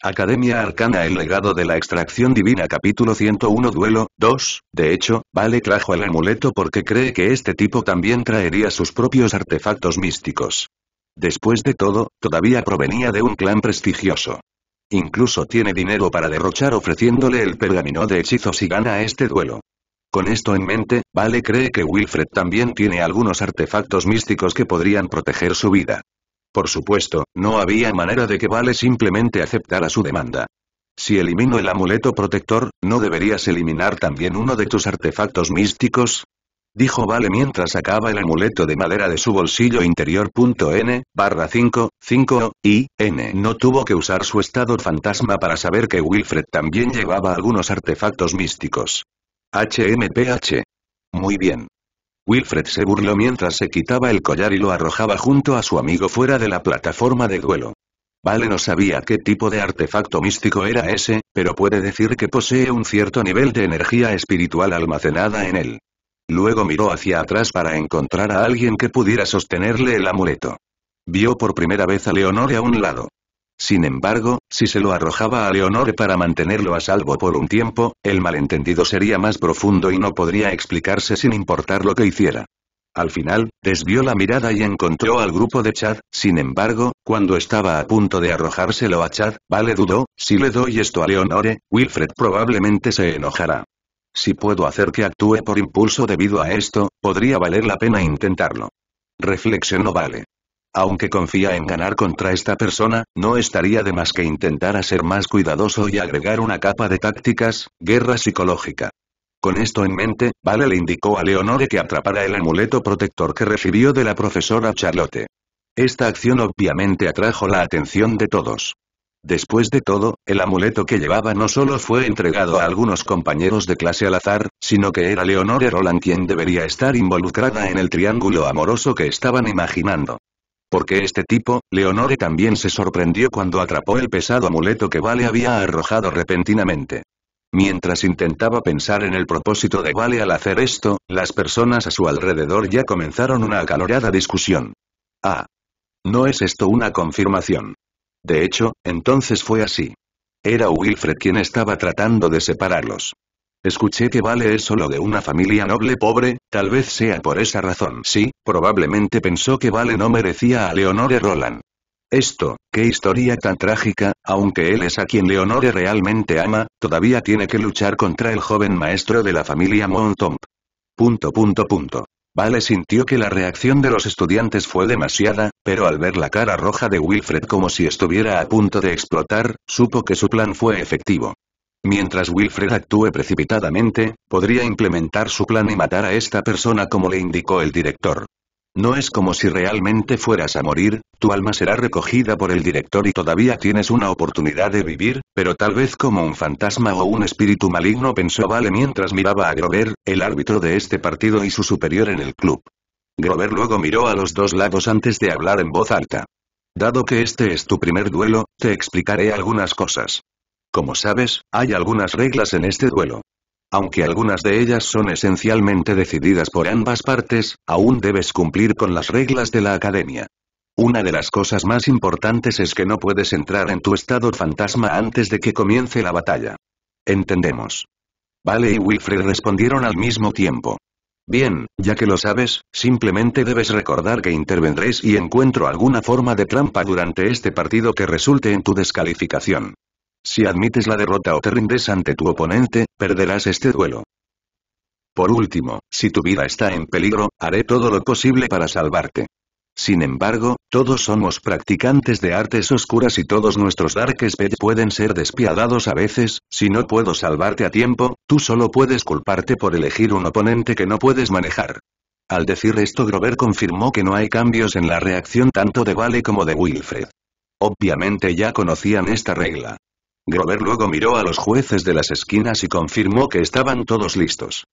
Academia Arcana El legado de la extracción divina Capítulo 101 Duelo, 2, de hecho, Vale trajo el amuleto porque cree que este tipo también traería sus propios artefactos místicos. Después de todo, todavía provenía de un clan prestigioso. Incluso tiene dinero para derrochar ofreciéndole el pergamino de hechizos y gana este duelo. Con esto en mente, Vale cree que Wilfred también tiene algunos artefactos místicos que podrían proteger su vida. Por supuesto, no había manera de que Vale simplemente aceptara su demanda. Si elimino el amuleto protector, ¿no deberías eliminar también uno de tus artefactos místicos? Dijo Vale mientras sacaba el amuleto de madera de su bolsillo interior. N, barra 5, y, N. No tuvo que usar su estado fantasma para saber que Wilfred también llevaba algunos artefactos místicos. HMPH. Muy bien. Wilfred se burló mientras se quitaba el collar y lo arrojaba junto a su amigo fuera de la plataforma de duelo. Vale no sabía qué tipo de artefacto místico era ese, pero puede decir que posee un cierto nivel de energía espiritual almacenada en él. Luego miró hacia atrás para encontrar a alguien que pudiera sostenerle el amuleto. Vio por primera vez a Leonor a un lado. Sin embargo, si se lo arrojaba a Leonore para mantenerlo a salvo por un tiempo, el malentendido sería más profundo y no podría explicarse sin importar lo que hiciera. Al final, desvió la mirada y encontró al grupo de Chad, sin embargo, cuando estaba a punto de arrojárselo a Chad, Vale dudó, si le doy esto a Leonore, Wilfred probablemente se enojará. Si puedo hacer que actúe por impulso debido a esto, podría valer la pena intentarlo. Reflexionó Vale. Aunque confía en ganar contra esta persona, no estaría de más que intentara ser más cuidadoso y agregar una capa de tácticas, guerra psicológica. Con esto en mente, Vale le indicó a Leonore que atrapara el amuleto protector que recibió de la profesora Charlotte. Esta acción obviamente atrajo la atención de todos. Después de todo, el amuleto que llevaba no solo fue entregado a algunos compañeros de clase al azar, sino que era Leonore Roland quien debería estar involucrada en el triángulo amoroso que estaban imaginando. Porque este tipo, Leonore también se sorprendió cuando atrapó el pesado amuleto que Vale había arrojado repentinamente. Mientras intentaba pensar en el propósito de Vale al hacer esto, las personas a su alrededor ya comenzaron una acalorada discusión. Ah. No es esto una confirmación. De hecho, entonces fue así. Era Wilfred quien estaba tratando de separarlos. Escuché que Vale es solo de una familia noble pobre, Tal vez sea por esa razón. Sí, probablemente pensó que Vale no merecía a Leonore Roland. Esto, qué historia tan trágica, aunque él es a quien Leonore realmente ama, todavía tiene que luchar contra el joven maestro de la familia Montomp. Punto punto punto. Vale sintió que la reacción de los estudiantes fue demasiada, pero al ver la cara roja de Wilfred como si estuviera a punto de explotar, supo que su plan fue efectivo. Mientras Wilfred actúe precipitadamente, podría implementar su plan y matar a esta persona como le indicó el director. No es como si realmente fueras a morir, tu alma será recogida por el director y todavía tienes una oportunidad de vivir, pero tal vez como un fantasma o un espíritu maligno pensó Vale mientras miraba a Grover, el árbitro de este partido y su superior en el club. Grover luego miró a los dos lados antes de hablar en voz alta. Dado que este es tu primer duelo, te explicaré algunas cosas. Como sabes, hay algunas reglas en este duelo. Aunque algunas de ellas son esencialmente decididas por ambas partes, aún debes cumplir con las reglas de la academia. Una de las cosas más importantes es que no puedes entrar en tu estado fantasma antes de que comience la batalla. Entendemos. Vale y Wilfred respondieron al mismo tiempo. Bien, ya que lo sabes, simplemente debes recordar que intervendré si encuentro alguna forma de trampa durante este partido que resulte en tu descalificación. Si admites la derrota o te rindes ante tu oponente, perderás este duelo. Por último, si tu vida está en peligro, haré todo lo posible para salvarte. Sin embargo, todos somos practicantes de artes oscuras y todos nuestros Dark pueden ser despiadados a veces, si no puedo salvarte a tiempo, tú solo puedes culparte por elegir un oponente que no puedes manejar. Al decir esto Grover confirmó que no hay cambios en la reacción tanto de Vale como de Wilfred. Obviamente ya conocían esta regla. Grover luego miró a los jueces de las esquinas y confirmó que estaban todos listos.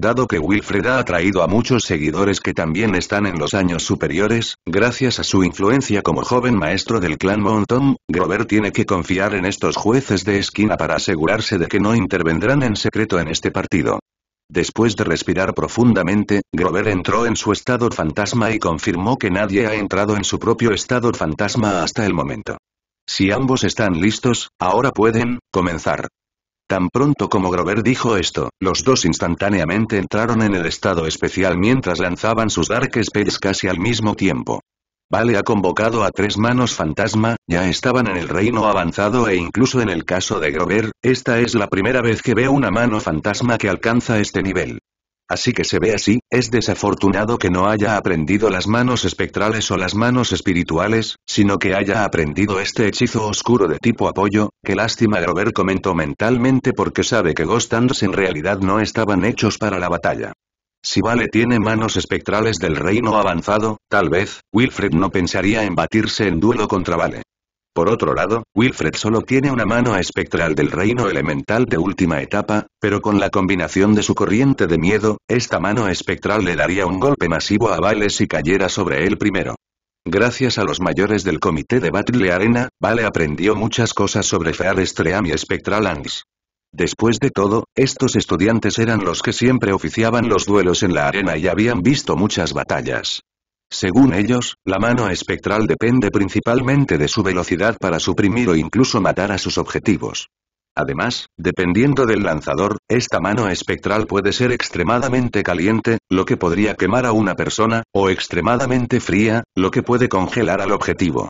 Dado que Wilfred ha atraído a muchos seguidores que también están en los años superiores, gracias a su influencia como joven maestro del clan Montom, Grover tiene que confiar en estos jueces de esquina para asegurarse de que no intervendrán en secreto en este partido. Después de respirar profundamente, Grover entró en su estado fantasma y confirmó que nadie ha entrado en su propio estado fantasma hasta el momento. Si ambos están listos, ahora pueden, comenzar. Tan pronto como Grover dijo esto, los dos instantáneamente entraron en el estado especial mientras lanzaban sus Dark Spells casi al mismo tiempo. Vale ha convocado a tres manos fantasma, ya estaban en el reino avanzado e incluso en el caso de Grover, esta es la primera vez que veo una mano fantasma que alcanza este nivel. Así que se ve así, es desafortunado que no haya aprendido las manos espectrales o las manos espirituales, sino que haya aprendido este hechizo oscuro de tipo apoyo, que lástima Grover comentó mentalmente porque sabe que Ghost en realidad no estaban hechos para la batalla. Si Vale tiene manos espectrales del reino avanzado, tal vez, Wilfred no pensaría en batirse en duelo contra Vale. Por otro lado, Wilfred solo tiene una mano espectral del reino elemental de última etapa, pero con la combinación de su corriente de miedo, esta mano espectral le daría un golpe masivo a Vale si cayera sobre él primero. Gracias a los mayores del comité de Battle Arena, Vale aprendió muchas cosas sobre Fear Stream y Spectral Angs. Después de todo, estos estudiantes eran los que siempre oficiaban los duelos en la arena y habían visto muchas batallas. Según ellos, la mano espectral depende principalmente de su velocidad para suprimir o incluso matar a sus objetivos. Además, dependiendo del lanzador, esta mano espectral puede ser extremadamente caliente, lo que podría quemar a una persona, o extremadamente fría, lo que puede congelar al objetivo.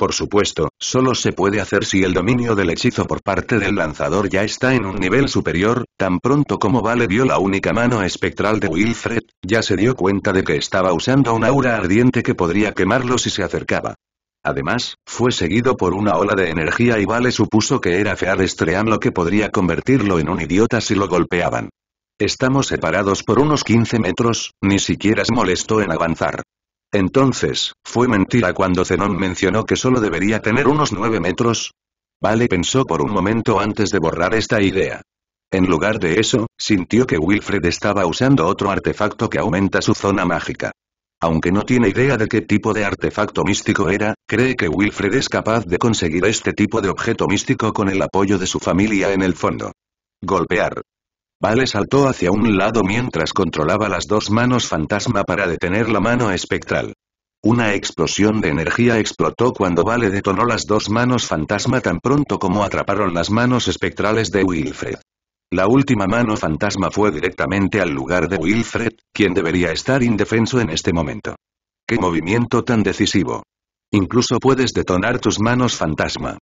Por supuesto, solo se puede hacer si el dominio del hechizo por parte del lanzador ya está en un nivel superior, tan pronto como Vale vio la única mano espectral de Wilfred, ya se dio cuenta de que estaba usando un aura ardiente que podría quemarlo si se acercaba. Además, fue seguido por una ola de energía y Vale supuso que era Estream lo que podría convertirlo en un idiota si lo golpeaban. Estamos separados por unos 15 metros, ni siquiera se molestó en avanzar. Entonces, ¿fue mentira cuando Zenon mencionó que solo debería tener unos 9 metros? Vale pensó por un momento antes de borrar esta idea. En lugar de eso, sintió que Wilfred estaba usando otro artefacto que aumenta su zona mágica. Aunque no tiene idea de qué tipo de artefacto místico era, cree que Wilfred es capaz de conseguir este tipo de objeto místico con el apoyo de su familia en el fondo. Golpear. Vale saltó hacia un lado mientras controlaba las dos manos fantasma para detener la mano espectral. Una explosión de energía explotó cuando Vale detonó las dos manos fantasma tan pronto como atraparon las manos espectrales de Wilfred. La última mano fantasma fue directamente al lugar de Wilfred, quien debería estar indefenso en este momento. ¡Qué movimiento tan decisivo! Incluso puedes detonar tus manos fantasma.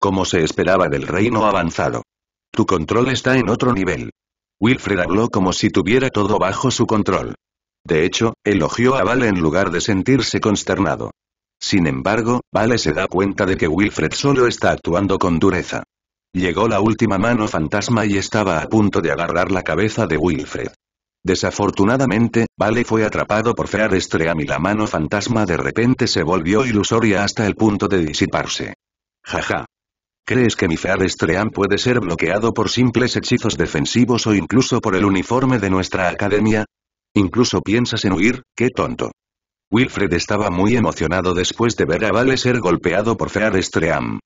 Como se esperaba del reino avanzado. Tu control está en otro nivel. Wilfred habló como si tuviera todo bajo su control. De hecho, elogió a Vale en lugar de sentirse consternado. Sin embargo, Vale se da cuenta de que Wilfred solo está actuando con dureza. Llegó la última mano fantasma y estaba a punto de agarrar la cabeza de Wilfred. Desafortunadamente, Vale fue atrapado por Fear Stream y la mano fantasma de repente se volvió ilusoria hasta el punto de disiparse. Jaja. ¿Crees que mi Stream puede ser bloqueado por simples hechizos defensivos o incluso por el uniforme de nuestra academia? Incluso piensas en huir, qué tonto. Wilfred estaba muy emocionado después de ver a Vale ser golpeado por Stream.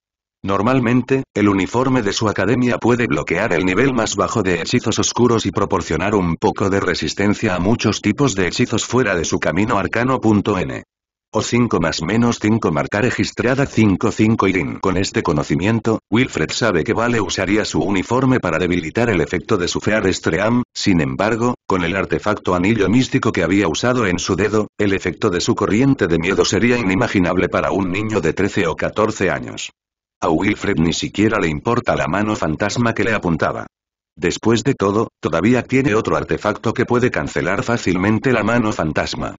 Normalmente, el uniforme de su academia puede bloquear el nivel más bajo de hechizos oscuros y proporcionar un poco de resistencia a muchos tipos de hechizos fuera de su camino arcano.n o 5 más menos 5 marca registrada 5-5 Irin. Con este conocimiento, Wilfred sabe que Vale usaría su uniforme para debilitar el efecto de su Fear Stream, sin embargo, con el artefacto anillo místico que había usado en su dedo, el efecto de su corriente de miedo sería inimaginable para un niño de 13 o 14 años. A Wilfred ni siquiera le importa la mano fantasma que le apuntaba. Después de todo, todavía tiene otro artefacto que puede cancelar fácilmente la mano fantasma.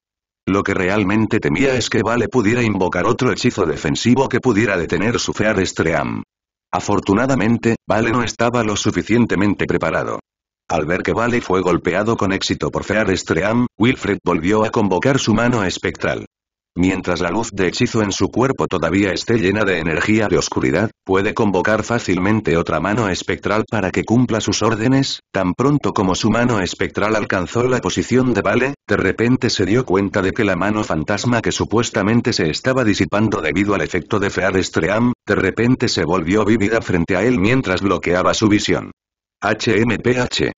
Lo que realmente temía es que Vale pudiera invocar otro hechizo defensivo que pudiera detener su Fear Stream. Afortunadamente, Vale no estaba lo suficientemente preparado. Al ver que Vale fue golpeado con éxito por Fear Stream, Wilfred volvió a convocar su mano espectral. Mientras la luz de hechizo en su cuerpo todavía esté llena de energía de oscuridad, puede convocar fácilmente otra mano espectral para que cumpla sus órdenes, tan pronto como su mano espectral alcanzó la posición de Vale, de repente se dio cuenta de que la mano fantasma que supuestamente se estaba disipando debido al efecto de Fear Stream, de repente se volvió vívida frente a él mientras bloqueaba su visión. HMPH.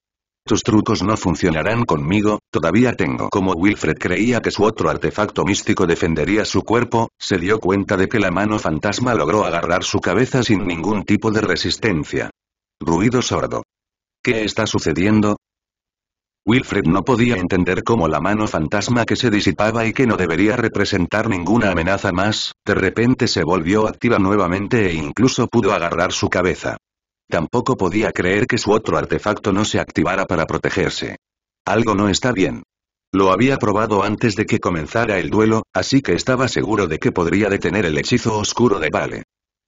Tus trucos no funcionarán conmigo, todavía tengo. Como Wilfred creía que su otro artefacto místico defendería su cuerpo, se dio cuenta de que la mano fantasma logró agarrar su cabeza sin ningún tipo de resistencia. Ruido sordo. ¿Qué está sucediendo? Wilfred no podía entender cómo la mano fantasma que se disipaba y que no debería representar ninguna amenaza más, de repente se volvió activa nuevamente e incluso pudo agarrar su cabeza. Tampoco podía creer que su otro artefacto no se activara para protegerse. Algo no está bien. Lo había probado antes de que comenzara el duelo, así que estaba seguro de que podría detener el hechizo oscuro de Vale.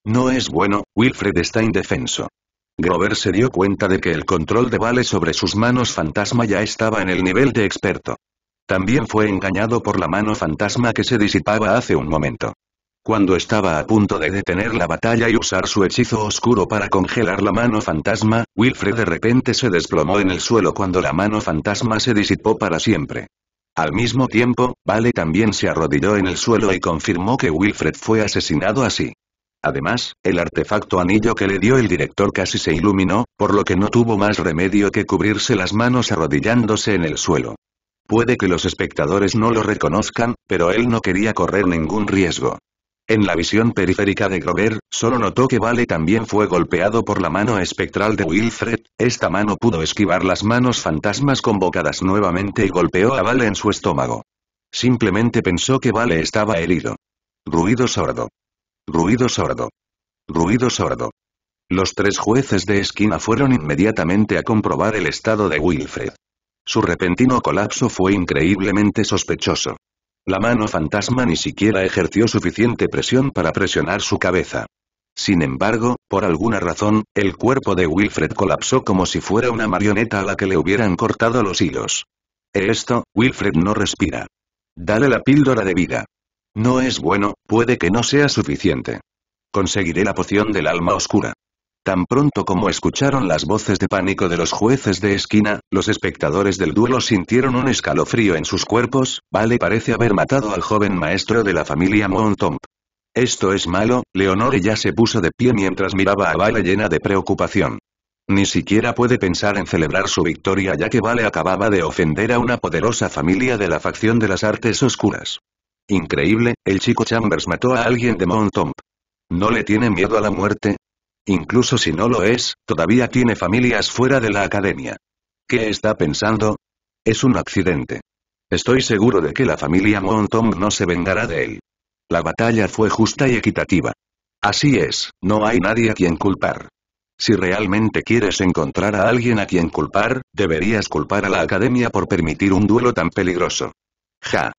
No es bueno, Wilfred está indefenso. Grover se dio cuenta de que el control de Vale sobre sus manos fantasma ya estaba en el nivel de experto. También fue engañado por la mano fantasma que se disipaba hace un momento. Cuando estaba a punto de detener la batalla y usar su hechizo oscuro para congelar la mano fantasma, Wilfred de repente se desplomó en el suelo cuando la mano fantasma se disipó para siempre. Al mismo tiempo, Vale también se arrodilló en el suelo y confirmó que Wilfred fue asesinado así. Además, el artefacto anillo que le dio el director casi se iluminó, por lo que no tuvo más remedio que cubrirse las manos arrodillándose en el suelo. Puede que los espectadores no lo reconozcan, pero él no quería correr ningún riesgo. En la visión periférica de Grover, solo notó que Vale también fue golpeado por la mano espectral de Wilfred, esta mano pudo esquivar las manos fantasmas convocadas nuevamente y golpeó a Vale en su estómago. Simplemente pensó que Vale estaba herido. Ruido sordo. Ruido sordo. Ruido sordo. Los tres jueces de esquina fueron inmediatamente a comprobar el estado de Wilfred. Su repentino colapso fue increíblemente sospechoso. La mano fantasma ni siquiera ejerció suficiente presión para presionar su cabeza. Sin embargo, por alguna razón, el cuerpo de Wilfred colapsó como si fuera una marioneta a la que le hubieran cortado los hilos. E esto, Wilfred no respira. Dale la píldora de vida. No es bueno, puede que no sea suficiente. Conseguiré la poción del alma oscura. Tan pronto como escucharon las voces de pánico de los jueces de esquina, los espectadores del duelo sintieron un escalofrío en sus cuerpos, Vale parece haber matado al joven maestro de la familia Montomp. Esto es malo, Leonore ya se puso de pie mientras miraba a Vale llena de preocupación. Ni siquiera puede pensar en celebrar su victoria ya que Vale acababa de ofender a una poderosa familia de la facción de las artes oscuras. Increíble, el chico Chambers mató a alguien de Montomp. ¿No le tiene miedo a la muerte? Incluso si no lo es, todavía tiene familias fuera de la academia. ¿Qué está pensando? Es un accidente. Estoy seguro de que la familia Montong no se vengará de él. La batalla fue justa y equitativa. Así es, no hay nadie a quien culpar. Si realmente quieres encontrar a alguien a quien culpar, deberías culpar a la academia por permitir un duelo tan peligroso. Ja.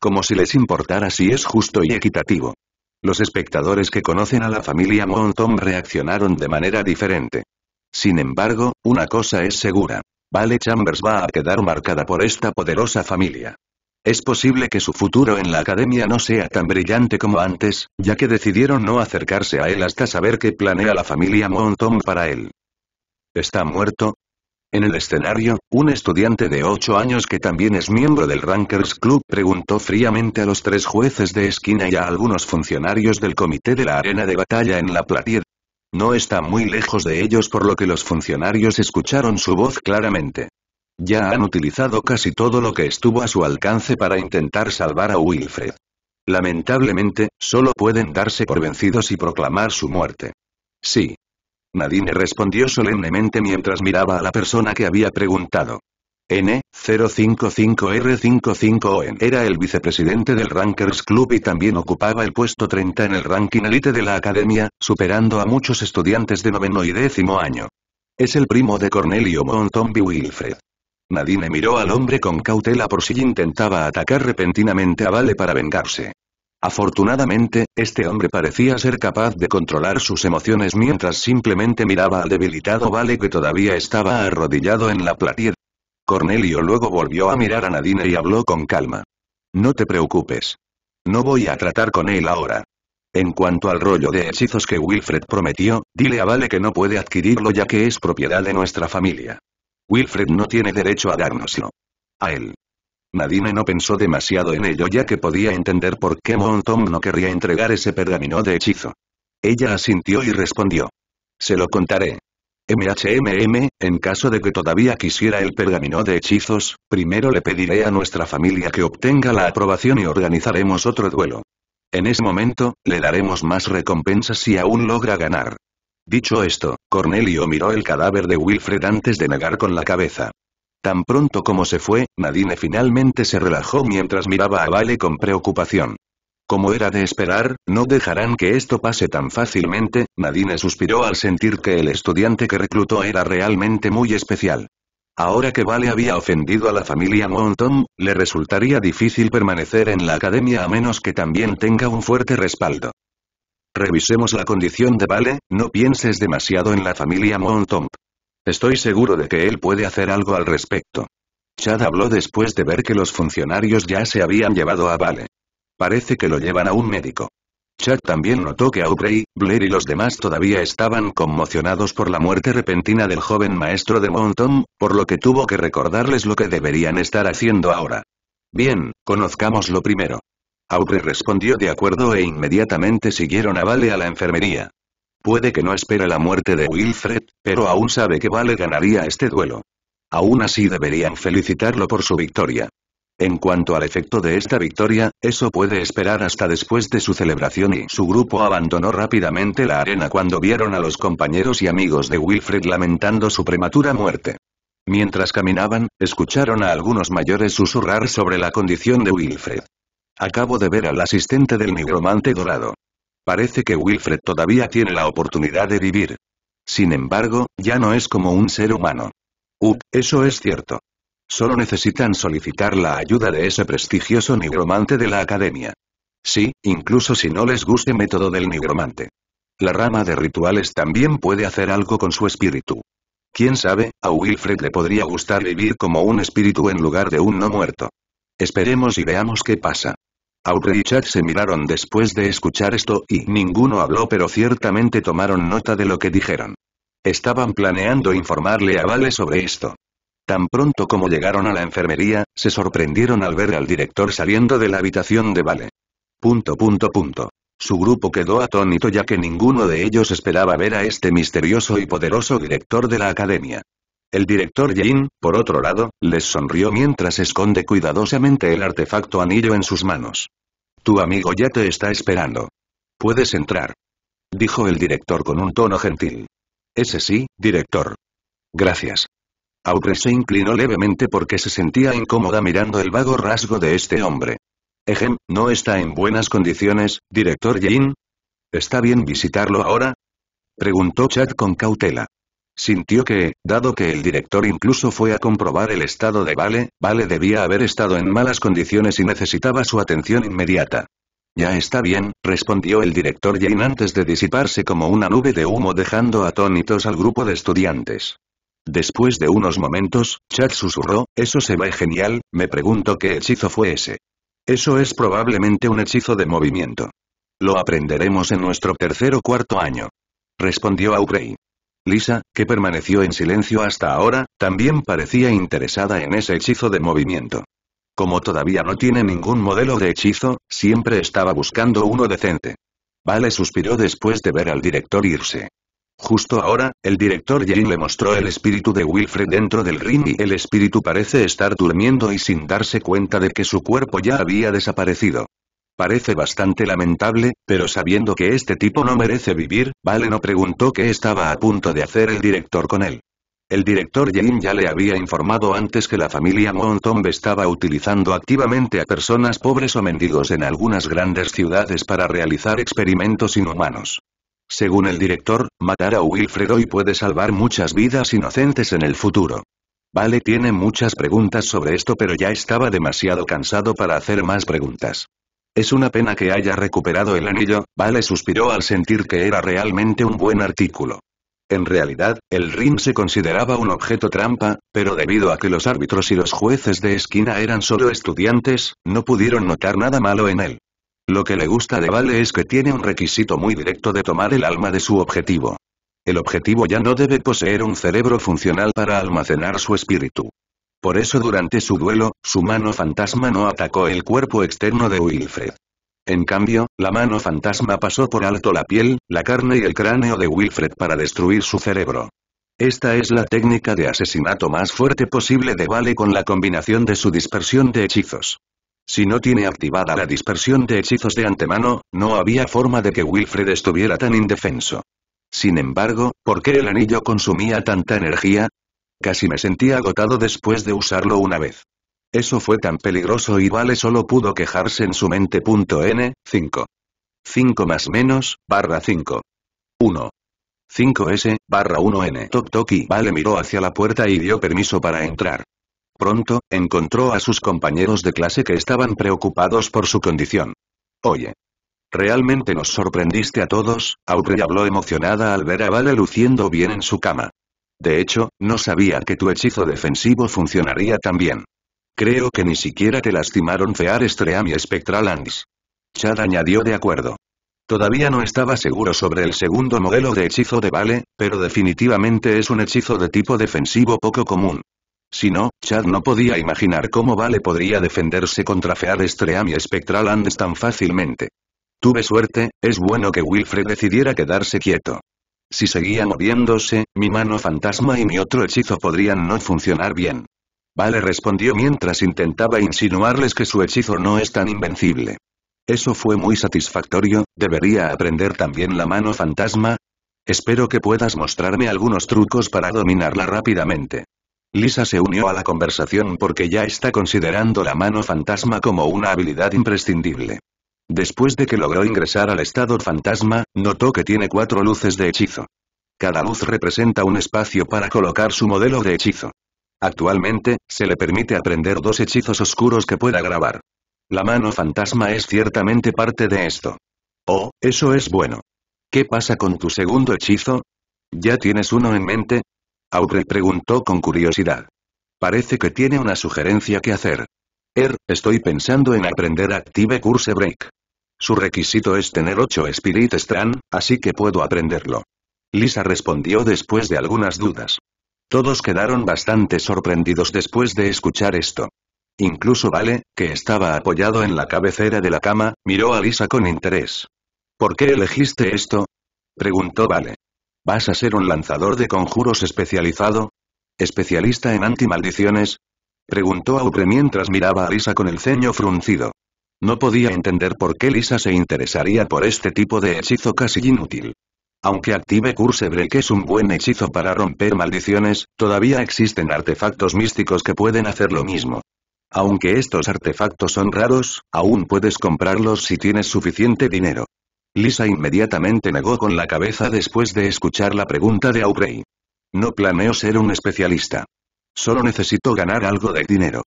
Como si les importara si es justo y equitativo. Los espectadores que conocen a la familia Montom reaccionaron de manera diferente. Sin embargo, una cosa es segura. Vale Chambers va a quedar marcada por esta poderosa familia. Es posible que su futuro en la academia no sea tan brillante como antes, ya que decidieron no acercarse a él hasta saber qué planea la familia Montom para él. ¿Está muerto? En el escenario, un estudiante de 8 años que también es miembro del Rankers Club preguntó fríamente a los tres jueces de esquina y a algunos funcionarios del comité de la arena de batalla en la Platier. No está muy lejos de ellos por lo que los funcionarios escucharon su voz claramente. Ya han utilizado casi todo lo que estuvo a su alcance para intentar salvar a Wilfred. Lamentablemente, solo pueden darse por vencidos y proclamar su muerte. Sí, Nadine respondió solemnemente mientras miraba a la persona que había preguntado. N055R55ON era el vicepresidente del Rankers Club y también ocupaba el puesto 30 en el ranking elite de la academia, superando a muchos estudiantes de noveno y décimo año. Es el primo de Cornelio Montombi Wilfred. Nadine miró al hombre con cautela por si intentaba atacar repentinamente a Vale para vengarse. Afortunadamente, este hombre parecía ser capaz de controlar sus emociones mientras simplemente miraba al debilitado Vale que todavía estaba arrodillado en la platier. Cornelio luego volvió a mirar a Nadine y habló con calma. No te preocupes. No voy a tratar con él ahora. En cuanto al rollo de hechizos que Wilfred prometió, dile a Vale que no puede adquirirlo ya que es propiedad de nuestra familia. Wilfred no tiene derecho a dárnoslo. A él. Nadine no pensó demasiado en ello ya que podía entender por qué Montom no querría entregar ese pergamino de hechizo. Ella asintió y respondió. Se lo contaré. MHMM, en caso de que todavía quisiera el pergamino de hechizos, primero le pediré a nuestra familia que obtenga la aprobación y organizaremos otro duelo. En ese momento, le daremos más recompensas si aún logra ganar. Dicho esto, Cornelio miró el cadáver de Wilfred antes de negar con la cabeza. Tan pronto como se fue, Nadine finalmente se relajó mientras miraba a Vale con preocupación. Como era de esperar, no dejarán que esto pase tan fácilmente, Nadine suspiró al sentir que el estudiante que reclutó era realmente muy especial. Ahora que Vale había ofendido a la familia Montom, le resultaría difícil permanecer en la academia a menos que también tenga un fuerte respaldo. Revisemos la condición de Vale, no pienses demasiado en la familia Montom. Estoy seguro de que él puede hacer algo al respecto. Chad habló después de ver que los funcionarios ya se habían llevado a Vale. Parece que lo llevan a un médico. Chad también notó que Aubrey, Blair y los demás todavía estaban conmocionados por la muerte repentina del joven maestro de Montom, por lo que tuvo que recordarles lo que deberían estar haciendo ahora. Bien, conozcámoslo primero. Aubrey respondió de acuerdo e inmediatamente siguieron a Vale a la enfermería. Puede que no espere la muerte de Wilfred, pero aún sabe que Vale ganaría este duelo. Aún así deberían felicitarlo por su victoria. En cuanto al efecto de esta victoria, eso puede esperar hasta después de su celebración y su grupo abandonó rápidamente la arena cuando vieron a los compañeros y amigos de Wilfred lamentando su prematura muerte. Mientras caminaban, escucharon a algunos mayores susurrar sobre la condición de Wilfred. Acabo de ver al asistente del nigromante dorado. Parece que Wilfred todavía tiene la oportunidad de vivir. Sin embargo, ya no es como un ser humano. Up, eso es cierto. Solo necesitan solicitar la ayuda de ese prestigioso nigromante de la academia. Sí, incluso si no les guste método del nigromante. La rama de rituales también puede hacer algo con su espíritu. Quién sabe, a Wilfred le podría gustar vivir como un espíritu en lugar de un no muerto. Esperemos y veamos qué pasa. Audrey y Chad se miraron después de escuchar esto y ninguno habló pero ciertamente tomaron nota de lo que dijeron. Estaban planeando informarle a Vale sobre esto. Tan pronto como llegaron a la enfermería, se sorprendieron al ver al director saliendo de la habitación de Vale. Punto punto punto. Su grupo quedó atónito ya que ninguno de ellos esperaba ver a este misterioso y poderoso director de la academia. El director Jin, por otro lado, les sonrió mientras esconde cuidadosamente el artefacto anillo en sus manos. Tu amigo ya te está esperando. Puedes entrar. Dijo el director con un tono gentil. Ese sí, director. Gracias. Audrey se inclinó levemente porque se sentía incómoda mirando el vago rasgo de este hombre. Ejem, no está en buenas condiciones, director Jin. ¿Está bien visitarlo ahora? Preguntó Chad con cautela. Sintió que, dado que el director incluso fue a comprobar el estado de Vale, Vale debía haber estado en malas condiciones y necesitaba su atención inmediata. Ya está bien, respondió el director Jane antes de disiparse como una nube de humo dejando atónitos al grupo de estudiantes. Después de unos momentos, Chad susurró, eso se ve genial, me pregunto qué hechizo fue ese. Eso es probablemente un hechizo de movimiento. Lo aprenderemos en nuestro tercer o cuarto año. Respondió Aubrey. Lisa, que permaneció en silencio hasta ahora, también parecía interesada en ese hechizo de movimiento. Como todavía no tiene ningún modelo de hechizo, siempre estaba buscando uno decente. Vale suspiró después de ver al director irse. Justo ahora, el director Jane le mostró el espíritu de Wilfred dentro del ring y el espíritu parece estar durmiendo y sin darse cuenta de que su cuerpo ya había desaparecido. Parece bastante lamentable, pero sabiendo que este tipo no merece vivir, Vale no preguntó qué estaba a punto de hacer el director con él. El director Jane ya le había informado antes que la familia Montombe estaba utilizando activamente a personas pobres o mendigos en algunas grandes ciudades para realizar experimentos inhumanos. Según el director, matar a Wilfred hoy puede salvar muchas vidas inocentes en el futuro. Vale tiene muchas preguntas sobre esto pero ya estaba demasiado cansado para hacer más preguntas. Es una pena que haya recuperado el anillo, Vale suspiró al sentir que era realmente un buen artículo. En realidad, el ring se consideraba un objeto trampa, pero debido a que los árbitros y los jueces de esquina eran solo estudiantes, no pudieron notar nada malo en él. Lo que le gusta de Vale es que tiene un requisito muy directo de tomar el alma de su objetivo. El objetivo ya no debe poseer un cerebro funcional para almacenar su espíritu. Por eso durante su duelo, su mano fantasma no atacó el cuerpo externo de Wilfred. En cambio, la mano fantasma pasó por alto la piel, la carne y el cráneo de Wilfred para destruir su cerebro. Esta es la técnica de asesinato más fuerte posible de Vale con la combinación de su dispersión de hechizos. Si no tiene activada la dispersión de hechizos de antemano, no había forma de que Wilfred estuviera tan indefenso. Sin embargo, ¿por qué el anillo consumía tanta energía? Casi me sentí agotado después de usarlo una vez. Eso fue tan peligroso y Vale solo pudo quejarse en su mente. N, 5. 5 más menos, barra 5. 1. 5S, barra 1N. Tok toc y Vale miró hacia la puerta y dio permiso para entrar. Pronto, encontró a sus compañeros de clase que estaban preocupados por su condición. Oye. Realmente nos sorprendiste a todos, Aubrey habló emocionada al ver a Vale luciendo bien en su cama. De hecho, no sabía que tu hechizo defensivo funcionaría tan bien. Creo que ni siquiera te lastimaron Fear Stream y Spectral Andes. Chad añadió de acuerdo. Todavía no estaba seguro sobre el segundo modelo de hechizo de Vale, pero definitivamente es un hechizo de tipo defensivo poco común. Si no, Chad no podía imaginar cómo Vale podría defenderse contra Fear Stream y Spectral Andes tan fácilmente. Tuve suerte, es bueno que Wilfred decidiera quedarse quieto. Si seguía moviéndose, mi mano fantasma y mi otro hechizo podrían no funcionar bien. Vale respondió mientras intentaba insinuarles que su hechizo no es tan invencible. Eso fue muy satisfactorio, ¿debería aprender también la mano fantasma? Espero que puedas mostrarme algunos trucos para dominarla rápidamente. Lisa se unió a la conversación porque ya está considerando la mano fantasma como una habilidad imprescindible. Después de que logró ingresar al estado fantasma, notó que tiene cuatro luces de hechizo. Cada luz representa un espacio para colocar su modelo de hechizo. Actualmente, se le permite aprender dos hechizos oscuros que pueda grabar. La mano fantasma es ciertamente parte de esto. Oh, eso es bueno. ¿Qué pasa con tu segundo hechizo? ¿Ya tienes uno en mente? Audrey preguntó con curiosidad. Parece que tiene una sugerencia que hacer. Er, estoy pensando en aprender Active Curse Break. Su requisito es tener 8 Spirit Strand, así que puedo aprenderlo. Lisa respondió después de algunas dudas. Todos quedaron bastante sorprendidos después de escuchar esto. Incluso Vale, que estaba apoyado en la cabecera de la cama, miró a Lisa con interés. ¿Por qué elegiste esto? preguntó Vale. ¿Vas a ser un lanzador de conjuros especializado? ¿Especialista en antimaldiciones? Preguntó Aubrey mientras miraba a Lisa con el ceño fruncido. No podía entender por qué Lisa se interesaría por este tipo de hechizo casi inútil. Aunque Active Curse Break es un buen hechizo para romper maldiciones, todavía existen artefactos místicos que pueden hacer lo mismo. Aunque estos artefactos son raros, aún puedes comprarlos si tienes suficiente dinero. Lisa inmediatamente negó con la cabeza después de escuchar la pregunta de Aubrey. No planeo ser un especialista. Solo necesito ganar algo de dinero.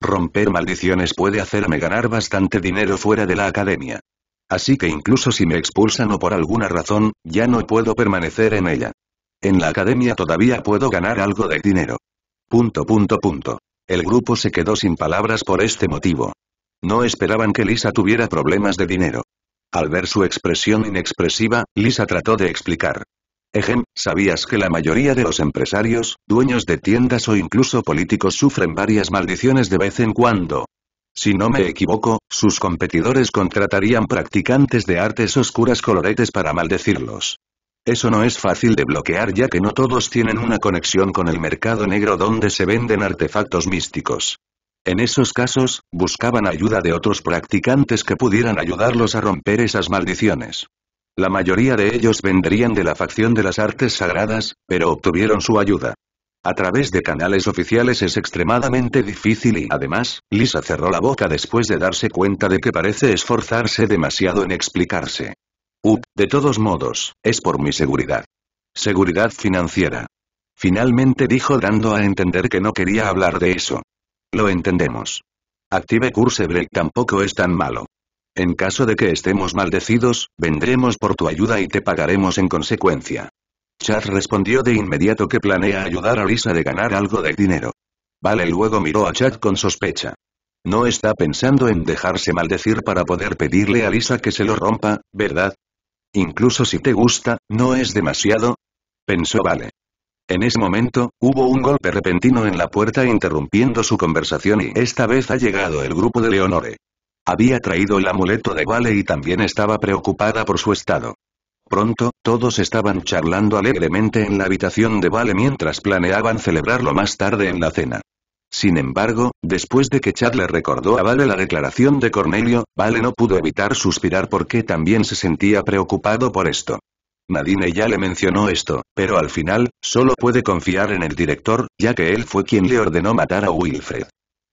Romper maldiciones puede hacerme ganar bastante dinero fuera de la academia. Así que incluso si me expulsan o por alguna razón, ya no puedo permanecer en ella. En la academia todavía puedo ganar algo de dinero. Punto punto punto. El grupo se quedó sin palabras por este motivo. No esperaban que Lisa tuviera problemas de dinero. Al ver su expresión inexpresiva, Lisa trató de explicar. Ejem, ¿sabías que la mayoría de los empresarios, dueños de tiendas o incluso políticos sufren varias maldiciones de vez en cuando? Si no me equivoco, sus competidores contratarían practicantes de artes oscuras coloretes para maldecirlos. Eso no es fácil de bloquear ya que no todos tienen una conexión con el mercado negro donde se venden artefactos místicos. En esos casos, buscaban ayuda de otros practicantes que pudieran ayudarlos a romper esas maldiciones. La mayoría de ellos vendrían de la facción de las artes sagradas, pero obtuvieron su ayuda. A través de canales oficiales es extremadamente difícil y además, Lisa cerró la boca después de darse cuenta de que parece esforzarse demasiado en explicarse. Up. de todos modos, es por mi seguridad. Seguridad financiera. Finalmente dijo dando a entender que no quería hablar de eso. Lo entendemos. Active Curse Break tampoco es tan malo. En caso de que estemos maldecidos, vendremos por tu ayuda y te pagaremos en consecuencia. Chad respondió de inmediato que planea ayudar a Lisa de ganar algo de dinero. Vale luego miró a Chad con sospecha. No está pensando en dejarse maldecir para poder pedirle a Lisa que se lo rompa, ¿verdad? Incluso si te gusta, ¿no es demasiado? Pensó Vale. En ese momento, hubo un golpe repentino en la puerta interrumpiendo su conversación y esta vez ha llegado el grupo de Leonore. Había traído el amuleto de Vale y también estaba preocupada por su estado. Pronto, todos estaban charlando alegremente en la habitación de Vale mientras planeaban celebrarlo más tarde en la cena. Sin embargo, después de que Chad le recordó a Vale la declaración de Cornelio, Vale no pudo evitar suspirar porque también se sentía preocupado por esto. Nadine ya le mencionó esto, pero al final, solo puede confiar en el director, ya que él fue quien le ordenó matar a Wilfred.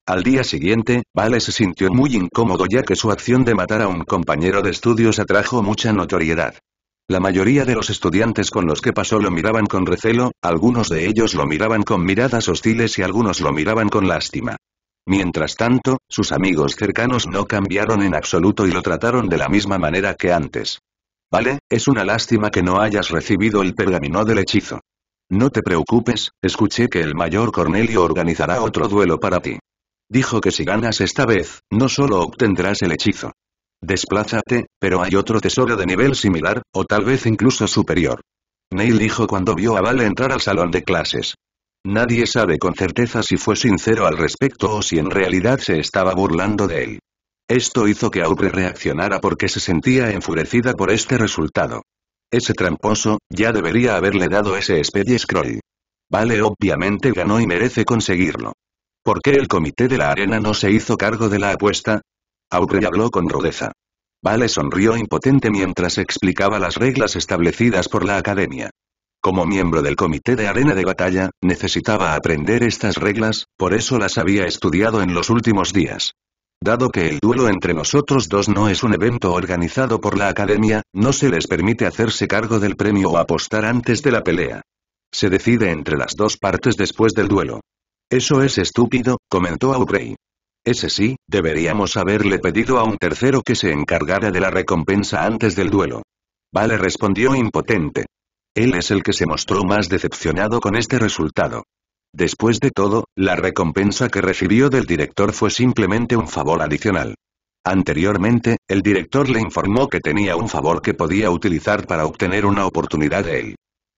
Al día siguiente, Vale se sintió muy incómodo ya que su acción de matar a un compañero de estudios atrajo mucha notoriedad. La mayoría de los estudiantes con los que pasó lo miraban con recelo, algunos de ellos lo miraban con miradas hostiles y algunos lo miraban con lástima. Mientras tanto, sus amigos cercanos no cambiaron en absoluto y lo trataron de la misma manera que antes. Vale, es una lástima que no hayas recibido el pergamino del hechizo. No te preocupes, escuché que el mayor Cornelio organizará otro duelo para ti. Dijo que si ganas esta vez, no solo obtendrás el hechizo. Desplázate, pero hay otro tesoro de nivel similar, o tal vez incluso superior. Neil dijo cuando vio a Vale entrar al salón de clases. Nadie sabe con certeza si fue sincero al respecto o si en realidad se estaba burlando de él. Esto hizo que Aubrey reaccionara porque se sentía enfurecida por este resultado. Ese tramposo, ya debería haberle dado ese Speedy Scroll. Vale obviamente ganó y merece conseguirlo. ¿Por qué el comité de la arena no se hizo cargo de la apuesta? Aubrey habló con rudeza. Vale sonrió impotente mientras explicaba las reglas establecidas por la academia. Como miembro del comité de arena de batalla, necesitaba aprender estas reglas, por eso las había estudiado en los últimos días. Dado que el duelo entre nosotros dos no es un evento organizado por la academia, no se les permite hacerse cargo del premio o apostar antes de la pelea. Se decide entre las dos partes después del duelo. Eso es estúpido, comentó Aubrey. Ese sí, deberíamos haberle pedido a un tercero que se encargara de la recompensa antes del duelo. Vale respondió impotente. Él es el que se mostró más decepcionado con este resultado. Después de todo, la recompensa que recibió del director fue simplemente un favor adicional. Anteriormente, el director le informó que tenía un favor que podía utilizar para obtener una oportunidad de él.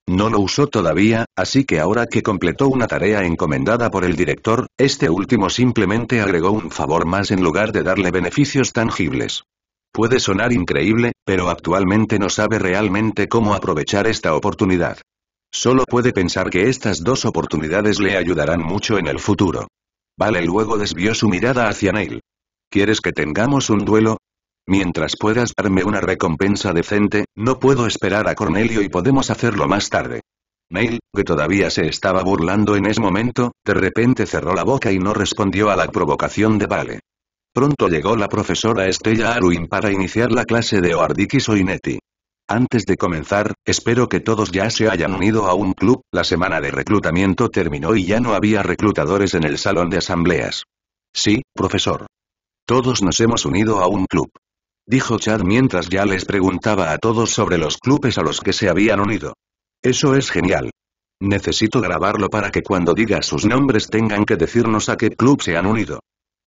No lo usó todavía, así que ahora que completó una tarea encomendada por el director, este último simplemente agregó un favor más en lugar de darle beneficios tangibles. Puede sonar increíble, pero actualmente no sabe realmente cómo aprovechar esta oportunidad. Solo puede pensar que estas dos oportunidades le ayudarán mucho en el futuro. Vale luego desvió su mirada hacia Neil. ¿Quieres que tengamos un duelo? Mientras puedas darme una recompensa decente, no puedo esperar a Cornelio y podemos hacerlo más tarde. Neil, que todavía se estaba burlando en ese momento, de repente cerró la boca y no respondió a la provocación de Vale. Pronto llegó la profesora Estella Arwin para iniciar la clase de Oardikis Oineti. Antes de comenzar, espero que todos ya se hayan unido a un club, la semana de reclutamiento terminó y ya no había reclutadores en el salón de asambleas. Sí, profesor. Todos nos hemos unido a un club dijo Chad mientras ya les preguntaba a todos sobre los clubes a los que se habían unido. Eso es genial. Necesito grabarlo para que cuando diga sus nombres tengan que decirnos a qué club se han unido.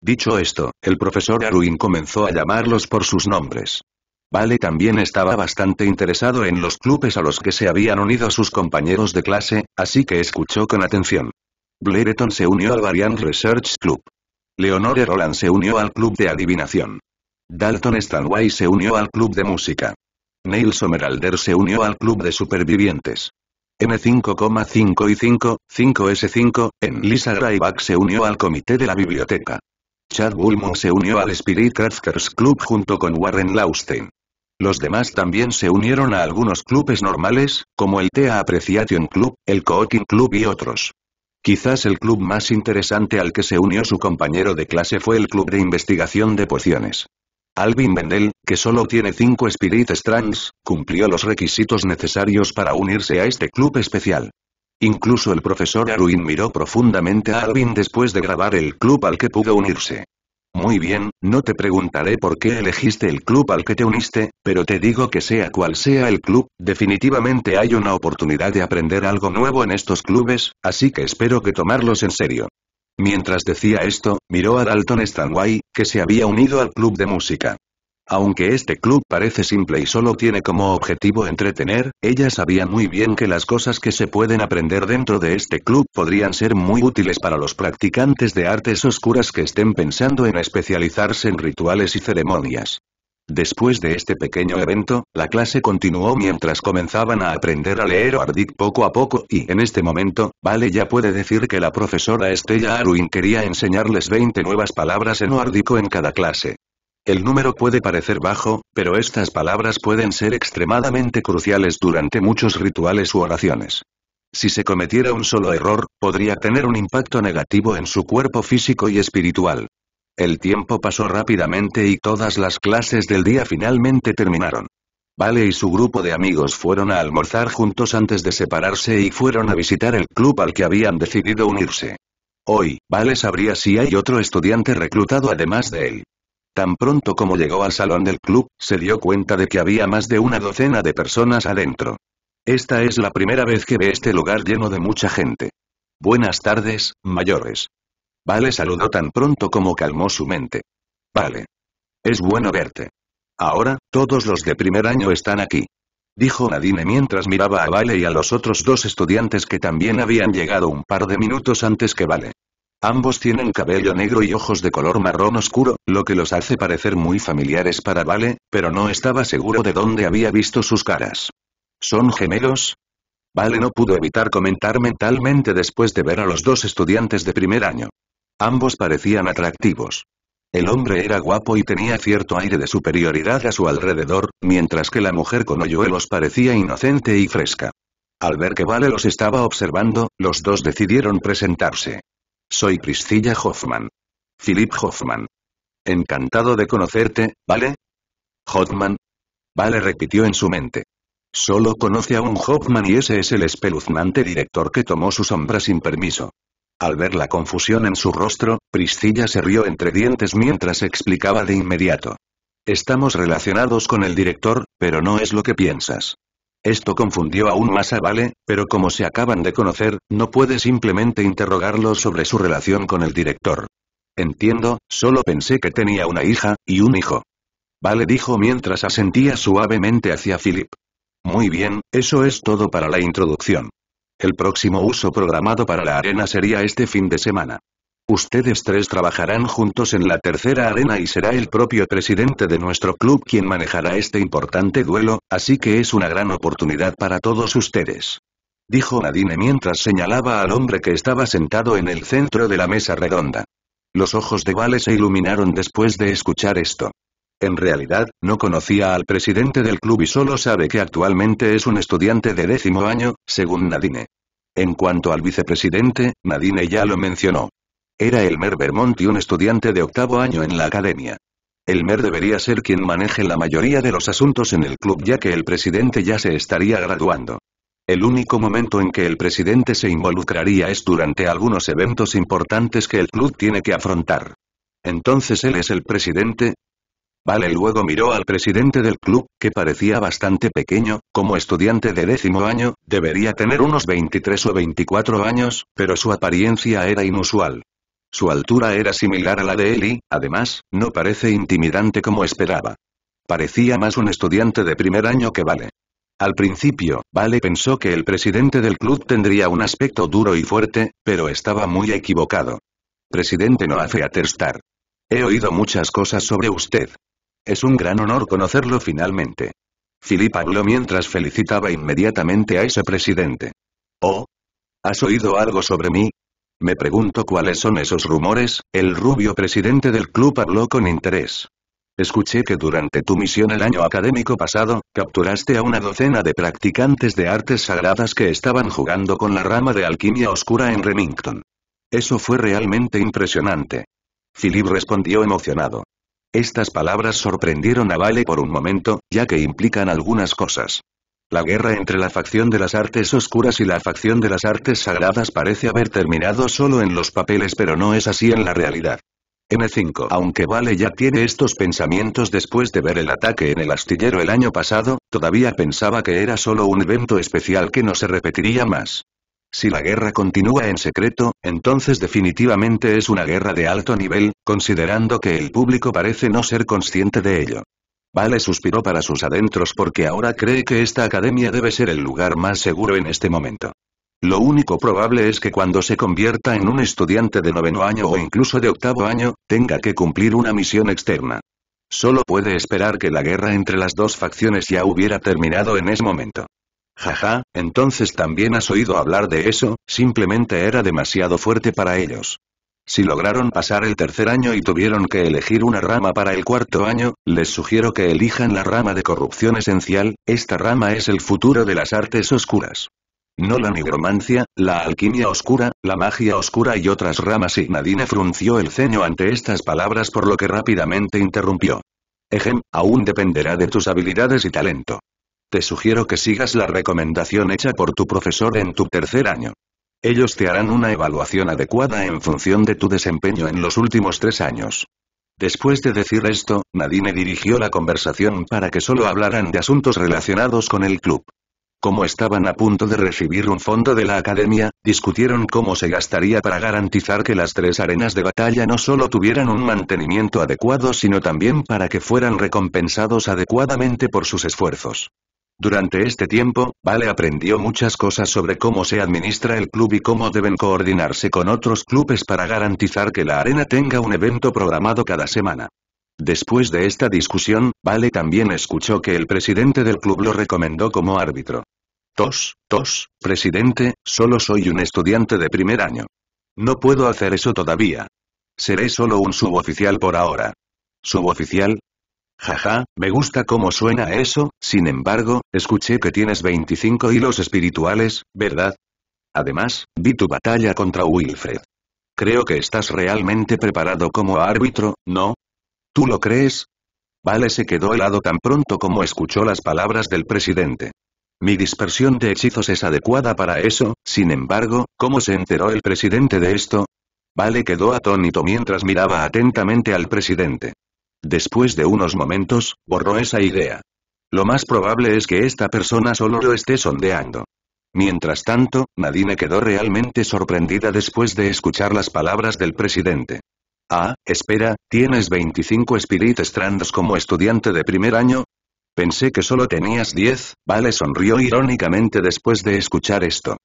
Dicho esto, el profesor Arwin comenzó a llamarlos por sus nombres. Vale también estaba bastante interesado en los clubes a los que se habían unido sus compañeros de clase, así que escuchó con atención. Blereton se unió al Variant Research Club. Leonore Roland se unió al Club de Adivinación. Dalton Stanway se unió al club de música. Neil Somerhalder se unió al club de supervivientes. M5,5 y 5, 5S5, en Lisa Greyback se unió al comité de la biblioteca. Chad Bullman se unió al Spirit Crafters Club junto con Warren Laustein. Los demás también se unieron a algunos clubes normales, como el Tea Appreciation Club, el Cooking Club y otros. Quizás el club más interesante al que se unió su compañero de clase fue el Club de Investigación de Pociones. Alvin Bendel, que solo tiene 5 Spirit Strands, cumplió los requisitos necesarios para unirse a este club especial. Incluso el profesor Arwin miró profundamente a Alvin después de grabar el club al que pudo unirse. Muy bien, no te preguntaré por qué elegiste el club al que te uniste, pero te digo que sea cual sea el club, definitivamente hay una oportunidad de aprender algo nuevo en estos clubes, así que espero que tomarlos en serio. Mientras decía esto, miró a Dalton Stanway, que se había unido al club de música. Aunque este club parece simple y solo tiene como objetivo entretener, ella sabía muy bien que las cosas que se pueden aprender dentro de este club podrían ser muy útiles para los practicantes de artes oscuras que estén pensando en especializarse en rituales y ceremonias. Después de este pequeño evento, la clase continuó mientras comenzaban a aprender a leer Ardic poco a poco y en este momento, Vale ya puede decir que la profesora Estella Arwin quería enseñarles 20 nuevas palabras en oardic en cada clase. El número puede parecer bajo, pero estas palabras pueden ser extremadamente cruciales durante muchos rituales u oraciones. Si se cometiera un solo error, podría tener un impacto negativo en su cuerpo físico y espiritual. El tiempo pasó rápidamente y todas las clases del día finalmente terminaron. Vale y su grupo de amigos fueron a almorzar juntos antes de separarse y fueron a visitar el club al que habían decidido unirse. Hoy, Vale sabría si hay otro estudiante reclutado además de él. Tan pronto como llegó al salón del club, se dio cuenta de que había más de una docena de personas adentro. Esta es la primera vez que ve este lugar lleno de mucha gente. Buenas tardes, mayores. Vale saludó tan pronto como calmó su mente. Vale. Es bueno verte. Ahora, todos los de primer año están aquí. Dijo Nadine mientras miraba a Vale y a los otros dos estudiantes que también habían llegado un par de minutos antes que Vale. Ambos tienen cabello negro y ojos de color marrón oscuro, lo que los hace parecer muy familiares para Vale, pero no estaba seguro de dónde había visto sus caras. ¿Son gemelos? Vale no pudo evitar comentar mentalmente después de ver a los dos estudiantes de primer año. Ambos parecían atractivos. El hombre era guapo y tenía cierto aire de superioridad a su alrededor, mientras que la mujer con hoyuelos parecía inocente y fresca. Al ver que Vale los estaba observando, los dos decidieron presentarse. Soy Priscilla Hoffman. Philip Hoffman. Encantado de conocerte, ¿vale? Hoffman. Vale repitió en su mente. Solo conoce a un Hoffman y ese es el espeluznante director que tomó su sombra sin permiso. Al ver la confusión en su rostro, Priscilla se rió entre dientes mientras explicaba de inmediato. Estamos relacionados con el director, pero no es lo que piensas. Esto confundió aún más a Vale, pero como se acaban de conocer, no puede simplemente interrogarlo sobre su relación con el director. Entiendo, solo pensé que tenía una hija, y un hijo. Vale dijo mientras asentía suavemente hacia Philip. Muy bien, eso es todo para la introducción. El próximo uso programado para la arena sería este fin de semana. Ustedes tres trabajarán juntos en la tercera arena y será el propio presidente de nuestro club quien manejará este importante duelo, así que es una gran oportunidad para todos ustedes. Dijo Nadine mientras señalaba al hombre que estaba sentado en el centro de la mesa redonda. Los ojos de Vale se iluminaron después de escuchar esto. En realidad, no conocía al presidente del club y solo sabe que actualmente es un estudiante de décimo año, según Nadine. En cuanto al vicepresidente, Nadine ya lo mencionó. Era el Mer Vermont y un estudiante de octavo año en la academia. El Mer debería ser quien maneje la mayoría de los asuntos en el club ya que el presidente ya se estaría graduando. El único momento en que el presidente se involucraría es durante algunos eventos importantes que el club tiene que afrontar. Entonces él es el presidente, Vale luego miró al presidente del club, que parecía bastante pequeño, como estudiante de décimo año, debería tener unos 23 o 24 años, pero su apariencia era inusual. Su altura era similar a la de él y, además, no parece intimidante como esperaba. Parecía más un estudiante de primer año que Vale. Al principio, Vale pensó que el presidente del club tendría un aspecto duro y fuerte, pero estaba muy equivocado. Presidente no hace aterstar. He oído muchas cosas sobre usted. Es un gran honor conocerlo finalmente. Philip habló mientras felicitaba inmediatamente a ese presidente. Oh. ¿Has oído algo sobre mí? Me pregunto cuáles son esos rumores, el rubio presidente del club habló con interés. Escuché que durante tu misión el año académico pasado, capturaste a una docena de practicantes de artes sagradas que estaban jugando con la rama de alquimia oscura en Remington. Eso fue realmente impresionante. Philip respondió emocionado. Estas palabras sorprendieron a Vale por un momento, ya que implican algunas cosas. La guerra entre la facción de las artes oscuras y la facción de las artes sagradas parece haber terminado solo en los papeles pero no es así en la realidad. n 5 Aunque Vale ya tiene estos pensamientos después de ver el ataque en el astillero el año pasado, todavía pensaba que era solo un evento especial que no se repetiría más. Si la guerra continúa en secreto, entonces definitivamente es una guerra de alto nivel, considerando que el público parece no ser consciente de ello. Vale suspiró para sus adentros porque ahora cree que esta academia debe ser el lugar más seguro en este momento. Lo único probable es que cuando se convierta en un estudiante de noveno año o incluso de octavo año, tenga que cumplir una misión externa. Solo puede esperar que la guerra entre las dos facciones ya hubiera terminado en ese momento. Jaja, entonces también has oído hablar de eso, simplemente era demasiado fuerte para ellos. Si lograron pasar el tercer año y tuvieron que elegir una rama para el cuarto año, les sugiero que elijan la rama de corrupción esencial, esta rama es el futuro de las artes oscuras. No la nigromancia, la alquimia oscura, la magia oscura y otras ramas y Nadine frunció el ceño ante estas palabras por lo que rápidamente interrumpió. Ejem, aún dependerá de tus habilidades y talento. Te sugiero que sigas la recomendación hecha por tu profesor en tu tercer año. Ellos te harán una evaluación adecuada en función de tu desempeño en los últimos tres años. Después de decir esto, Nadine dirigió la conversación para que solo hablaran de asuntos relacionados con el club. Como estaban a punto de recibir un fondo de la academia, discutieron cómo se gastaría para garantizar que las tres arenas de batalla no solo tuvieran un mantenimiento adecuado sino también para que fueran recompensados adecuadamente por sus esfuerzos. Durante este tiempo, Vale aprendió muchas cosas sobre cómo se administra el club y cómo deben coordinarse con otros clubes para garantizar que la arena tenga un evento programado cada semana. Después de esta discusión, Vale también escuchó que el presidente del club lo recomendó como árbitro. Tos, tos, presidente, solo soy un estudiante de primer año. No puedo hacer eso todavía. Seré solo un suboficial por ahora. ¿Suboficial? Jaja, me gusta cómo suena eso, sin embargo, escuché que tienes 25 hilos espirituales, ¿verdad? Además, vi tu batalla contra Wilfred. Creo que estás realmente preparado como árbitro, ¿no? ¿Tú lo crees? Vale se quedó helado tan pronto como escuchó las palabras del presidente. Mi dispersión de hechizos es adecuada para eso, sin embargo, ¿cómo se enteró el presidente de esto? Vale quedó atónito mientras miraba atentamente al presidente. Después de unos momentos, borró esa idea. Lo más probable es que esta persona solo lo esté sondeando. Mientras tanto, Nadine quedó realmente sorprendida después de escuchar las palabras del presidente. Ah, espera, ¿tienes 25 Spirit Strands como estudiante de primer año? Pensé que solo tenías 10, Vale sonrió irónicamente después de escuchar esto.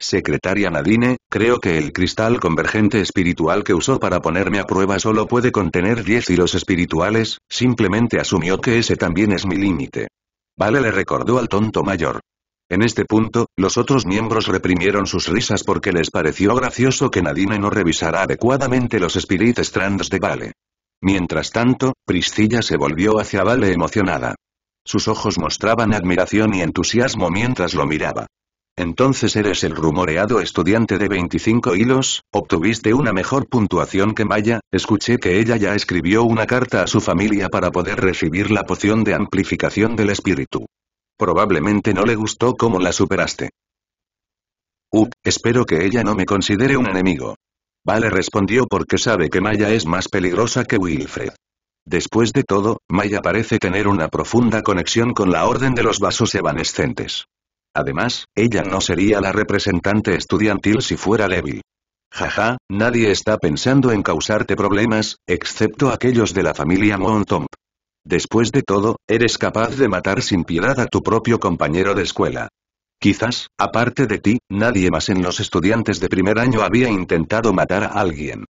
Secretaria Nadine, creo que el cristal convergente espiritual que usó para ponerme a prueba solo puede contener 10 hilos espirituales, simplemente asumió que ese también es mi límite. Vale le recordó al tonto mayor. En este punto, los otros miembros reprimieron sus risas porque les pareció gracioso que Nadine no revisara adecuadamente los Spirit Strands de Vale. Mientras tanto, Priscilla se volvió hacia Vale emocionada. Sus ojos mostraban admiración y entusiasmo mientras lo miraba. Entonces eres el rumoreado estudiante de 25 hilos, obtuviste una mejor puntuación que Maya, escuché que ella ya escribió una carta a su familia para poder recibir la poción de amplificación del espíritu. Probablemente no le gustó cómo la superaste. Up, espero que ella no me considere un enemigo. Vale respondió porque sabe que Maya es más peligrosa que Wilfred. Después de todo, Maya parece tener una profunda conexión con la Orden de los Vasos Evanescentes. Además, ella no sería la representante estudiantil si fuera débil. Jaja, nadie está pensando en causarte problemas, excepto aquellos de la familia Montomp. Después de todo, eres capaz de matar sin piedad a tu propio compañero de escuela. Quizás, aparte de ti, nadie más en los estudiantes de primer año había intentado matar a alguien.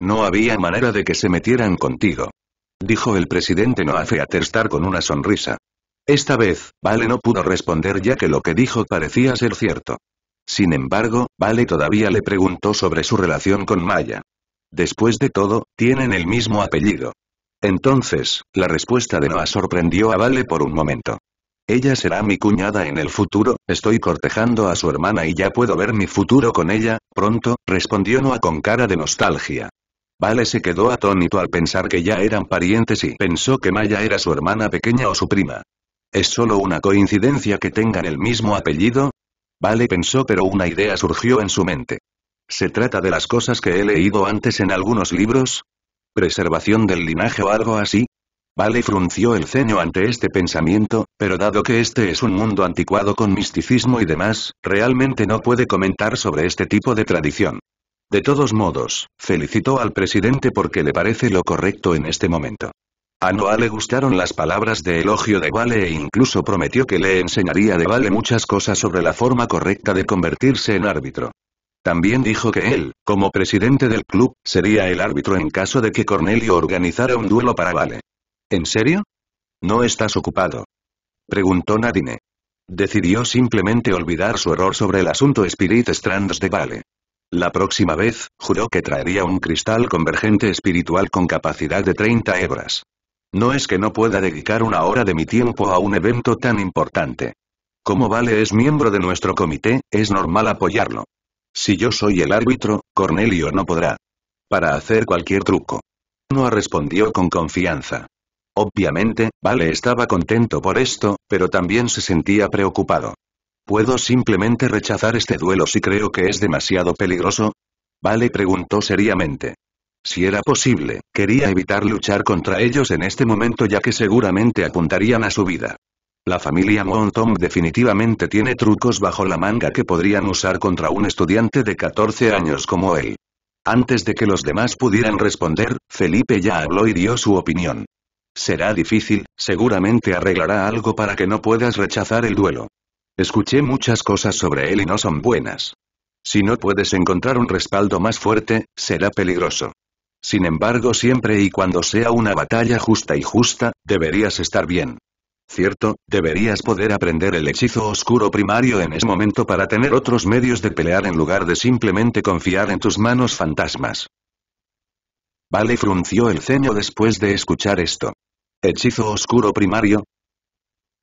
No había manera de que se metieran contigo. Dijo el presidente Noafe testar con una sonrisa. Esta vez, Vale no pudo responder ya que lo que dijo parecía ser cierto. Sin embargo, Vale todavía le preguntó sobre su relación con Maya. Después de todo, tienen el mismo apellido. Entonces, la respuesta de Noah sorprendió a Vale por un momento. Ella será mi cuñada en el futuro, estoy cortejando a su hermana y ya puedo ver mi futuro con ella, pronto, respondió Noah con cara de nostalgia. Vale se quedó atónito al pensar que ya eran parientes y pensó que Maya era su hermana pequeña o su prima. ¿Es solo una coincidencia que tengan el mismo apellido? Vale pensó pero una idea surgió en su mente. ¿Se trata de las cosas que he leído antes en algunos libros? ¿Preservación del linaje o algo así? Vale frunció el ceño ante este pensamiento, pero dado que este es un mundo anticuado con misticismo y demás, realmente no puede comentar sobre este tipo de tradición. De todos modos, felicitó al presidente porque le parece lo correcto en este momento. A Noah le gustaron las palabras de elogio de Vale e incluso prometió que le enseñaría de Vale muchas cosas sobre la forma correcta de convertirse en árbitro. También dijo que él, como presidente del club, sería el árbitro en caso de que Cornelio organizara un duelo para Vale. ¿En serio? ¿No estás ocupado? Preguntó Nadine. Decidió simplemente olvidar su error sobre el asunto Spirit Strands de Vale. La próxima vez, juró que traería un cristal convergente espiritual con capacidad de 30 hebras. No es que no pueda dedicar una hora de mi tiempo a un evento tan importante. Como Vale es miembro de nuestro comité, es normal apoyarlo. Si yo soy el árbitro, Cornelio no podrá. Para hacer cualquier truco. No respondió con confianza. Obviamente, Vale estaba contento por esto, pero también se sentía preocupado. ¿Puedo simplemente rechazar este duelo si creo que es demasiado peligroso? Vale preguntó seriamente. Si era posible, quería evitar luchar contra ellos en este momento ya que seguramente apuntarían a su vida. La familia Montom definitivamente tiene trucos bajo la manga que podrían usar contra un estudiante de 14 años como él. Antes de que los demás pudieran responder, Felipe ya habló y dio su opinión. Será difícil, seguramente arreglará algo para que no puedas rechazar el duelo. Escuché muchas cosas sobre él y no son buenas. Si no puedes encontrar un respaldo más fuerte, será peligroso. Sin embargo siempre y cuando sea una batalla justa y justa, deberías estar bien. Cierto, deberías poder aprender el hechizo oscuro primario en ese momento para tener otros medios de pelear en lugar de simplemente confiar en tus manos fantasmas. Vale frunció el ceño después de escuchar esto. ¿Hechizo oscuro primario?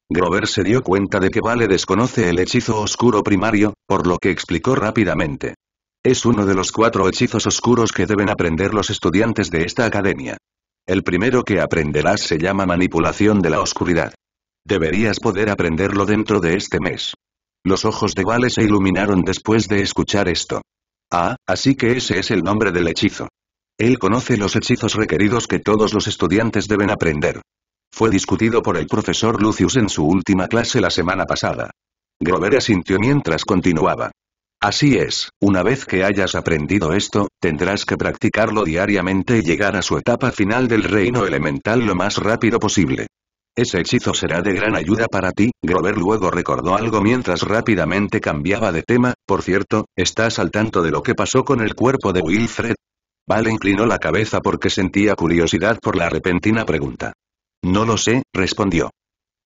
Grover se dio cuenta de que Vale desconoce el hechizo oscuro primario, por lo que explicó rápidamente. Es uno de los cuatro hechizos oscuros que deben aprender los estudiantes de esta academia. El primero que aprenderás se llama manipulación de la oscuridad. Deberías poder aprenderlo dentro de este mes. Los ojos de Vale se iluminaron después de escuchar esto. Ah, así que ese es el nombre del hechizo. Él conoce los hechizos requeridos que todos los estudiantes deben aprender. Fue discutido por el profesor Lucius en su última clase la semana pasada. Grover asintió mientras continuaba. Así es, una vez que hayas aprendido esto, tendrás que practicarlo diariamente y llegar a su etapa final del reino elemental lo más rápido posible. Ese hechizo será de gran ayuda para ti, Grover luego recordó algo mientras rápidamente cambiaba de tema, por cierto, ¿estás al tanto de lo que pasó con el cuerpo de Wilfred? Val inclinó la cabeza porque sentía curiosidad por la repentina pregunta. No lo sé, respondió.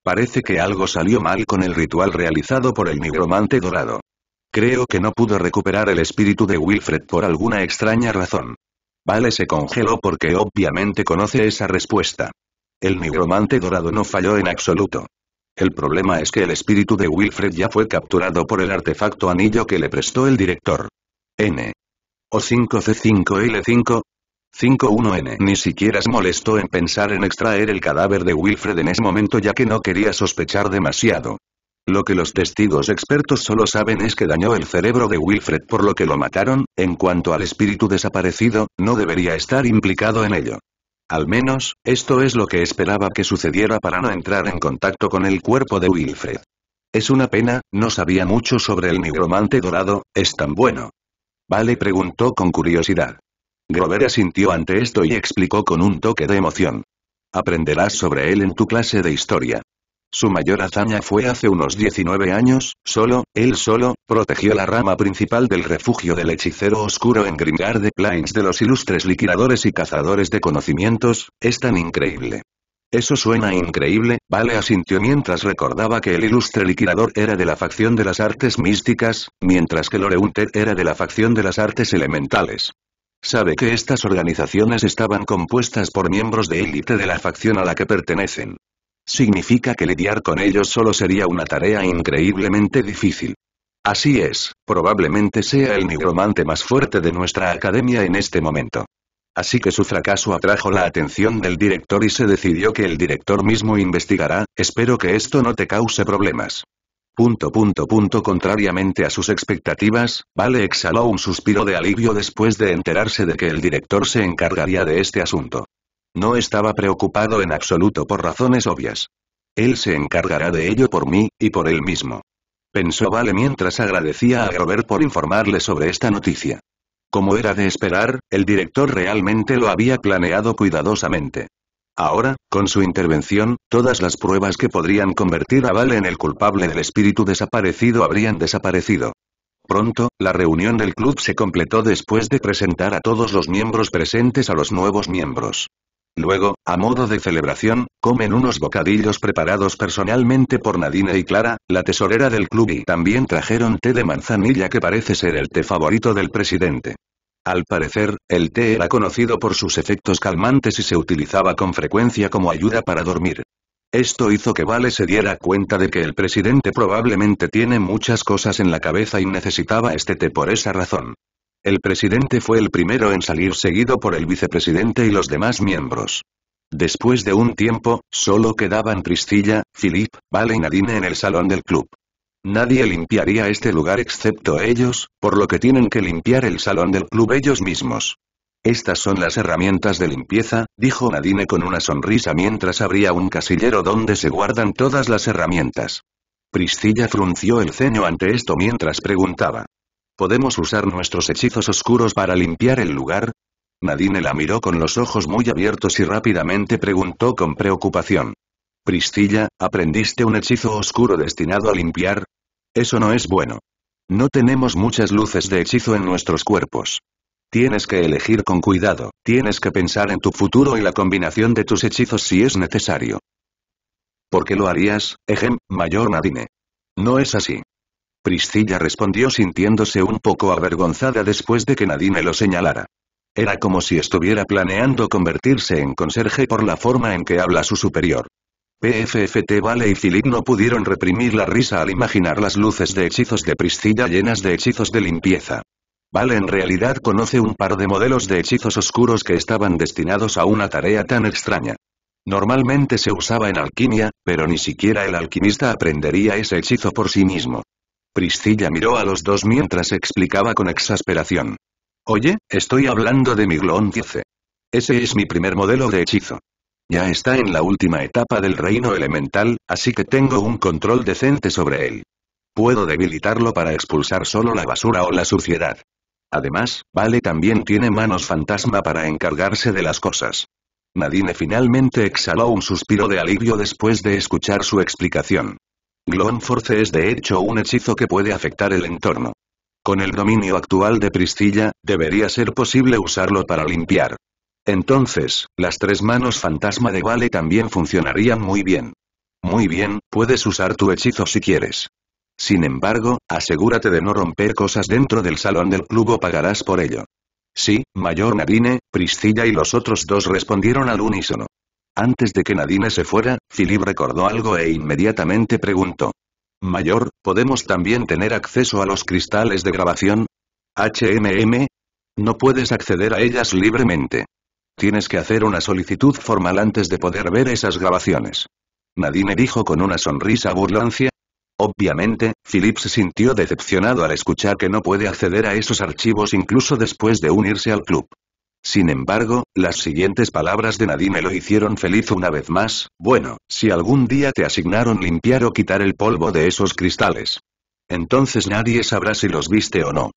Parece que algo salió mal con el ritual realizado por el nigromante dorado. Creo que no pudo recuperar el espíritu de Wilfred por alguna extraña razón. Vale se congeló porque obviamente conoce esa respuesta. El nigromante dorado no falló en absoluto. El problema es que el espíritu de Wilfred ya fue capturado por el artefacto anillo que le prestó el director. N. O5C5L5. 51N ni siquiera se molestó en pensar en extraer el cadáver de Wilfred en ese momento ya que no quería sospechar demasiado. Lo que los testigos expertos solo saben es que dañó el cerebro de Wilfred por lo que lo mataron, en cuanto al espíritu desaparecido, no debería estar implicado en ello. Al menos, esto es lo que esperaba que sucediera para no entrar en contacto con el cuerpo de Wilfred. Es una pena, no sabía mucho sobre el nigromante dorado, es tan bueno. Vale preguntó con curiosidad. Grover asintió ante esto y explicó con un toque de emoción. Aprenderás sobre él en tu clase de historia. Su mayor hazaña fue hace unos 19 años, solo, él solo, protegió la rama principal del refugio del hechicero oscuro en de Plains de los ilustres liquidadores y cazadores de conocimientos, es tan increíble. Eso suena increíble, Vale asintió mientras recordaba que el ilustre liquidador era de la facción de las artes místicas, mientras que Loreunter era de la facción de las artes elementales. Sabe que estas organizaciones estaban compuestas por miembros de élite de la facción a la que pertenecen. Significa que lidiar con ellos solo sería una tarea increíblemente difícil. Así es, probablemente sea el nigromante más fuerte de nuestra academia en este momento. Así que su fracaso atrajo la atención del director y se decidió que el director mismo investigará, espero que esto no te cause problemas. Punto punto punto contrariamente a sus expectativas, Vale exhaló un suspiro de alivio después de enterarse de que el director se encargaría de este asunto. No estaba preocupado en absoluto por razones obvias. Él se encargará de ello por mí, y por él mismo. Pensó Vale mientras agradecía a Grover por informarle sobre esta noticia. Como era de esperar, el director realmente lo había planeado cuidadosamente. Ahora, con su intervención, todas las pruebas que podrían convertir a Vale en el culpable del espíritu desaparecido habrían desaparecido. Pronto, la reunión del club se completó después de presentar a todos los miembros presentes a los nuevos miembros. Luego, a modo de celebración, comen unos bocadillos preparados personalmente por Nadine y Clara, la tesorera del club y también trajeron té de manzanilla que parece ser el té favorito del presidente. Al parecer, el té era conocido por sus efectos calmantes y se utilizaba con frecuencia como ayuda para dormir. Esto hizo que Vale se diera cuenta de que el presidente probablemente tiene muchas cosas en la cabeza y necesitaba este té por esa razón. El presidente fue el primero en salir seguido por el vicepresidente y los demás miembros. Después de un tiempo, solo quedaban Priscilla, Philip, Vale y Nadine en el salón del club. Nadie limpiaría este lugar excepto ellos, por lo que tienen que limpiar el salón del club ellos mismos. Estas son las herramientas de limpieza, dijo Nadine con una sonrisa mientras abría un casillero donde se guardan todas las herramientas. Priscilla frunció el ceño ante esto mientras preguntaba. ¿Podemos usar nuestros hechizos oscuros para limpiar el lugar? Nadine la miró con los ojos muy abiertos y rápidamente preguntó con preocupación. Priscilla, ¿aprendiste un hechizo oscuro destinado a limpiar? Eso no es bueno. No tenemos muchas luces de hechizo en nuestros cuerpos. Tienes que elegir con cuidado, tienes que pensar en tu futuro y la combinación de tus hechizos si es necesario. ¿Por qué lo harías, Ejem, Mayor Nadine? No es así. Priscilla respondió sintiéndose un poco avergonzada después de que Nadine lo señalara. Era como si estuviera planeando convertirse en conserje por la forma en que habla su superior. PFFT Vale y Philip no pudieron reprimir la risa al imaginar las luces de hechizos de Priscilla llenas de hechizos de limpieza. Vale en realidad conoce un par de modelos de hechizos oscuros que estaban destinados a una tarea tan extraña. Normalmente se usaba en alquimia, pero ni siquiera el alquimista aprendería ese hechizo por sí mismo. Priscilla miró a los dos mientras explicaba con exasperación. Oye, estoy hablando de mi Glon Ese es mi primer modelo de hechizo. Ya está en la última etapa del reino elemental, así que tengo un control decente sobre él. Puedo debilitarlo para expulsar solo la basura o la suciedad. Además, Vale también tiene manos fantasma para encargarse de las cosas. Nadine finalmente exhaló un suspiro de alivio después de escuchar su explicación. Glowforce es de hecho un hechizo que puede afectar el entorno. Con el dominio actual de Priscilla, debería ser posible usarlo para limpiar. Entonces, las tres manos fantasma de Vale también funcionarían muy bien. Muy bien, puedes usar tu hechizo si quieres. Sin embargo, asegúrate de no romper cosas dentro del salón del club o pagarás por ello. Sí, Mayor Nadine, Priscilla y los otros dos respondieron al unísono. Antes de que Nadine se fuera, Philip recordó algo e inmediatamente preguntó. Mayor, ¿podemos también tener acceso a los cristales de grabación? HMM? No puedes acceder a ellas libremente. Tienes que hacer una solicitud formal antes de poder ver esas grabaciones. Nadine dijo con una sonrisa burlancia. Obviamente, Philip se sintió decepcionado al escuchar que no puede acceder a esos archivos incluso después de unirse al club. Sin embargo, las siguientes palabras de Nadine lo hicieron feliz una vez más, bueno, si algún día te asignaron limpiar o quitar el polvo de esos cristales. Entonces nadie sabrá si los viste o no.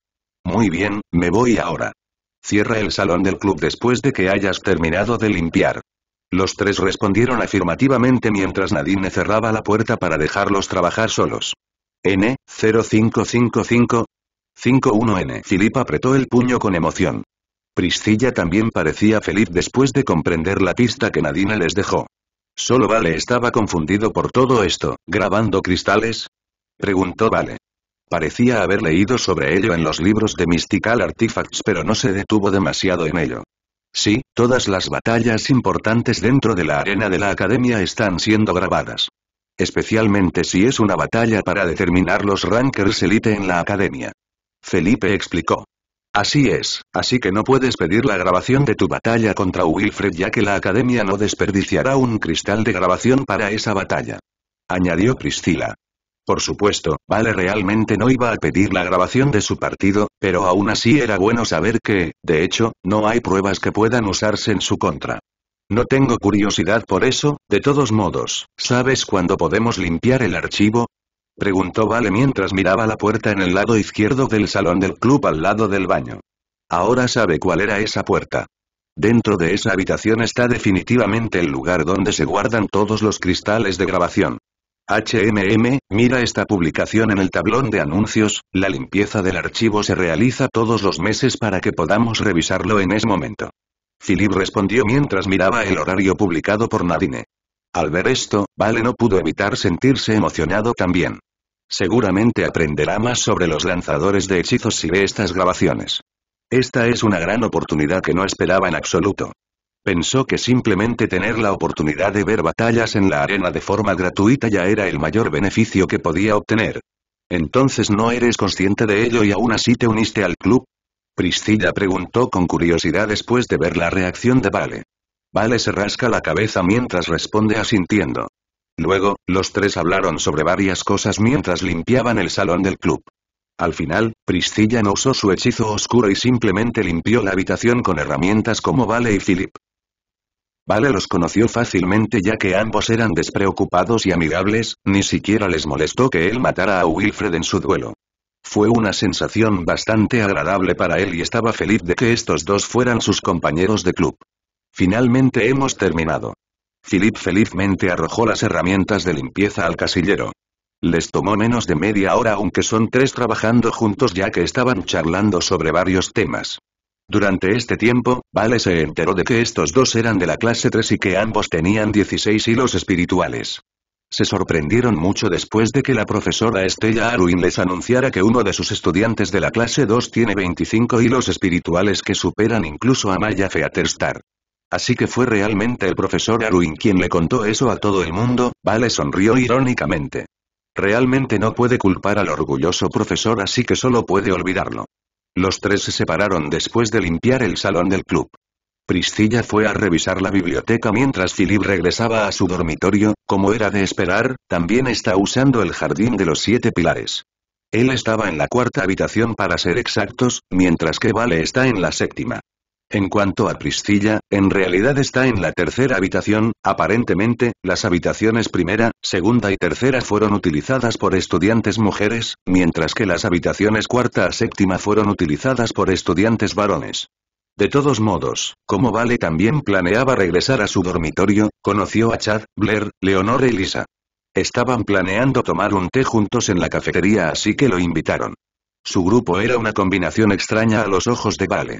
Muy bien, me voy ahora. Cierra el salón del club después de que hayas terminado de limpiar. Los tres respondieron afirmativamente mientras Nadine cerraba la puerta para dejarlos trabajar solos. N, 0555. 51N. Filip apretó el puño con emoción. Priscilla también parecía feliz después de comprender la pista que Nadine les dejó. ¿Solo Vale estaba confundido por todo esto, grabando cristales? Preguntó Vale. Parecía haber leído sobre ello en los libros de Mystical Artifacts pero no se detuvo demasiado en ello. Sí, todas las batallas importantes dentro de la arena de la academia están siendo grabadas. Especialmente si es una batalla para determinar los rankers elite en la academia. Felipe explicó. Así es, así que no puedes pedir la grabación de tu batalla contra Wilfred ya que la academia no desperdiciará un cristal de grabación para esa batalla. Añadió Priscila. Por supuesto, Vale realmente no iba a pedir la grabación de su partido, pero aún así era bueno saber que, de hecho, no hay pruebas que puedan usarse en su contra. No tengo curiosidad por eso, de todos modos, ¿sabes cuándo podemos limpiar el archivo? Preguntó Vale mientras miraba la puerta en el lado izquierdo del salón del club al lado del baño. Ahora sabe cuál era esa puerta. Dentro de esa habitación está definitivamente el lugar donde se guardan todos los cristales de grabación. HMM, mira esta publicación en el tablón de anuncios, la limpieza del archivo se realiza todos los meses para que podamos revisarlo en ese momento. Philip respondió mientras miraba el horario publicado por Nadine. Al ver esto, Vale no pudo evitar sentirse emocionado también. Seguramente aprenderá más sobre los lanzadores de hechizos si ve estas grabaciones. Esta es una gran oportunidad que no esperaba en absoluto. Pensó que simplemente tener la oportunidad de ver batallas en la arena de forma gratuita ya era el mayor beneficio que podía obtener. Entonces no eres consciente de ello y aún así te uniste al club. Priscilla preguntó con curiosidad después de ver la reacción de Vale. Vale se rasca la cabeza mientras responde asintiendo. Luego, los tres hablaron sobre varias cosas mientras limpiaban el salón del club. Al final, Priscilla no usó su hechizo oscuro y simplemente limpió la habitación con herramientas como Vale y Philip. Vale los conoció fácilmente ya que ambos eran despreocupados y amigables, ni siquiera les molestó que él matara a Wilfred en su duelo. Fue una sensación bastante agradable para él y estaba feliz de que estos dos fueran sus compañeros de club. Finalmente hemos terminado. Philip felizmente arrojó las herramientas de limpieza al casillero. Les tomó menos de media hora aunque son tres trabajando juntos ya que estaban charlando sobre varios temas. Durante este tiempo, Vale se enteró de que estos dos eran de la clase 3 y que ambos tenían 16 hilos espirituales. Se sorprendieron mucho después de que la profesora Estella Arwin les anunciara que uno de sus estudiantes de la clase 2 tiene 25 hilos espirituales que superan incluso a Maya Featerstar. Así que fue realmente el profesor Arwin quien le contó eso a todo el mundo, Vale sonrió irónicamente. Realmente no puede culpar al orgulloso profesor así que solo puede olvidarlo. Los tres se separaron después de limpiar el salón del club. Priscilla fue a revisar la biblioteca mientras Philip regresaba a su dormitorio, como era de esperar, también está usando el jardín de los siete pilares. Él estaba en la cuarta habitación para ser exactos, mientras que Vale está en la séptima. En cuanto a Priscilla, en realidad está en la tercera habitación, aparentemente, las habitaciones primera, segunda y tercera fueron utilizadas por estudiantes mujeres, mientras que las habitaciones cuarta a séptima fueron utilizadas por estudiantes varones. De todos modos, como Vale también planeaba regresar a su dormitorio, conoció a Chad, Blair, Leonor y Lisa. Estaban planeando tomar un té juntos en la cafetería así que lo invitaron. Su grupo era una combinación extraña a los ojos de Vale.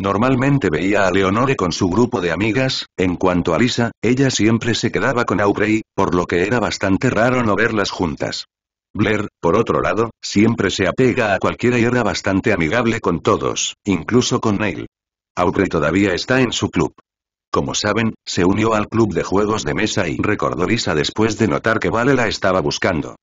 Normalmente veía a Leonore con su grupo de amigas, en cuanto a Lisa, ella siempre se quedaba con Aubrey, por lo que era bastante raro no verlas juntas. Blair, por otro lado, siempre se apega a cualquiera y era bastante amigable con todos, incluso con Neil. Aubrey todavía está en su club. Como saben, se unió al club de juegos de mesa y recordó Lisa después de notar que Vale la estaba buscando.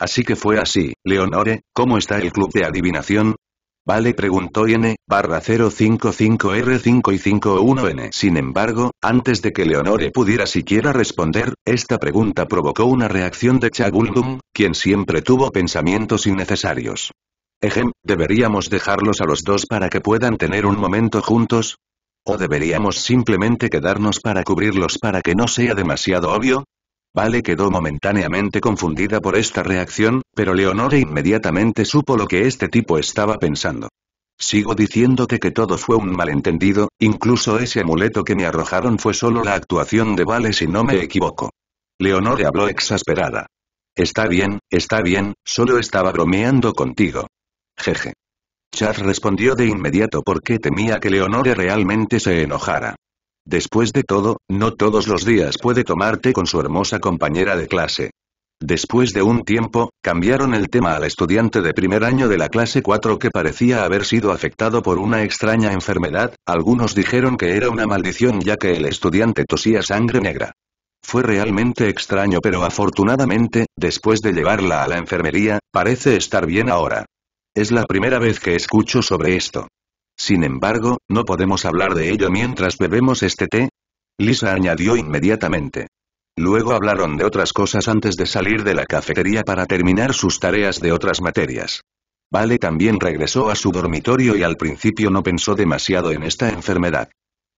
Así que fue así, Leonore, ¿cómo está el club de adivinación? Vale preguntó n, barra 055R5 y 51N. Sin embargo, antes de que Leonore pudiera siquiera responder, esta pregunta provocó una reacción de Chaguldum, quien siempre tuvo pensamientos innecesarios. Ejem, ¿deberíamos dejarlos a los dos para que puedan tener un momento juntos? ¿O deberíamos simplemente quedarnos para cubrirlos para que no sea demasiado obvio? Vale quedó momentáneamente confundida por esta reacción, pero Leonore inmediatamente supo lo que este tipo estaba pensando. Sigo diciéndote que todo fue un malentendido, incluso ese amuleto que me arrojaron fue solo la actuación de Vale si no me equivoco. Leonore habló exasperada. Está bien, está bien, solo estaba bromeando contigo. Jeje. Charles respondió de inmediato porque temía que Leonore realmente se enojara. Después de todo, no todos los días puede tomarte con su hermosa compañera de clase. Después de un tiempo, cambiaron el tema al estudiante de primer año de la clase 4 que parecía haber sido afectado por una extraña enfermedad, algunos dijeron que era una maldición ya que el estudiante tosía sangre negra. Fue realmente extraño pero afortunadamente, después de llevarla a la enfermería, parece estar bien ahora. Es la primera vez que escucho sobre esto. Sin embargo, no podemos hablar de ello mientras bebemos este té. Lisa añadió inmediatamente. Luego hablaron de otras cosas antes de salir de la cafetería para terminar sus tareas de otras materias. Vale también regresó a su dormitorio y al principio no pensó demasiado en esta enfermedad.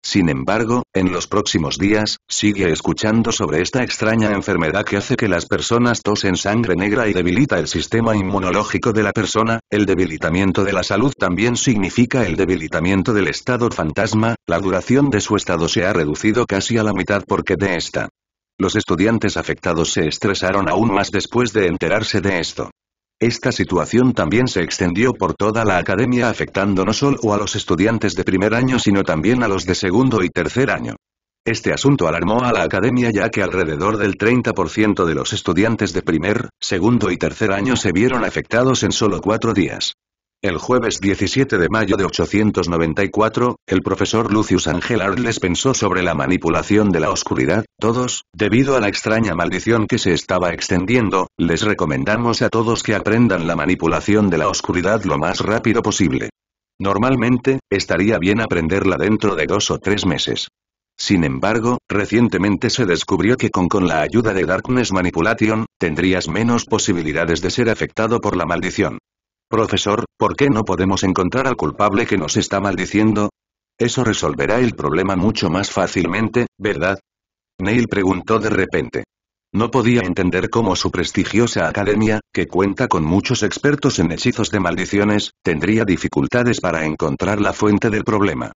Sin embargo, en los próximos días, sigue escuchando sobre esta extraña enfermedad que hace que las personas tosen sangre negra y debilita el sistema inmunológico de la persona, el debilitamiento de la salud también significa el debilitamiento del estado fantasma, la duración de su estado se ha reducido casi a la mitad porque de esta. Los estudiantes afectados se estresaron aún más después de enterarse de esto. Esta situación también se extendió por toda la academia afectando no solo a los estudiantes de primer año sino también a los de segundo y tercer año. Este asunto alarmó a la academia ya que alrededor del 30% de los estudiantes de primer, segundo y tercer año se vieron afectados en solo cuatro días. El jueves 17 de mayo de 894, el profesor Lucius Angelard les pensó sobre la manipulación de la oscuridad, todos, debido a la extraña maldición que se estaba extendiendo, les recomendamos a todos que aprendan la manipulación de la oscuridad lo más rápido posible. Normalmente, estaría bien aprenderla dentro de dos o tres meses. Sin embargo, recientemente se descubrió que con, con la ayuda de Darkness Manipulation, tendrías menos posibilidades de ser afectado por la maldición. Profesor, ¿por qué no podemos encontrar al culpable que nos está maldiciendo? Eso resolverá el problema mucho más fácilmente, ¿verdad? Neil preguntó de repente. No podía entender cómo su prestigiosa academia, que cuenta con muchos expertos en hechizos de maldiciones, tendría dificultades para encontrar la fuente del problema.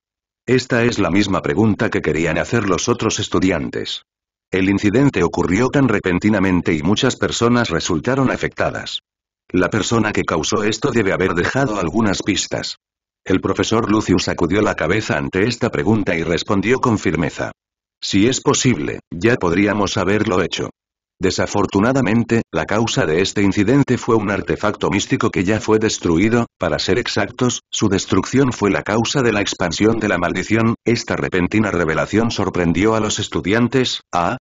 Esta es la misma pregunta que querían hacer los otros estudiantes. El incidente ocurrió tan repentinamente y muchas personas resultaron afectadas. La persona que causó esto debe haber dejado algunas pistas. El profesor Lucius sacudió la cabeza ante esta pregunta y respondió con firmeza. Si es posible, ya podríamos haberlo hecho. Desafortunadamente, la causa de este incidente fue un artefacto místico que ya fue destruido, para ser exactos, su destrucción fue la causa de la expansión de la maldición, esta repentina revelación sorprendió a los estudiantes, a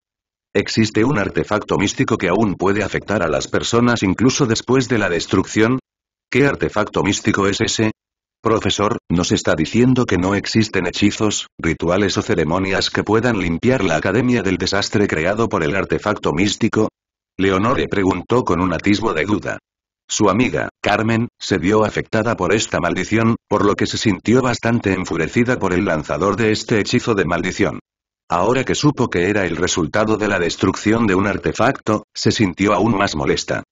¿Existe un artefacto místico que aún puede afectar a las personas incluso después de la destrucción? ¿Qué artefacto místico es ese? Profesor, nos está diciendo que no existen hechizos, rituales o ceremonias que puedan limpiar la academia del desastre creado por el artefacto místico. Leonore preguntó con un atisbo de duda. Su amiga, Carmen, se vio afectada por esta maldición, por lo que se sintió bastante enfurecida por el lanzador de este hechizo de maldición. Ahora que supo que era el resultado de la destrucción de un artefacto, se sintió aún más molesta.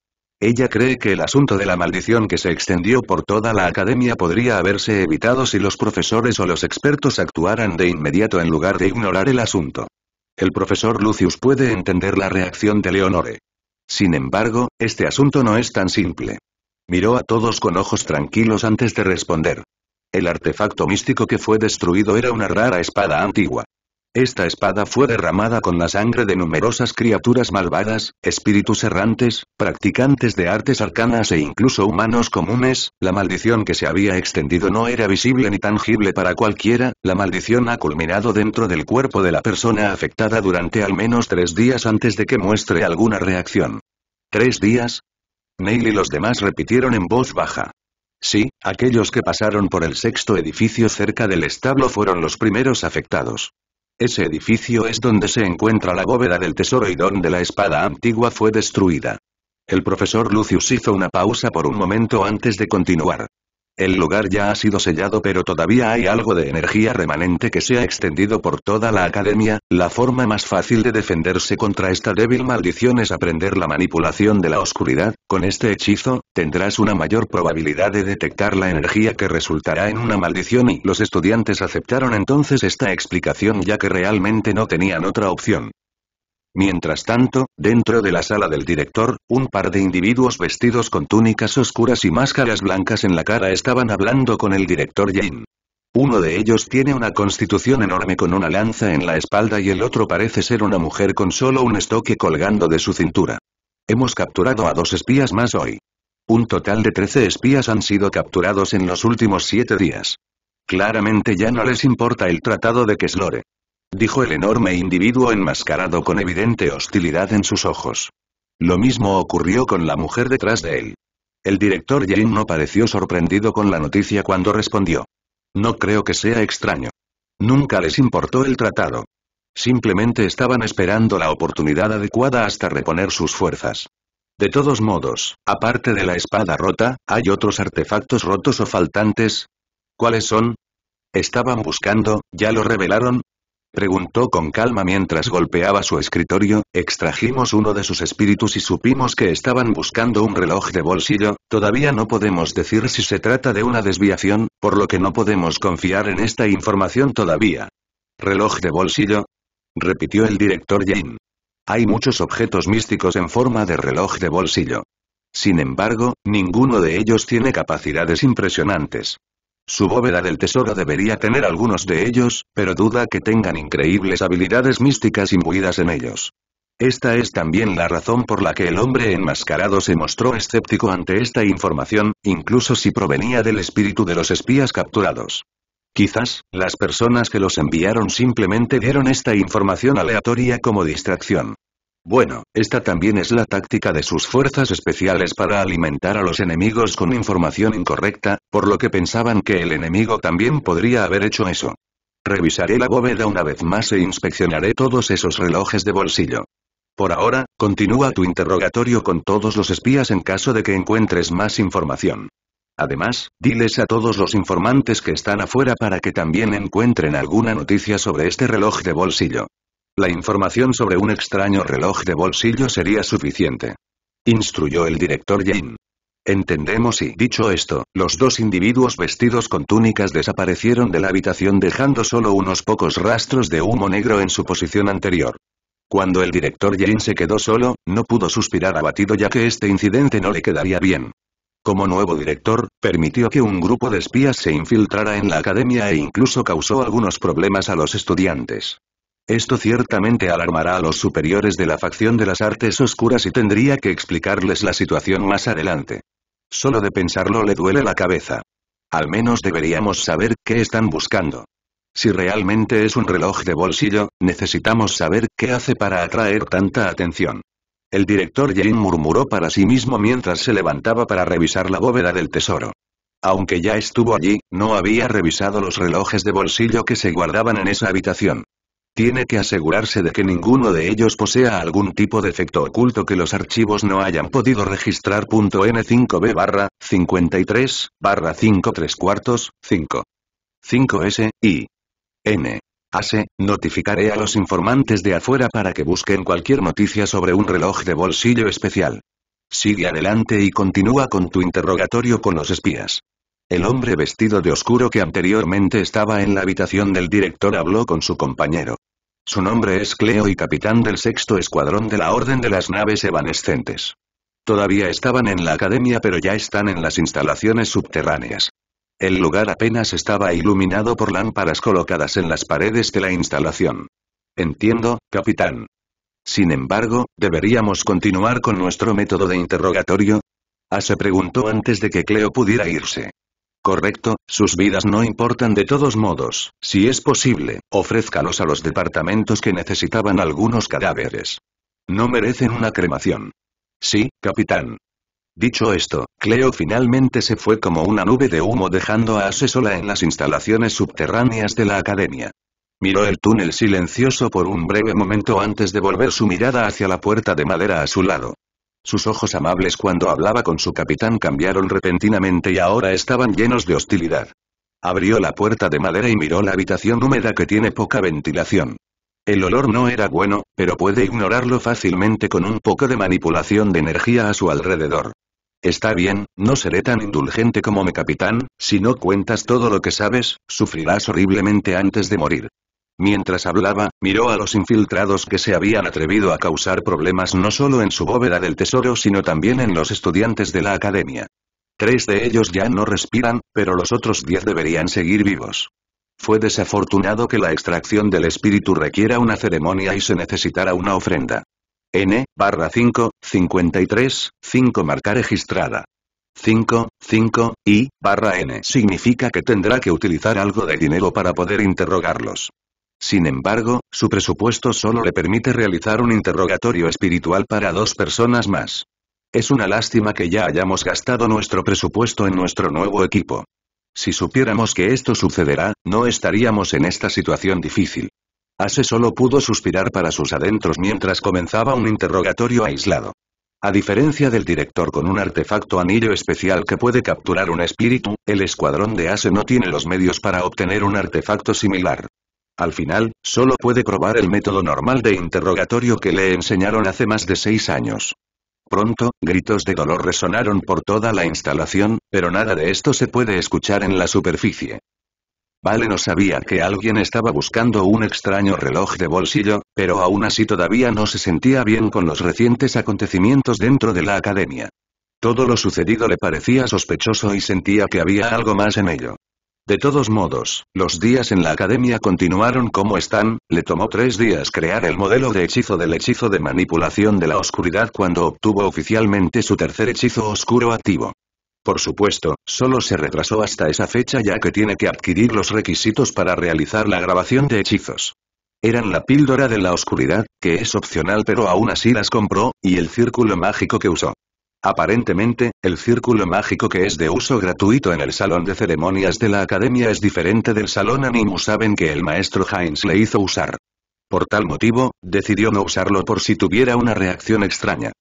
Ella cree que el asunto de la maldición que se extendió por toda la academia podría haberse evitado si los profesores o los expertos actuaran de inmediato en lugar de ignorar el asunto. El profesor Lucius puede entender la reacción de Leonore. Sin embargo, este asunto no es tan simple. Miró a todos con ojos tranquilos antes de responder. El artefacto místico que fue destruido era una rara espada antigua. Esta espada fue derramada con la sangre de numerosas criaturas malvadas, espíritus errantes, practicantes de artes arcanas e incluso humanos comunes, la maldición que se había extendido no era visible ni tangible para cualquiera, la maldición ha culminado dentro del cuerpo de la persona afectada durante al menos tres días antes de que muestre alguna reacción. ¿Tres días? Neil y los demás repitieron en voz baja. Sí, aquellos que pasaron por el sexto edificio cerca del establo fueron los primeros afectados. Ese edificio es donde se encuentra la bóveda del tesoro y donde la espada antigua fue destruida. El profesor Lucius hizo una pausa por un momento antes de continuar. El lugar ya ha sido sellado pero todavía hay algo de energía remanente que se ha extendido por toda la academia, la forma más fácil de defenderse contra esta débil maldición es aprender la manipulación de la oscuridad, con este hechizo, tendrás una mayor probabilidad de detectar la energía que resultará en una maldición y los estudiantes aceptaron entonces esta explicación ya que realmente no tenían otra opción. Mientras tanto, dentro de la sala del director, un par de individuos vestidos con túnicas oscuras y máscaras blancas en la cara estaban hablando con el director Jane. Uno de ellos tiene una constitución enorme con una lanza en la espalda y el otro parece ser una mujer con solo un estoque colgando de su cintura. Hemos capturado a dos espías más hoy. Un total de trece espías han sido capturados en los últimos siete días. Claramente ya no les importa el tratado de Keslore dijo el enorme individuo enmascarado con evidente hostilidad en sus ojos. Lo mismo ocurrió con la mujer detrás de él. El director Jane no pareció sorprendido con la noticia cuando respondió. No creo que sea extraño. Nunca les importó el tratado. Simplemente estaban esperando la oportunidad adecuada hasta reponer sus fuerzas. De todos modos, aparte de la espada rota, ¿hay otros artefactos rotos o faltantes? ¿Cuáles son? Estaban buscando, ya lo revelaron, Preguntó con calma mientras golpeaba su escritorio, extrajimos uno de sus espíritus y supimos que estaban buscando un reloj de bolsillo, todavía no podemos decir si se trata de una desviación, por lo que no podemos confiar en esta información todavía. ¿Reloj de bolsillo? repitió el director Jane. Hay muchos objetos místicos en forma de reloj de bolsillo. Sin embargo, ninguno de ellos tiene capacidades impresionantes. Su bóveda del tesoro debería tener algunos de ellos, pero duda que tengan increíbles habilidades místicas imbuidas en ellos. Esta es también la razón por la que el hombre enmascarado se mostró escéptico ante esta información, incluso si provenía del espíritu de los espías capturados. Quizás, las personas que los enviaron simplemente dieron esta información aleatoria como distracción. Bueno, esta también es la táctica de sus fuerzas especiales para alimentar a los enemigos con información incorrecta, por lo que pensaban que el enemigo también podría haber hecho eso. Revisaré la bóveda una vez más e inspeccionaré todos esos relojes de bolsillo. Por ahora, continúa tu interrogatorio con todos los espías en caso de que encuentres más información. Además, diles a todos los informantes que están afuera para que también encuentren alguna noticia sobre este reloj de bolsillo. La información sobre un extraño reloj de bolsillo sería suficiente. Instruyó el director Jane. Entendemos y, dicho esto, los dos individuos vestidos con túnicas desaparecieron de la habitación dejando solo unos pocos rastros de humo negro en su posición anterior. Cuando el director Jane se quedó solo, no pudo suspirar abatido ya que este incidente no le quedaría bien. Como nuevo director, permitió que un grupo de espías se infiltrara en la academia e incluso causó algunos problemas a los estudiantes. Esto ciertamente alarmará a los superiores de la facción de las artes oscuras y tendría que explicarles la situación más adelante. Solo de pensarlo le duele la cabeza. Al menos deberíamos saber qué están buscando. Si realmente es un reloj de bolsillo, necesitamos saber qué hace para atraer tanta atención. El director Jane murmuró para sí mismo mientras se levantaba para revisar la bóveda del tesoro. Aunque ya estuvo allí, no había revisado los relojes de bolsillo que se guardaban en esa habitación. Tiene que asegurarse de que ninguno de ellos posea algún tipo de efecto oculto que los archivos no hayan podido registrar. N5B barra, 53, barra 5 cuartos, 5. s y N. notificaré a los informantes de afuera para que busquen cualquier noticia sobre un reloj de bolsillo especial. Sigue adelante y continúa con tu interrogatorio con los espías. El hombre vestido de oscuro que anteriormente estaba en la habitación del director habló con su compañero. Su nombre es Cleo y capitán del sexto escuadrón de la Orden de las Naves Evanescentes. Todavía estaban en la academia pero ya están en las instalaciones subterráneas. El lugar apenas estaba iluminado por lámparas colocadas en las paredes de la instalación. Entiendo, capitán. Sin embargo, ¿deberíamos continuar con nuestro método de interrogatorio? A ah, se preguntó antes de que Cleo pudiera irse. Correcto, sus vidas no importan de todos modos, si es posible, ofrézcalos a los departamentos que necesitaban algunos cadáveres. No merecen una cremación. Sí, capitán. Dicho esto, Cleo finalmente se fue como una nube de humo dejando a Asesola sola en las instalaciones subterráneas de la academia. Miró el túnel silencioso por un breve momento antes de volver su mirada hacia la puerta de madera a su lado. Sus ojos amables cuando hablaba con su capitán cambiaron repentinamente y ahora estaban llenos de hostilidad. Abrió la puerta de madera y miró la habitación húmeda que tiene poca ventilación. El olor no era bueno, pero puede ignorarlo fácilmente con un poco de manipulación de energía a su alrededor. Está bien, no seré tan indulgente como mi capitán, si no cuentas todo lo que sabes, sufrirás horriblemente antes de morir. Mientras hablaba, miró a los infiltrados que se habían atrevido a causar problemas no solo en su bóveda del tesoro sino también en los estudiantes de la academia. Tres de ellos ya no respiran, pero los otros diez deberían seguir vivos. Fue desafortunado que la extracción del espíritu requiera una ceremonia y se necesitara una ofrenda. N, barra 5, 53, 5 marca registrada. 5, 5, y, barra N significa que tendrá que utilizar algo de dinero para poder interrogarlos. Sin embargo, su presupuesto solo le permite realizar un interrogatorio espiritual para dos personas más. Es una lástima que ya hayamos gastado nuestro presupuesto en nuestro nuevo equipo. Si supiéramos que esto sucederá, no estaríamos en esta situación difícil. Ase solo pudo suspirar para sus adentros mientras comenzaba un interrogatorio aislado. A diferencia del director con un artefacto anillo especial que puede capturar un espíritu, el escuadrón de Ase no tiene los medios para obtener un artefacto similar. Al final, solo puede probar el método normal de interrogatorio que le enseñaron hace más de seis años. Pronto, gritos de dolor resonaron por toda la instalación, pero nada de esto se puede escuchar en la superficie. Vale no sabía que alguien estaba buscando un extraño reloj de bolsillo, pero aún así todavía no se sentía bien con los recientes acontecimientos dentro de la academia. Todo lo sucedido le parecía sospechoso y sentía que había algo más en ello. De todos modos, los días en la academia continuaron como están, le tomó tres días crear el modelo de hechizo del hechizo de manipulación de la oscuridad cuando obtuvo oficialmente su tercer hechizo oscuro activo. Por supuesto, solo se retrasó hasta esa fecha ya que tiene que adquirir los requisitos para realizar la grabación de hechizos. Eran la píldora de la oscuridad, que es opcional pero aún así las compró, y el círculo mágico que usó. Aparentemente, el círculo mágico que es de uso gratuito en el salón de ceremonias de la academia es diferente del salón Animu saben que el maestro Heinz le hizo usar. Por tal motivo, decidió no usarlo por si tuviera una reacción extraña.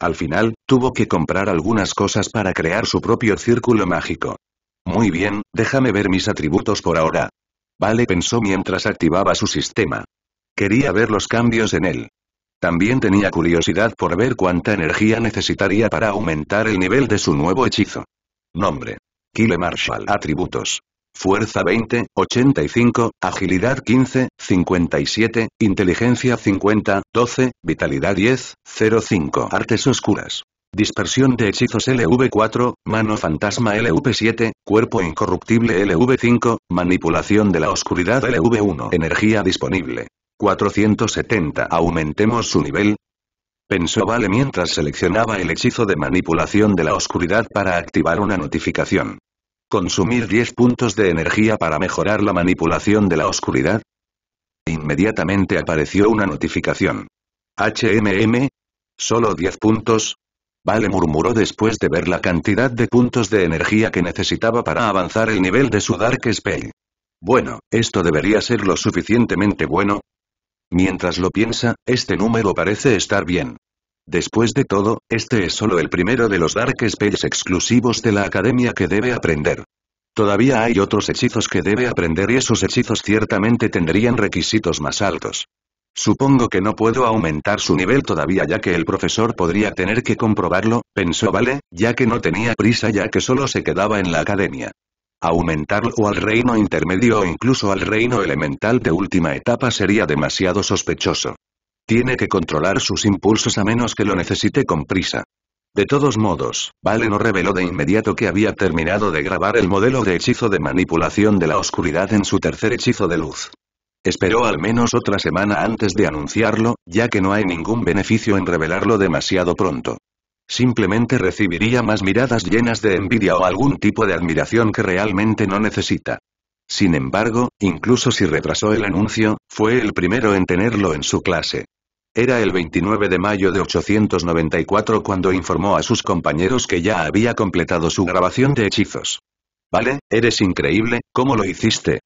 Al final, tuvo que comprar algunas cosas para crear su propio círculo mágico. Muy bien, déjame ver mis atributos por ahora. Vale pensó mientras activaba su sistema. Quería ver los cambios en él. También tenía curiosidad por ver cuánta energía necesitaría para aumentar el nivel de su nuevo hechizo. Nombre. Kile Marshall. Atributos. Fuerza 20, 85, Agilidad 15, 57, Inteligencia 50, 12, Vitalidad 10, 05. Artes Oscuras. Dispersión de hechizos LV4, Mano Fantasma LV7, Cuerpo Incorruptible LV5, Manipulación de la Oscuridad LV1. Energía disponible. 470 aumentemos su nivel, pensó Vale mientras seleccionaba el hechizo de manipulación de la oscuridad para activar una notificación. Consumir 10 puntos de energía para mejorar la manipulación de la oscuridad. Inmediatamente apareció una notificación. HMM. Solo 10 puntos. Vale murmuró después de ver la cantidad de puntos de energía que necesitaba para avanzar el nivel de su Dark Spell. Bueno, esto debería ser lo suficientemente bueno, Mientras lo piensa, este número parece estar bien. Después de todo, este es solo el primero de los Dark Spells exclusivos de la academia que debe aprender. Todavía hay otros hechizos que debe aprender y esos hechizos ciertamente tendrían requisitos más altos. Supongo que no puedo aumentar su nivel todavía ya que el profesor podría tener que comprobarlo, pensó Vale, ya que no tenía prisa ya que solo se quedaba en la academia. Aumentarlo o al reino intermedio o incluso al reino elemental de última etapa sería demasiado sospechoso. Tiene que controlar sus impulsos a menos que lo necesite con prisa. De todos modos, Vale no reveló de inmediato que había terminado de grabar el modelo de hechizo de manipulación de la oscuridad en su tercer hechizo de luz. Esperó al menos otra semana antes de anunciarlo, ya que no hay ningún beneficio en revelarlo demasiado pronto simplemente recibiría más miradas llenas de envidia o algún tipo de admiración que realmente no necesita. Sin embargo, incluso si retrasó el anuncio, fue el primero en tenerlo en su clase. Era el 29 de mayo de 894 cuando informó a sus compañeros que ya había completado su grabación de hechizos. Vale, eres increíble, ¿cómo lo hiciste?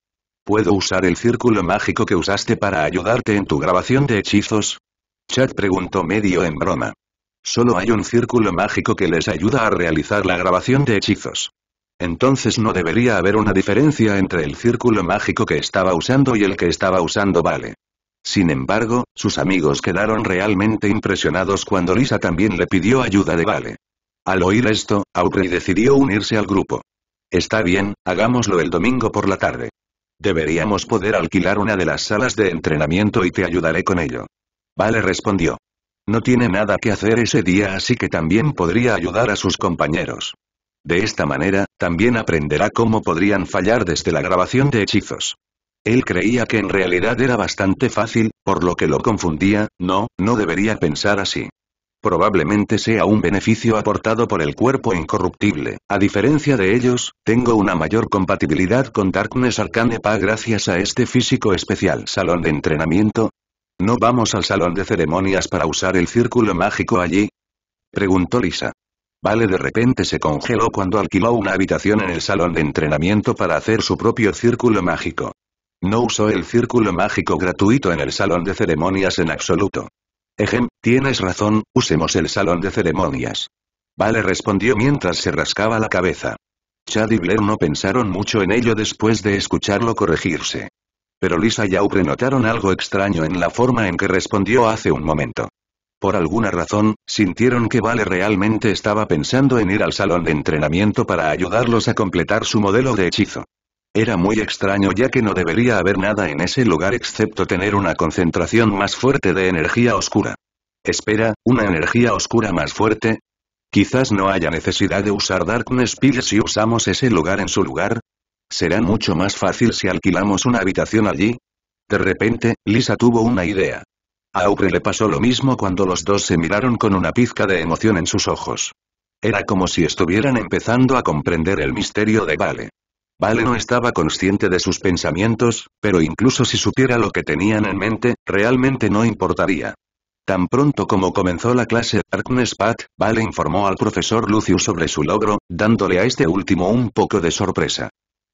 ¿Puedo usar el círculo mágico que usaste para ayudarte en tu grabación de hechizos? Chad preguntó medio en broma. Solo hay un círculo mágico que les ayuda a realizar la grabación de hechizos. Entonces no debería haber una diferencia entre el círculo mágico que estaba usando y el que estaba usando Vale. Sin embargo, sus amigos quedaron realmente impresionados cuando Lisa también le pidió ayuda de Vale. Al oír esto, Aubrey decidió unirse al grupo. Está bien, hagámoslo el domingo por la tarde. Deberíamos poder alquilar una de las salas de entrenamiento y te ayudaré con ello. Vale respondió. No tiene nada que hacer ese día así que también podría ayudar a sus compañeros. De esta manera, también aprenderá cómo podrían fallar desde la grabación de hechizos. Él creía que en realidad era bastante fácil, por lo que lo confundía, no, no debería pensar así. Probablemente sea un beneficio aportado por el cuerpo incorruptible. A diferencia de ellos, tengo una mayor compatibilidad con Darkness Arcane Pa gracias a este físico especial. Salón de entrenamiento, ¿No vamos al salón de ceremonias para usar el círculo mágico allí? Preguntó Lisa. Vale de repente se congeló cuando alquiló una habitación en el salón de entrenamiento para hacer su propio círculo mágico. No usó el círculo mágico gratuito en el salón de ceremonias en absoluto. Ejem, tienes razón, usemos el salón de ceremonias. Vale respondió mientras se rascaba la cabeza. Chad y Blair no pensaron mucho en ello después de escucharlo corregirse. Pero Lisa y Aubrey notaron algo extraño en la forma en que respondió hace un momento. Por alguna razón, sintieron que Vale realmente estaba pensando en ir al salón de entrenamiento para ayudarlos a completar su modelo de hechizo. Era muy extraño ya que no debería haber nada en ese lugar excepto tener una concentración más fuerte de energía oscura. Espera, ¿una energía oscura más fuerte? Quizás no haya necesidad de usar Darkness Pills si usamos ese lugar en su lugar, Será mucho más fácil si alquilamos una habitación allí. De repente, Lisa tuvo una idea. A Aubrey le pasó lo mismo cuando los dos se miraron con una pizca de emoción en sus ojos. Era como si estuvieran empezando a comprender el misterio de Vale. Vale no estaba consciente de sus pensamientos, pero incluso si supiera lo que tenían en mente, realmente no importaría. Tan pronto como comenzó la clase Darkness Path, Vale informó al profesor Lucius sobre su logro, dándole a este último un poco de sorpresa.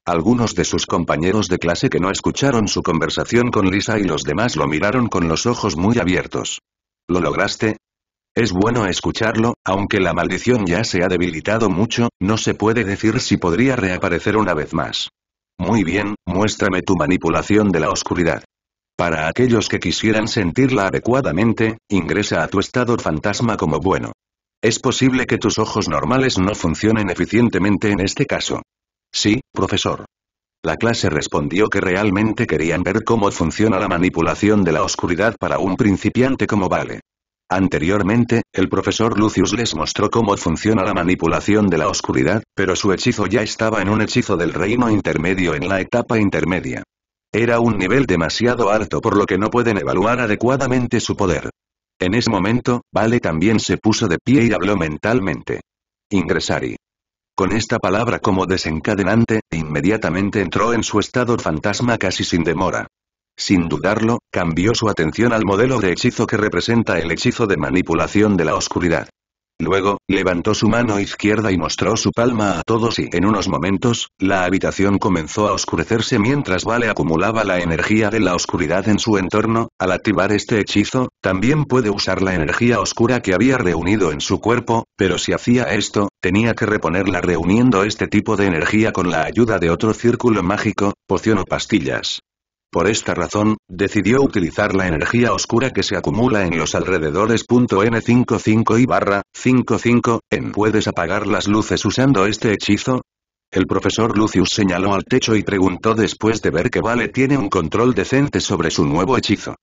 Algunos de sus compañeros de clase que no escucharon su conversación con Lisa y los demás lo miraron con los ojos muy abiertos. ¿Lo lograste? Es bueno escucharlo, aunque la maldición ya se ha debilitado mucho, no se puede decir si podría reaparecer una vez más. Muy bien, muéstrame tu manipulación de la oscuridad. Para aquellos que quisieran sentirla adecuadamente, ingresa a tu estado fantasma como bueno. Es posible que tus ojos normales no funcionen eficientemente en este caso. Sí, profesor. La clase respondió que realmente querían ver cómo funciona la manipulación de la oscuridad para un principiante como Vale. Anteriormente, el profesor Lucius les mostró cómo funciona la manipulación de la oscuridad, pero su hechizo ya estaba en un hechizo del reino intermedio en la etapa intermedia. Era un nivel demasiado alto por lo que no pueden evaluar adecuadamente su poder. En ese momento, Vale también se puso de pie y habló mentalmente. Ingresari. Con esta palabra como desencadenante, inmediatamente entró en su estado fantasma casi sin demora. Sin dudarlo, cambió su atención al modelo de hechizo que representa el hechizo de manipulación de la oscuridad. Luego, levantó su mano izquierda y mostró su palma a todos y en unos momentos, la habitación comenzó a oscurecerse mientras Vale acumulaba la energía de la oscuridad en su entorno, al activar este hechizo, también puede usar la energía oscura que había reunido en su cuerpo, pero si hacía esto, tenía que reponerla reuniendo este tipo de energía con la ayuda de otro círculo mágico, poción o pastillas. Por esta razón, decidió utilizar la energía oscura que se acumula en los alrededores. N55 y barra 55, en ¿Puedes apagar las luces usando este hechizo? El profesor Lucius señaló al techo y preguntó después de ver que Vale tiene un control decente sobre su nuevo hechizo.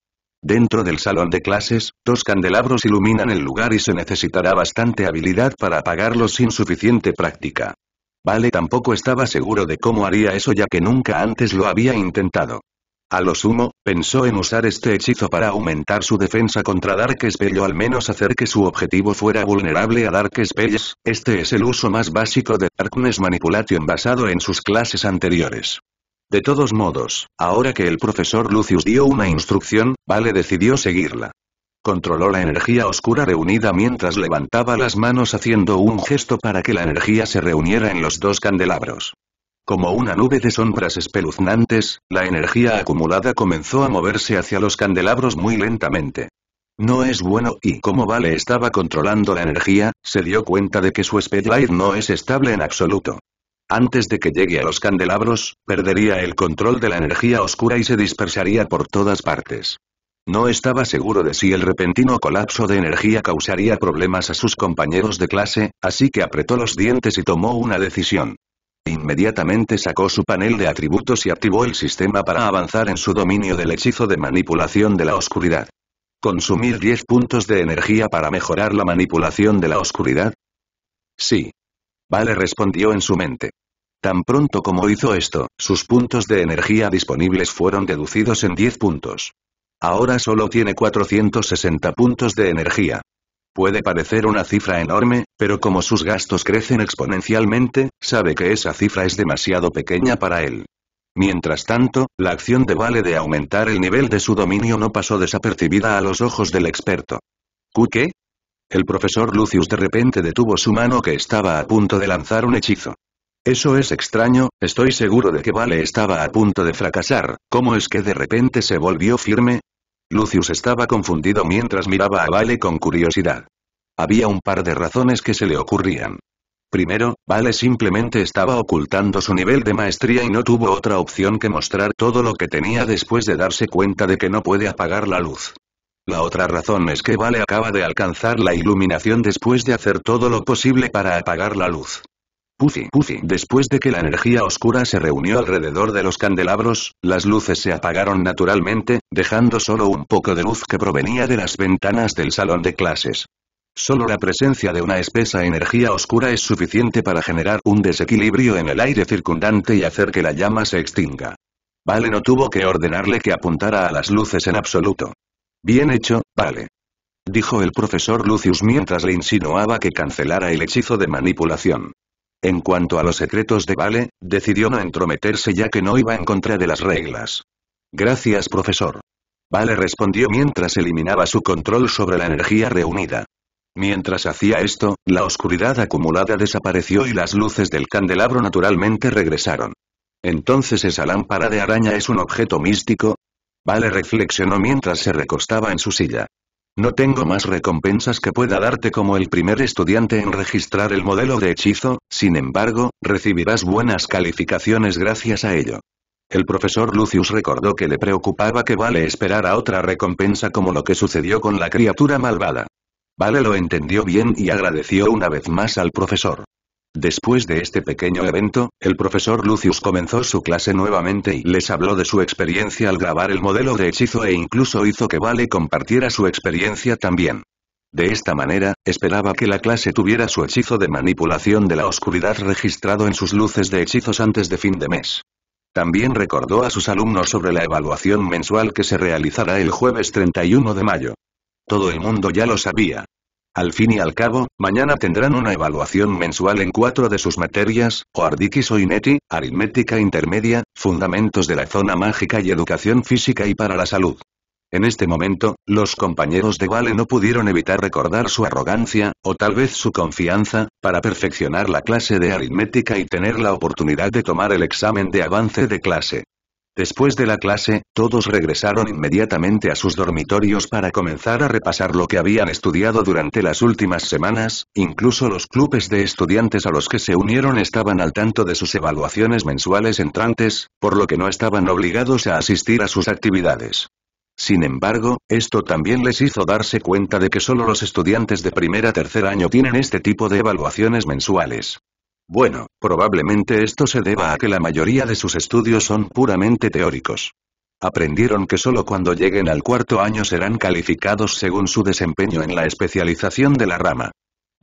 Dentro del salón de clases, dos candelabros iluminan el lugar y se necesitará bastante habilidad para apagarlos sin suficiente práctica. Vale tampoco estaba seguro de cómo haría eso ya que nunca antes lo había intentado. A lo sumo, pensó en usar este hechizo para aumentar su defensa contra Dark Spell o al menos hacer que su objetivo fuera vulnerable a Dark Spells, este es el uso más básico de Darkness Manipulation basado en sus clases anteriores. De todos modos, ahora que el profesor Lucius dio una instrucción, Vale decidió seguirla. Controló la energía oscura reunida mientras levantaba las manos haciendo un gesto para que la energía se reuniera en los dos candelabros. Como una nube de sombras espeluznantes, la energía acumulada comenzó a moverse hacia los candelabros muy lentamente. No es bueno y como Vale estaba controlando la energía, se dio cuenta de que su Speedlight no es estable en absoluto. Antes de que llegue a los candelabros, perdería el control de la energía oscura y se dispersaría por todas partes. No estaba seguro de si el repentino colapso de energía causaría problemas a sus compañeros de clase, así que apretó los dientes y tomó una decisión. Inmediatamente sacó su panel de atributos y activó el sistema para avanzar en su dominio del hechizo de manipulación de la oscuridad. ¿Consumir 10 puntos de energía para mejorar la manipulación de la oscuridad? Sí. Vale respondió en su mente. Tan pronto como hizo esto, sus puntos de energía disponibles fueron deducidos en 10 puntos. Ahora solo tiene 460 puntos de energía. Puede parecer una cifra enorme, pero como sus gastos crecen exponencialmente, sabe que esa cifra es demasiado pequeña para él. Mientras tanto, la acción de Vale de aumentar el nivel de su dominio no pasó desapercibida a los ojos del experto. ¿Qué? El profesor Lucius de repente detuvo su mano que estaba a punto de lanzar un hechizo. Eso es extraño, estoy seguro de que Vale estaba a punto de fracasar, ¿cómo es que de repente se volvió firme? Lucius estaba confundido mientras miraba a Vale con curiosidad. Había un par de razones que se le ocurrían. Primero, Vale simplemente estaba ocultando su nivel de maestría y no tuvo otra opción que mostrar todo lo que tenía después de darse cuenta de que no puede apagar la luz. La otra razón es que Vale acaba de alcanzar la iluminación después de hacer todo lo posible para apagar la luz. Puffy, puffy. Después de que la energía oscura se reunió alrededor de los candelabros, las luces se apagaron naturalmente, dejando solo un poco de luz que provenía de las ventanas del salón de clases. Solo la presencia de una espesa energía oscura es suficiente para generar un desequilibrio en el aire circundante y hacer que la llama se extinga. Vale no tuvo que ordenarle que apuntara a las luces en absoluto. Bien hecho, vale. Dijo el profesor Lucius mientras le insinuaba que cancelara el hechizo de manipulación. En cuanto a los secretos de Vale, decidió no entrometerse ya que no iba en contra de las reglas. Gracias profesor. Vale respondió mientras eliminaba su control sobre la energía reunida. Mientras hacía esto, la oscuridad acumulada desapareció y las luces del candelabro naturalmente regresaron. ¿Entonces esa lámpara de araña es un objeto místico? Vale reflexionó mientras se recostaba en su silla. No tengo más recompensas que pueda darte como el primer estudiante en registrar el modelo de hechizo, sin embargo, recibirás buenas calificaciones gracias a ello. El profesor Lucius recordó que le preocupaba que Vale esperara otra recompensa como lo que sucedió con la criatura malvada. Vale lo entendió bien y agradeció una vez más al profesor. Después de este pequeño evento, el profesor Lucius comenzó su clase nuevamente y les habló de su experiencia al grabar el modelo de hechizo e incluso hizo que Vale compartiera su experiencia también. De esta manera, esperaba que la clase tuviera su hechizo de manipulación de la oscuridad registrado en sus luces de hechizos antes de fin de mes. También recordó a sus alumnos sobre la evaluación mensual que se realizará el jueves 31 de mayo. Todo el mundo ya lo sabía, al fin y al cabo, mañana tendrán una evaluación mensual en cuatro de sus materias, ardiquis o Ineti, Aritmética Intermedia, Fundamentos de la Zona Mágica y Educación Física y para la Salud. En este momento, los compañeros de Vale no pudieron evitar recordar su arrogancia, o tal vez su confianza, para perfeccionar la clase de aritmética y tener la oportunidad de tomar el examen de avance de clase. Después de la clase, todos regresaron inmediatamente a sus dormitorios para comenzar a repasar lo que habían estudiado durante las últimas semanas, incluso los clubes de estudiantes a los que se unieron estaban al tanto de sus evaluaciones mensuales entrantes, por lo que no estaban obligados a asistir a sus actividades. Sin embargo, esto también les hizo darse cuenta de que solo los estudiantes de primer a tercer año tienen este tipo de evaluaciones mensuales. Bueno, Probablemente esto se deba a que la mayoría de sus estudios son puramente teóricos. Aprendieron que solo cuando lleguen al cuarto año serán calificados según su desempeño en la especialización de la rama.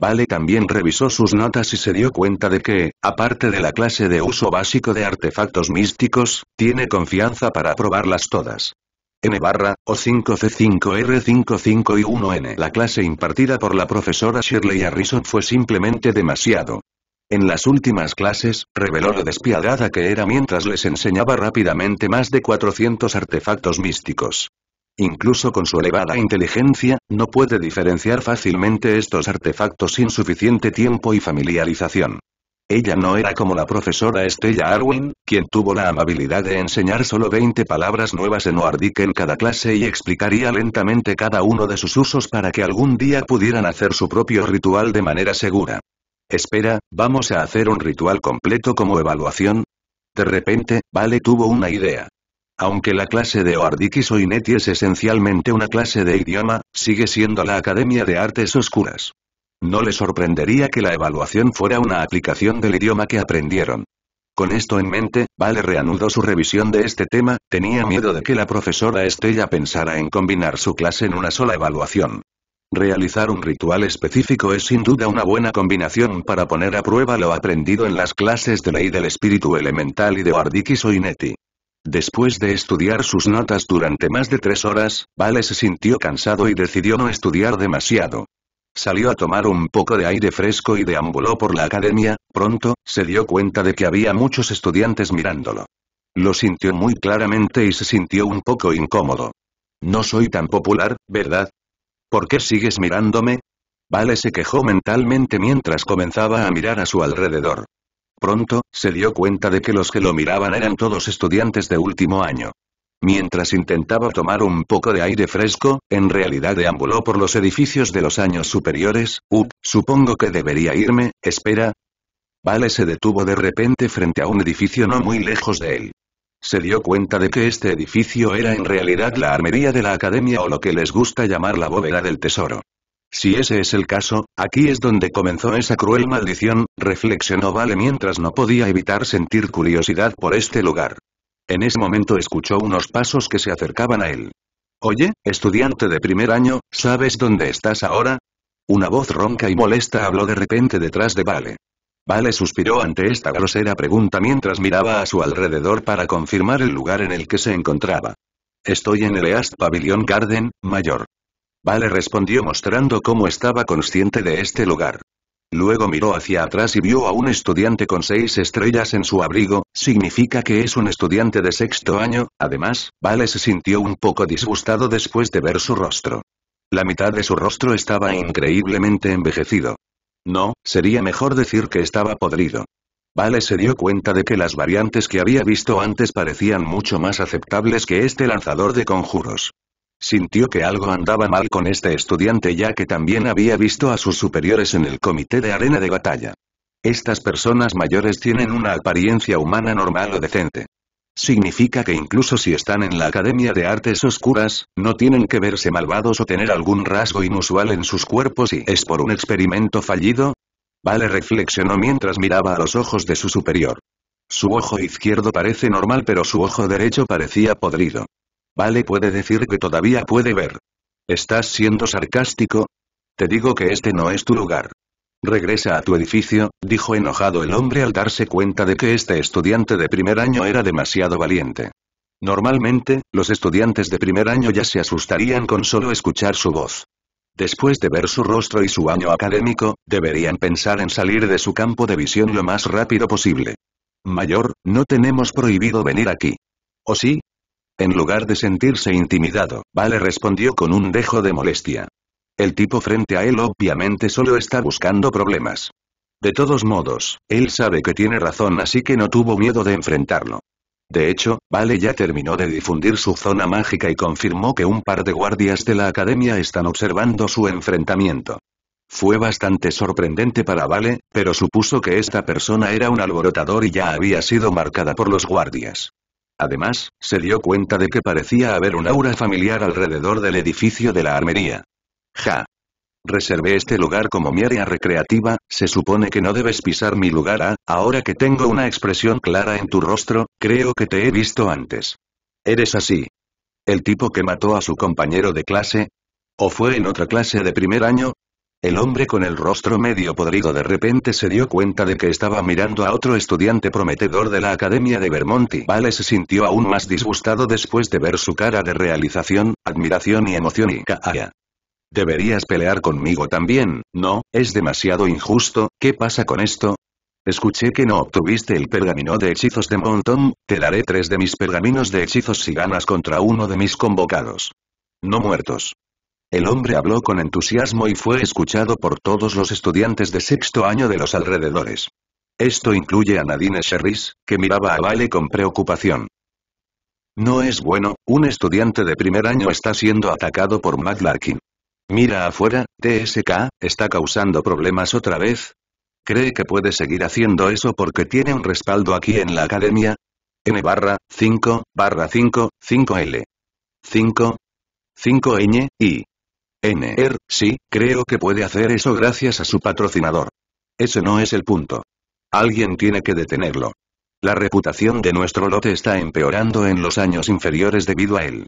Vale también revisó sus notas y se dio cuenta de que, aparte de la clase de uso básico de artefactos místicos, tiene confianza para probarlas todas. N barra, O5C5R55 y 1N. La clase impartida por la profesora Shirley Harrison fue simplemente demasiado. En las últimas clases, reveló lo despiadada que era mientras les enseñaba rápidamente más de 400 artefactos místicos. Incluso con su elevada inteligencia, no puede diferenciar fácilmente estos artefactos sin suficiente tiempo y familiarización. Ella no era como la profesora Estella Arwin, quien tuvo la amabilidad de enseñar solo 20 palabras nuevas en Oardic en cada clase y explicaría lentamente cada uno de sus usos para que algún día pudieran hacer su propio ritual de manera segura. Espera, vamos a hacer un ritual completo como evaluación. De repente, Vale tuvo una idea. Aunque la clase de Oardikis o Ineti es esencialmente una clase de idioma, sigue siendo la Academia de Artes Oscuras. No le sorprendería que la evaluación fuera una aplicación del idioma que aprendieron. Con esto en mente, Vale reanudó su revisión de este tema, tenía miedo de que la profesora Estella pensara en combinar su clase en una sola evaluación. Realizar un ritual específico es sin duda una buena combinación para poner a prueba lo aprendido en las clases de ley del espíritu elemental y de Wardiki Soinetti. Después de estudiar sus notas durante más de tres horas, Vale se sintió cansado y decidió no estudiar demasiado. Salió a tomar un poco de aire fresco y deambuló por la academia, pronto, se dio cuenta de que había muchos estudiantes mirándolo. Lo sintió muy claramente y se sintió un poco incómodo. No soy tan popular, ¿verdad? ¿Por qué sigues mirándome? Vale se quejó mentalmente mientras comenzaba a mirar a su alrededor. Pronto, se dio cuenta de que los que lo miraban eran todos estudiantes de último año. Mientras intentaba tomar un poco de aire fresco, en realidad deambuló por los edificios de los años superiores, uh, supongo que debería irme, espera. Vale se detuvo de repente frente a un edificio no muy lejos de él. Se dio cuenta de que este edificio era en realidad la armería de la academia o lo que les gusta llamar la bóveda del tesoro. Si ese es el caso, aquí es donde comenzó esa cruel maldición, reflexionó Vale mientras no podía evitar sentir curiosidad por este lugar. En ese momento escuchó unos pasos que se acercaban a él. Oye, estudiante de primer año, ¿sabes dónde estás ahora? Una voz ronca y molesta habló de repente detrás de Vale. Vale suspiró ante esta grosera pregunta mientras miraba a su alrededor para confirmar el lugar en el que se encontraba. Estoy en el East Pavilion Garden, mayor. Vale respondió mostrando cómo estaba consciente de este lugar. Luego miró hacia atrás y vio a un estudiante con seis estrellas en su abrigo, significa que es un estudiante de sexto año, además, Vale se sintió un poco disgustado después de ver su rostro. La mitad de su rostro estaba increíblemente envejecido. No, sería mejor decir que estaba podrido. Vale se dio cuenta de que las variantes que había visto antes parecían mucho más aceptables que este lanzador de conjuros. Sintió que algo andaba mal con este estudiante ya que también había visto a sus superiores en el comité de arena de batalla. Estas personas mayores tienen una apariencia humana normal o decente. Significa que incluso si están en la Academia de Artes Oscuras, no tienen que verse malvados o tener algún rasgo inusual en sus cuerpos y es por un experimento fallido. Vale reflexionó mientras miraba a los ojos de su superior. Su ojo izquierdo parece normal pero su ojo derecho parecía podrido. Vale puede decir que todavía puede ver. ¿Estás siendo sarcástico? Te digo que este no es tu lugar. Regresa a tu edificio, dijo enojado el hombre al darse cuenta de que este estudiante de primer año era demasiado valiente. Normalmente, los estudiantes de primer año ya se asustarían con solo escuchar su voz. Después de ver su rostro y su año académico, deberían pensar en salir de su campo de visión lo más rápido posible. Mayor, no tenemos prohibido venir aquí. ¿O sí? En lugar de sentirse intimidado, Vale respondió con un dejo de molestia. El tipo frente a él obviamente solo está buscando problemas. De todos modos, él sabe que tiene razón así que no tuvo miedo de enfrentarlo. De hecho, Vale ya terminó de difundir su zona mágica y confirmó que un par de guardias de la academia están observando su enfrentamiento. Fue bastante sorprendente para Vale, pero supuso que esta persona era un alborotador y ya había sido marcada por los guardias. Además, se dio cuenta de que parecía haber un aura familiar alrededor del edificio de la armería. Ja. Reservé este lugar como mi área recreativa, se supone que no debes pisar mi lugar ah, ahora que tengo una expresión clara en tu rostro, creo que te he visto antes. Eres así. El tipo que mató a su compañero de clase. ¿O fue en otra clase de primer año? El hombre con el rostro medio podrido de repente se dio cuenta de que estaba mirando a otro estudiante prometedor de la Academia de Vermont y Vale se sintió aún más disgustado después de ver su cara de realización, admiración y emoción y ah, Deberías pelear conmigo también, no, es demasiado injusto, ¿qué pasa con esto? Escuché que no obtuviste el pergamino de hechizos de Montom. te daré tres de mis pergaminos de hechizos si ganas contra uno de mis convocados. No muertos. El hombre habló con entusiasmo y fue escuchado por todos los estudiantes de sexto año de los alrededores. Esto incluye a Nadine Sherris, que miraba a Vale con preocupación. No es bueno, un estudiante de primer año está siendo atacado por McLarkin. Mira afuera, TSK, está causando problemas otra vez. ¿Cree que puede seguir haciendo eso porque tiene un respaldo aquí en la academia? N barra, 5, barra 5, 5L. 5. 5ñ, n r sí, creo que puede hacer eso gracias a su patrocinador. Ese no es el punto. Alguien tiene que detenerlo. La reputación de nuestro lote está empeorando en los años inferiores debido a él.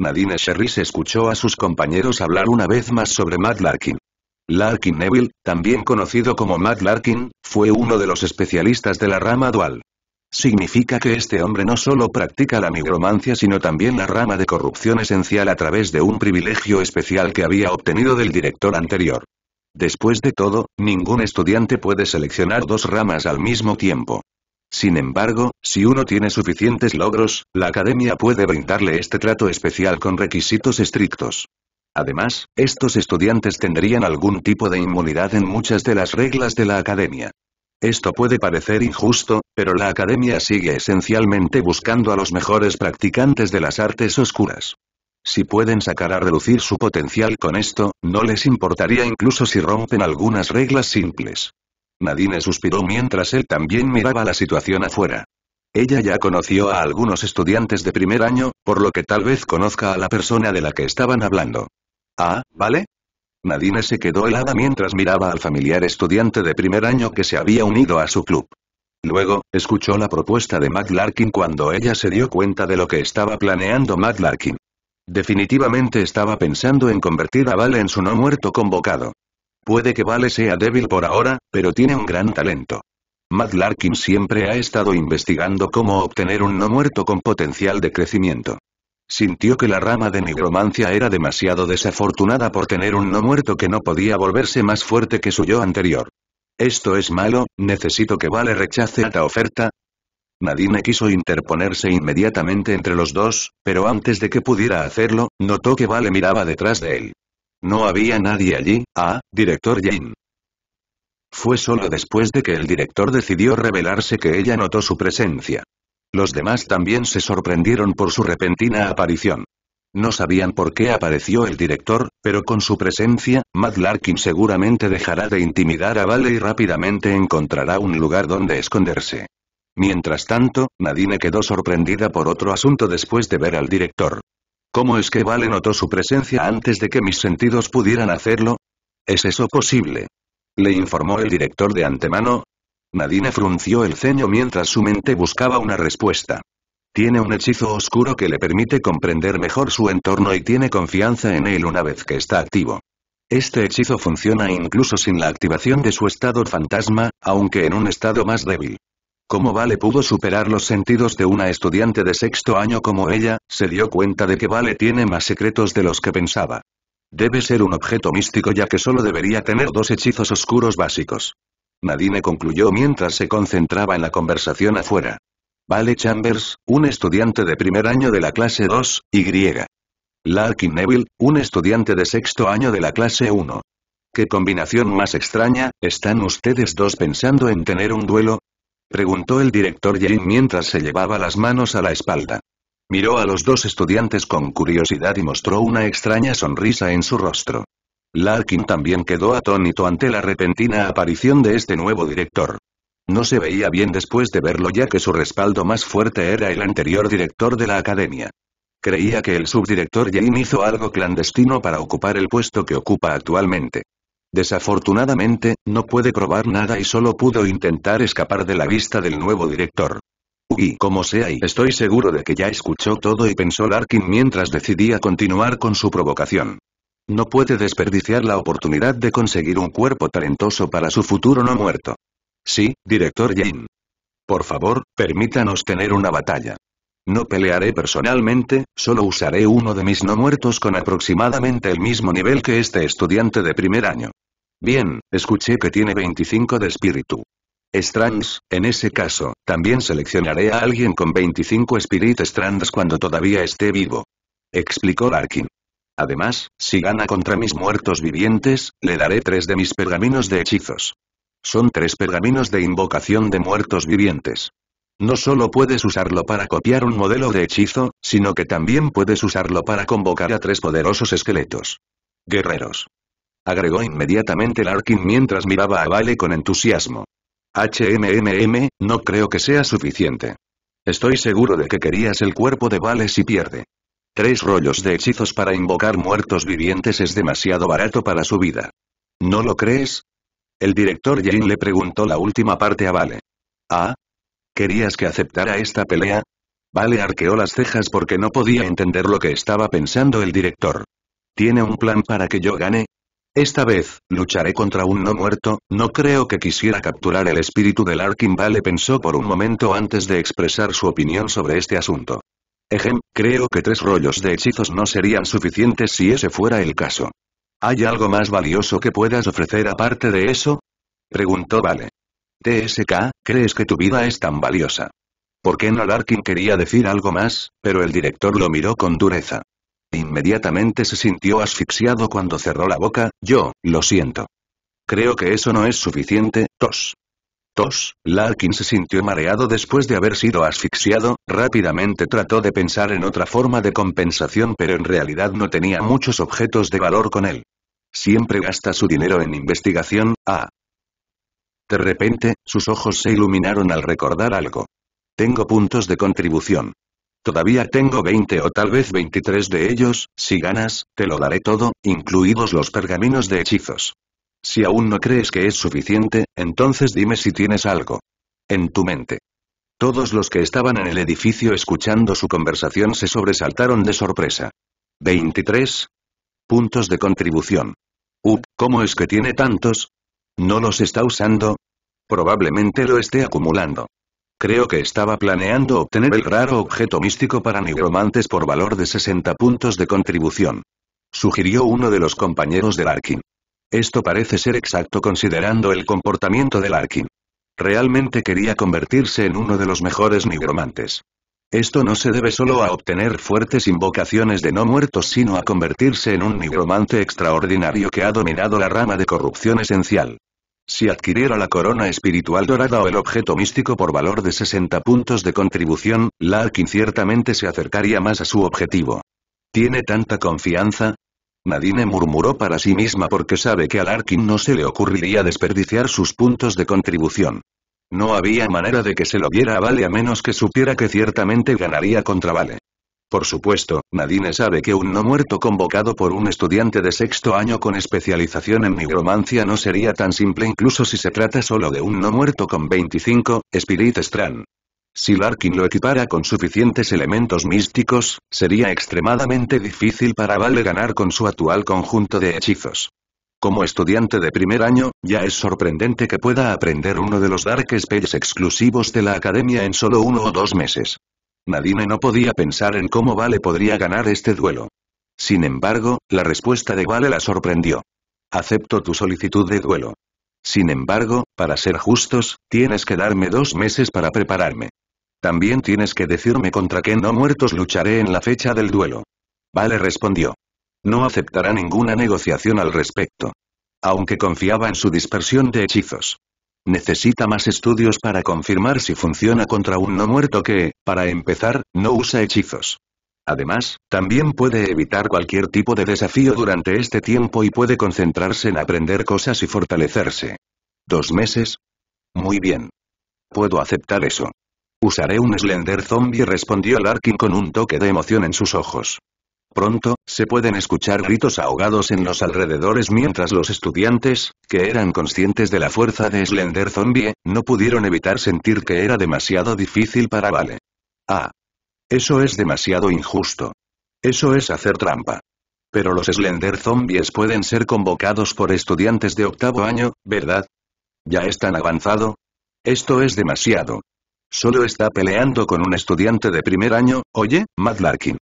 Nadine se escuchó a sus compañeros hablar una vez más sobre Matt Larkin. Larkin Neville, también conocido como Matt Larkin, fue uno de los especialistas de la rama dual. Significa que este hombre no solo practica la micromancia, sino también la rama de corrupción esencial a través de un privilegio especial que había obtenido del director anterior. Después de todo, ningún estudiante puede seleccionar dos ramas al mismo tiempo. Sin embargo, si uno tiene suficientes logros, la academia puede brindarle este trato especial con requisitos estrictos. Además, estos estudiantes tendrían algún tipo de inmunidad en muchas de las reglas de la academia. Esto puede parecer injusto, pero la academia sigue esencialmente buscando a los mejores practicantes de las artes oscuras. Si pueden sacar a reducir su potencial con esto, no les importaría incluso si rompen algunas reglas simples. Nadine suspiró mientras él también miraba la situación afuera. Ella ya conoció a algunos estudiantes de primer año, por lo que tal vez conozca a la persona de la que estaban hablando. Ah, ¿vale? Nadine se quedó helada mientras miraba al familiar estudiante de primer año que se había unido a su club. Luego, escuchó la propuesta de Matt Larkin cuando ella se dio cuenta de lo que estaba planeando Matt Larkin. Definitivamente estaba pensando en convertir a Vale en su no muerto convocado. Puede que Vale sea débil por ahora, pero tiene un gran talento. Matt Larkin siempre ha estado investigando cómo obtener un no muerto con potencial de crecimiento. Sintió que la rama de nigromancia era demasiado desafortunada por tener un no muerto que no podía volverse más fuerte que su yo anterior. Esto es malo, necesito que Vale rechace esta oferta, Nadine quiso interponerse inmediatamente entre los dos, pero antes de que pudiera hacerlo, notó que Vale miraba detrás de él. No había nadie allí, ah, director Jane. Fue solo después de que el director decidió revelarse que ella notó su presencia. Los demás también se sorprendieron por su repentina aparición. No sabían por qué apareció el director, pero con su presencia, Matt Larkin seguramente dejará de intimidar a Vale y rápidamente encontrará un lugar donde esconderse. Mientras tanto, Nadine quedó sorprendida por otro asunto después de ver al director. ¿Cómo es que Vale notó su presencia antes de que mis sentidos pudieran hacerlo? ¿Es eso posible? Le informó el director de antemano. Nadine frunció el ceño mientras su mente buscaba una respuesta. Tiene un hechizo oscuro que le permite comprender mejor su entorno y tiene confianza en él una vez que está activo. Este hechizo funciona incluso sin la activación de su estado fantasma, aunque en un estado más débil. Como Vale pudo superar los sentidos de una estudiante de sexto año como ella, se dio cuenta de que Vale tiene más secretos de los que pensaba. Debe ser un objeto místico ya que solo debería tener dos hechizos oscuros básicos. Nadine concluyó mientras se concentraba en la conversación afuera. Vale Chambers, un estudiante de primer año de la clase 2, Y. Larkin Neville, un estudiante de sexto año de la clase 1. ¿Qué combinación más extraña? ¿Están ustedes dos pensando en tener un duelo? preguntó el director Jane mientras se llevaba las manos a la espalda. Miró a los dos estudiantes con curiosidad y mostró una extraña sonrisa en su rostro. Larkin también quedó atónito ante la repentina aparición de este nuevo director. No se veía bien después de verlo ya que su respaldo más fuerte era el anterior director de la academia. Creía que el subdirector Jane hizo algo clandestino para ocupar el puesto que ocupa actualmente. Desafortunadamente, no puede probar nada y solo pudo intentar escapar de la vista del nuevo director. y como sea y estoy seguro de que ya escuchó todo y pensó Larkin mientras decidía continuar con su provocación. No puede desperdiciar la oportunidad de conseguir un cuerpo talentoso para su futuro no muerto. Sí, director Jane. Por favor, permítanos tener una batalla. No pelearé personalmente, solo usaré uno de mis no muertos con aproximadamente el mismo nivel que este estudiante de primer año. Bien, escuché que tiene 25 de espíritu. Strands, en ese caso, también seleccionaré a alguien con 25 Spirit Strands cuando todavía esté vivo. Explicó Larkin. Además, si gana contra mis muertos vivientes, le daré tres de mis pergaminos de hechizos. Son tres pergaminos de invocación de muertos vivientes. No solo puedes usarlo para copiar un modelo de hechizo, sino que también puedes usarlo para convocar a tres poderosos esqueletos. Guerreros. Agregó inmediatamente Larkin mientras miraba a Vale con entusiasmo. HMMM, no creo que sea suficiente. Estoy seguro de que querías el cuerpo de Vale si pierde. Tres rollos de hechizos para invocar muertos vivientes es demasiado barato para su vida. ¿No lo crees? El director Jane le preguntó la última parte a Vale. Ah, ¿Querías que aceptara esta pelea? Vale arqueó las cejas porque no podía entender lo que estaba pensando el director. ¿Tiene un plan para que yo gane? Esta vez, lucharé contra un no muerto, no creo que quisiera capturar el espíritu del Arkin Vale pensó por un momento antes de expresar su opinión sobre este asunto. Ejem, creo que tres rollos de hechizos no serían suficientes si ese fuera el caso. ¿Hay algo más valioso que puedas ofrecer aparte de eso? Preguntó Vale. TSK, ¿crees que tu vida es tan valiosa? ¿Por qué no Larkin quería decir algo más, pero el director lo miró con dureza. Inmediatamente se sintió asfixiado cuando cerró la boca, yo, lo siento. Creo que eso no es suficiente, tos. Tos, Larkin se sintió mareado después de haber sido asfixiado, rápidamente trató de pensar en otra forma de compensación pero en realidad no tenía muchos objetos de valor con él. Siempre gasta su dinero en investigación, A. Ah. De repente, sus ojos se iluminaron al recordar algo. Tengo puntos de contribución. Todavía tengo 20 o tal vez 23 de ellos, si ganas, te lo daré todo, incluidos los pergaminos de hechizos. Si aún no crees que es suficiente, entonces dime si tienes algo. En tu mente. Todos los que estaban en el edificio escuchando su conversación se sobresaltaron de sorpresa. 23. Puntos de contribución. Uh, ¿cómo es que tiene tantos? ¿No los está usando? Probablemente lo esté acumulando. Creo que estaba planeando obtener el raro objeto místico para nigromantes por valor de 60 puntos de contribución. Sugirió uno de los compañeros de Larkin. Esto parece ser exacto considerando el comportamiento de Larkin. Realmente quería convertirse en uno de los mejores nigromantes. Esto no se debe solo a obtener fuertes invocaciones de no muertos sino a convertirse en un nigromante extraordinario que ha dominado la rama de corrupción esencial. Si adquiriera la corona espiritual dorada o el objeto místico por valor de 60 puntos de contribución, Larkin ciertamente se acercaría más a su objetivo. ¿Tiene tanta confianza? Nadine murmuró para sí misma porque sabe que a Larkin no se le ocurriría desperdiciar sus puntos de contribución. No había manera de que se lo viera a Vale a menos que supiera que ciertamente ganaría contra Vale. Por supuesto, Nadine sabe que un no muerto convocado por un estudiante de sexto año con especialización en nigromancia no sería tan simple incluso si se trata solo de un no muerto con 25, Spirit Strand. Si Larkin lo equipara con suficientes elementos místicos, sería extremadamente difícil para Vale ganar con su actual conjunto de hechizos. Como estudiante de primer año, ya es sorprendente que pueda aprender uno de los Dark Spells exclusivos de la academia en solo uno o dos meses. Nadine no podía pensar en cómo Vale podría ganar este duelo. Sin embargo, la respuesta de Vale la sorprendió. Acepto tu solicitud de duelo. Sin embargo, para ser justos, tienes que darme dos meses para prepararme. También tienes que decirme contra qué no muertos lucharé en la fecha del duelo. Vale respondió. No aceptará ninguna negociación al respecto. Aunque confiaba en su dispersión de hechizos. Necesita más estudios para confirmar si funciona contra un no muerto que, para empezar, no usa hechizos. Además, también puede evitar cualquier tipo de desafío durante este tiempo y puede concentrarse en aprender cosas y fortalecerse. ¿Dos meses? Muy bien. Puedo aceptar eso. Usaré un Slender Zombie respondió Larkin con un toque de emoción en sus ojos. Pronto, se pueden escuchar gritos ahogados en los alrededores mientras los estudiantes, que eran conscientes de la fuerza de Slender Zombie, no pudieron evitar sentir que era demasiado difícil para Vale. Ah. Eso es demasiado injusto. Eso es hacer trampa. Pero los Slender Zombies pueden ser convocados por estudiantes de octavo año, ¿verdad? ¿Ya es tan avanzado? Esto es demasiado. Solo está peleando con un estudiante de primer año, oye, Madlarkin? Larkin.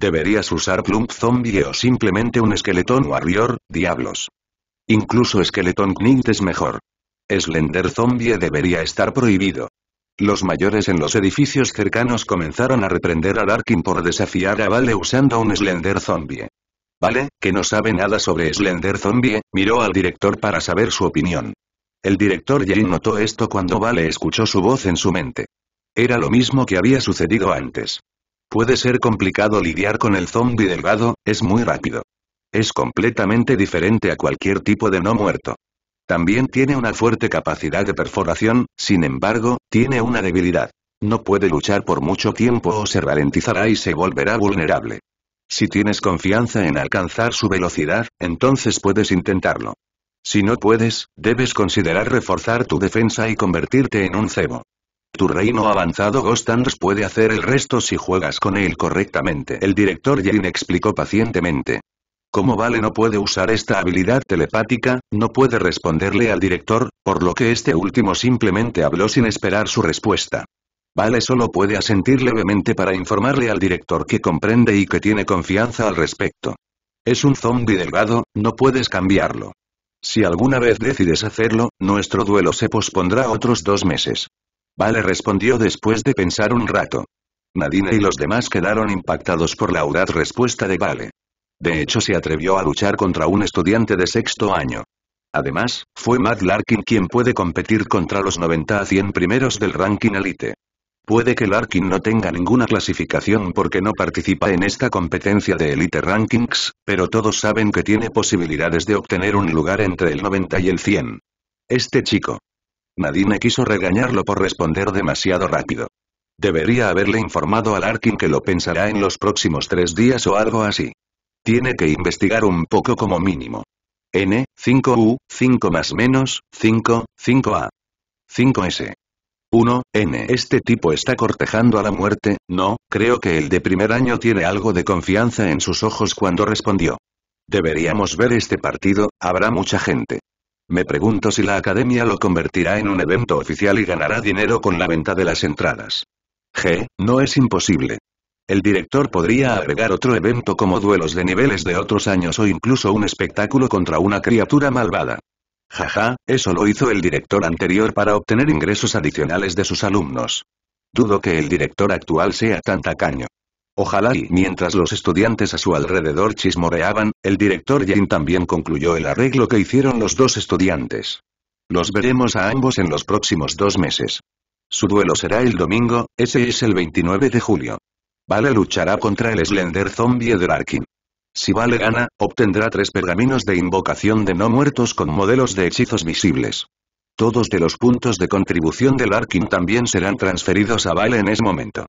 ¿Deberías usar Plump Zombie o simplemente un Esqueletón Warrior, diablos? Incluso Skeleton Knight es mejor. Slender Zombie debería estar prohibido. Los mayores en los edificios cercanos comenzaron a reprender a Darkin por desafiar a Vale usando un Slender Zombie. Vale, que no sabe nada sobre Slender Zombie, miró al director para saber su opinión. El director Jane notó esto cuando Vale escuchó su voz en su mente. Era lo mismo que había sucedido antes. Puede ser complicado lidiar con el zombie delgado, es muy rápido. Es completamente diferente a cualquier tipo de no muerto. También tiene una fuerte capacidad de perforación, sin embargo, tiene una debilidad. No puede luchar por mucho tiempo o se ralentizará y se volverá vulnerable. Si tienes confianza en alcanzar su velocidad, entonces puedes intentarlo. Si no puedes, debes considerar reforzar tu defensa y convertirte en un cebo. Tu reino avanzado Ghost puede hacer el resto si juegas con él correctamente. El director Jane explicó pacientemente. Como Vale no puede usar esta habilidad telepática, no puede responderle al director, por lo que este último simplemente habló sin esperar su respuesta. Vale solo puede asentir levemente para informarle al director que comprende y que tiene confianza al respecto. Es un zombie delgado, no puedes cambiarlo. Si alguna vez decides hacerlo, nuestro duelo se pospondrá otros dos meses. Vale respondió después de pensar un rato. Nadine y los demás quedaron impactados por la audaz respuesta de Vale. De hecho se atrevió a luchar contra un estudiante de sexto año. Además, fue Matt Larkin quien puede competir contra los 90 a 100 primeros del ranking elite. Puede que Larkin no tenga ninguna clasificación porque no participa en esta competencia de Elite Rankings, pero todos saben que tiene posibilidades de obtener un lugar entre el 90 y el 100. Este chico, Nadine quiso regañarlo por responder demasiado rápido. Debería haberle informado al Arkin que lo pensará en los próximos tres días o algo así. Tiene que investigar un poco como mínimo. N, 5U, 5 más menos, 5, 5A. 5S. 1. N. Este tipo está cortejando a la muerte, no, creo que el de primer año tiene algo de confianza en sus ojos cuando respondió. Deberíamos ver este partido, habrá mucha gente. Me pregunto si la academia lo convertirá en un evento oficial y ganará dinero con la venta de las entradas. G, no es imposible. El director podría agregar otro evento como duelos de niveles de otros años o incluso un espectáculo contra una criatura malvada. Jaja, eso lo hizo el director anterior para obtener ingresos adicionales de sus alumnos. Dudo que el director actual sea tan tacaño. Ojalá y mientras los estudiantes a su alrededor chismoreaban, el director Jane también concluyó el arreglo que hicieron los dos estudiantes. Los veremos a ambos en los próximos dos meses. Su duelo será el domingo, ese es el 29 de julio. Vale luchará contra el Slender Zombie de Larkin. Si Vale gana, obtendrá tres pergaminos de invocación de no muertos con modelos de hechizos visibles. Todos de los puntos de contribución de Larkin también serán transferidos a Vale en ese momento.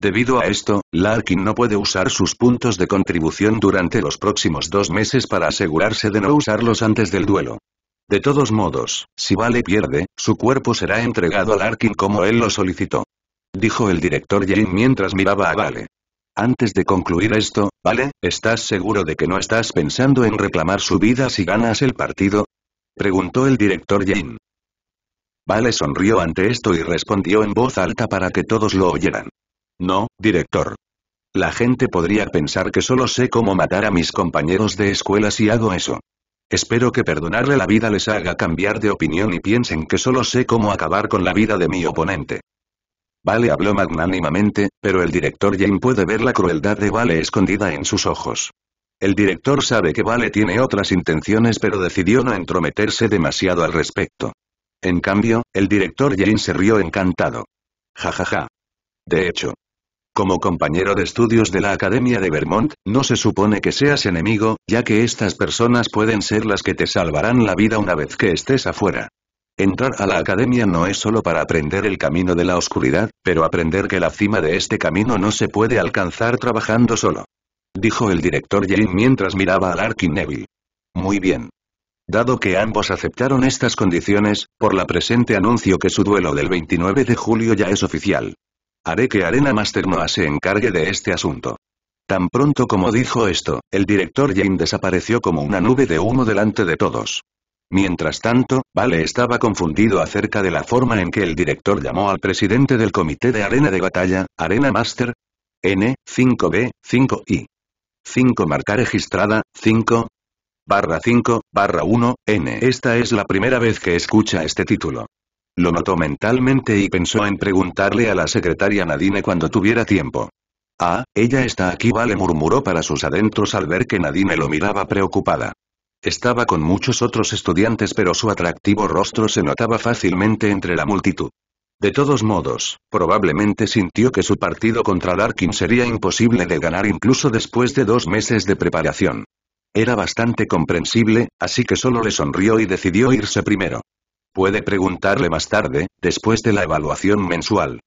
Debido a esto, Larkin no puede usar sus puntos de contribución durante los próximos dos meses para asegurarse de no usarlos antes del duelo. De todos modos, si Vale pierde, su cuerpo será entregado a Larkin como él lo solicitó. Dijo el director Jane mientras miraba a Vale. Antes de concluir esto, ¿vale? ¿Estás seguro de que no estás pensando en reclamar su vida si ganas el partido? Preguntó el director Jane. Vale sonrió ante esto y respondió en voz alta para que todos lo oyeran. No, director. La gente podría pensar que solo sé cómo matar a mis compañeros de escuela si hago eso. Espero que perdonarle la vida les haga cambiar de opinión y piensen que solo sé cómo acabar con la vida de mi oponente. Vale habló magnánimamente, pero el director Jane puede ver la crueldad de Vale escondida en sus ojos. El director sabe que Vale tiene otras intenciones pero decidió no entrometerse demasiado al respecto. En cambio, el director Jane se rió encantado. Ja ja ja. De hecho, como compañero de estudios de la Academia de Vermont, no se supone que seas enemigo, ya que estas personas pueden ser las que te salvarán la vida una vez que estés afuera. Entrar a la academia no es solo para aprender el camino de la oscuridad, pero aprender que la cima de este camino no se puede alcanzar trabajando solo. Dijo el director Jane mientras miraba al Arkin Neville. Muy bien. Dado que ambos aceptaron estas condiciones, por la presente anuncio que su duelo del 29 de julio ya es oficial. Haré que Arena Master Noah se encargue de este asunto. Tan pronto como dijo esto, el director Jane desapareció como una nube de humo delante de todos. Mientras tanto, Vale estaba confundido acerca de la forma en que el director llamó al presidente del comité de arena de batalla, Arena Master, N, 5B, 5I. 5 marca registrada, 5, barra 5, barra 1, N. Esta es la primera vez que escucha este título. Lo notó mentalmente y pensó en preguntarle a la secretaria Nadine cuando tuviera tiempo. Ah, ella está aquí, vale, murmuró para sus adentros al ver que Nadine lo miraba preocupada. Estaba con muchos otros estudiantes pero su atractivo rostro se notaba fácilmente entre la multitud. De todos modos, probablemente sintió que su partido contra Larkin sería imposible de ganar incluso después de dos meses de preparación. Era bastante comprensible, así que solo le sonrió y decidió irse primero. Puede preguntarle más tarde, después de la evaluación mensual.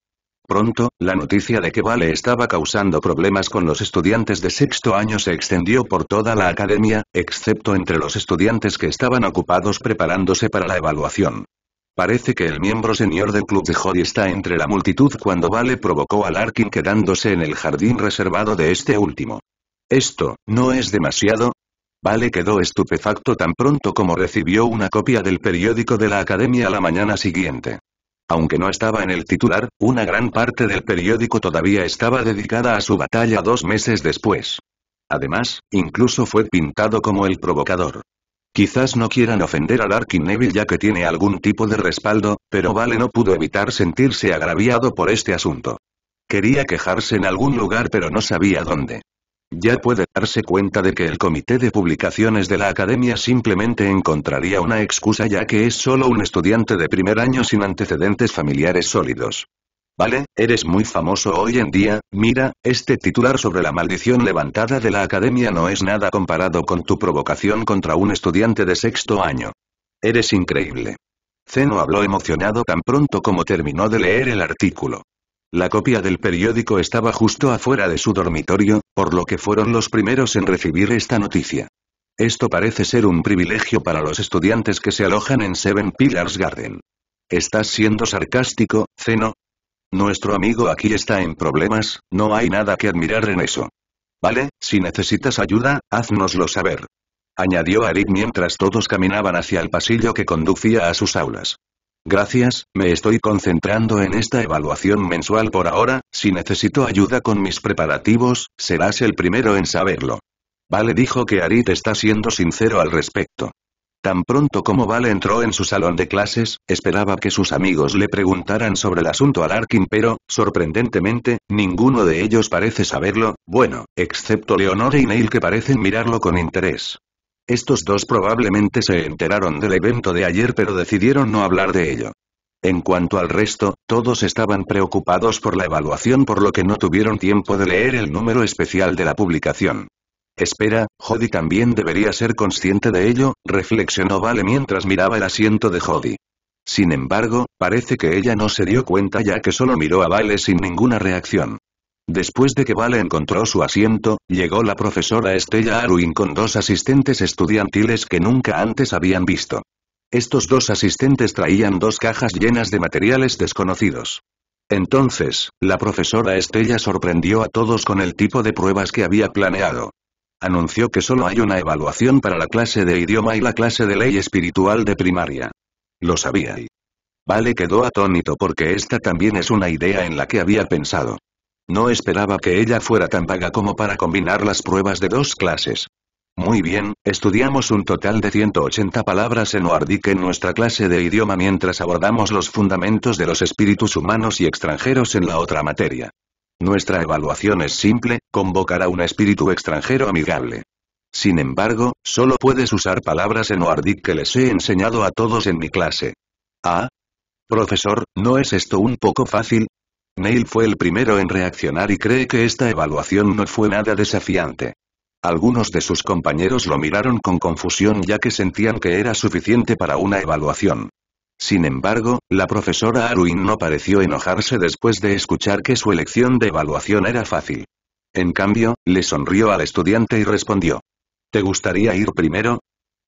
Pronto, la noticia de que Vale estaba causando problemas con los estudiantes de sexto año se extendió por toda la academia, excepto entre los estudiantes que estaban ocupados preparándose para la evaluación. Parece que el miembro senior del club de Jody está entre la multitud cuando Vale provocó al Arkin quedándose en el jardín reservado de este último. Esto, no es demasiado, Vale quedó estupefacto tan pronto como recibió una copia del periódico de la academia la mañana siguiente. Aunque no estaba en el titular, una gran parte del periódico todavía estaba dedicada a su batalla dos meses después. Además, incluso fue pintado como el provocador. Quizás no quieran ofender a Larkin Neville ya que tiene algún tipo de respaldo, pero Vale no pudo evitar sentirse agraviado por este asunto. Quería quejarse en algún lugar pero no sabía dónde ya puede darse cuenta de que el comité de publicaciones de la academia simplemente encontraría una excusa ya que es solo un estudiante de primer año sin antecedentes familiares sólidos. Vale, eres muy famoso hoy en día, mira, este titular sobre la maldición levantada de la academia no es nada comparado con tu provocación contra un estudiante de sexto año. Eres increíble. Zeno habló emocionado tan pronto como terminó de leer el artículo. La copia del periódico estaba justo afuera de su dormitorio, por lo que fueron los primeros en recibir esta noticia. Esto parece ser un privilegio para los estudiantes que se alojan en Seven Pillars Garden. ¿Estás siendo sarcástico, Zeno? Nuestro amigo aquí está en problemas, no hay nada que admirar en eso. Vale, si necesitas ayuda, háznoslo saber. Añadió Arid mientras todos caminaban hacia el pasillo que conducía a sus aulas. Gracias, me estoy concentrando en esta evaluación mensual por ahora, si necesito ayuda con mis preparativos, serás el primero en saberlo. Vale dijo que Arit está siendo sincero al respecto. Tan pronto como Vale entró en su salón de clases, esperaba que sus amigos le preguntaran sobre el asunto al Arkin pero, sorprendentemente, ninguno de ellos parece saberlo, bueno, excepto Leonore y Neil que parecen mirarlo con interés. Estos dos probablemente se enteraron del evento de ayer pero decidieron no hablar de ello. En cuanto al resto, todos estaban preocupados por la evaluación por lo que no tuvieron tiempo de leer el número especial de la publicación. Espera, Jody también debería ser consciente de ello, reflexionó Vale mientras miraba el asiento de Jody. Sin embargo, parece que ella no se dio cuenta ya que solo miró a Vale sin ninguna reacción. Después de que Vale encontró su asiento, llegó la profesora Estella Arwin con dos asistentes estudiantiles que nunca antes habían visto. Estos dos asistentes traían dos cajas llenas de materiales desconocidos. Entonces, la profesora Estella sorprendió a todos con el tipo de pruebas que había planeado. Anunció que solo hay una evaluación para la clase de idioma y la clase de ley espiritual de primaria. Lo sabía y... Vale quedó atónito porque esta también es una idea en la que había pensado. No esperaba que ella fuera tan vaga como para combinar las pruebas de dos clases. Muy bien, estudiamos un total de 180 palabras en Oardic en nuestra clase de idioma mientras abordamos los fundamentos de los espíritus humanos y extranjeros en la otra materia. Nuestra evaluación es simple, convocar a un espíritu extranjero amigable. Sin embargo, solo puedes usar palabras en Oardic que les he enseñado a todos en mi clase. Ah. Profesor, ¿no es esto un poco fácil? Neil fue el primero en reaccionar y cree que esta evaluación no fue nada desafiante. Algunos de sus compañeros lo miraron con confusión ya que sentían que era suficiente para una evaluación. Sin embargo, la profesora Arwin no pareció enojarse después de escuchar que su elección de evaluación era fácil. En cambio, le sonrió al estudiante y respondió. ¿Te gustaría ir primero?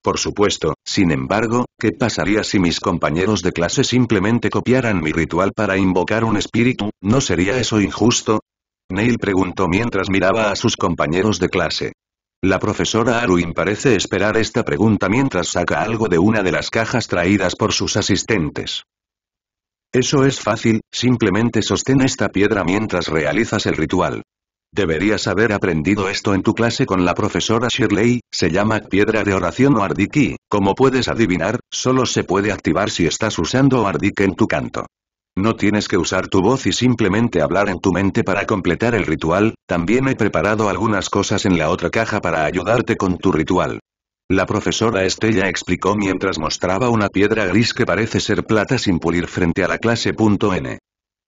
Por supuesto, sin embargo, ¿qué pasaría si mis compañeros de clase simplemente copiaran mi ritual para invocar un espíritu, no sería eso injusto? Neil preguntó mientras miraba a sus compañeros de clase. La profesora Arwin parece esperar esta pregunta mientras saca algo de una de las cajas traídas por sus asistentes. Eso es fácil, simplemente sostén esta piedra mientras realizas el ritual. Deberías haber aprendido esto en tu clase con la profesora Shirley, se llama piedra de oración o ardiki, como puedes adivinar, solo se puede activar si estás usando Ardiki en tu canto. No tienes que usar tu voz y simplemente hablar en tu mente para completar el ritual, también he preparado algunas cosas en la otra caja para ayudarte con tu ritual. La profesora Estella explicó mientras mostraba una piedra gris que parece ser plata sin pulir frente a la clase.n.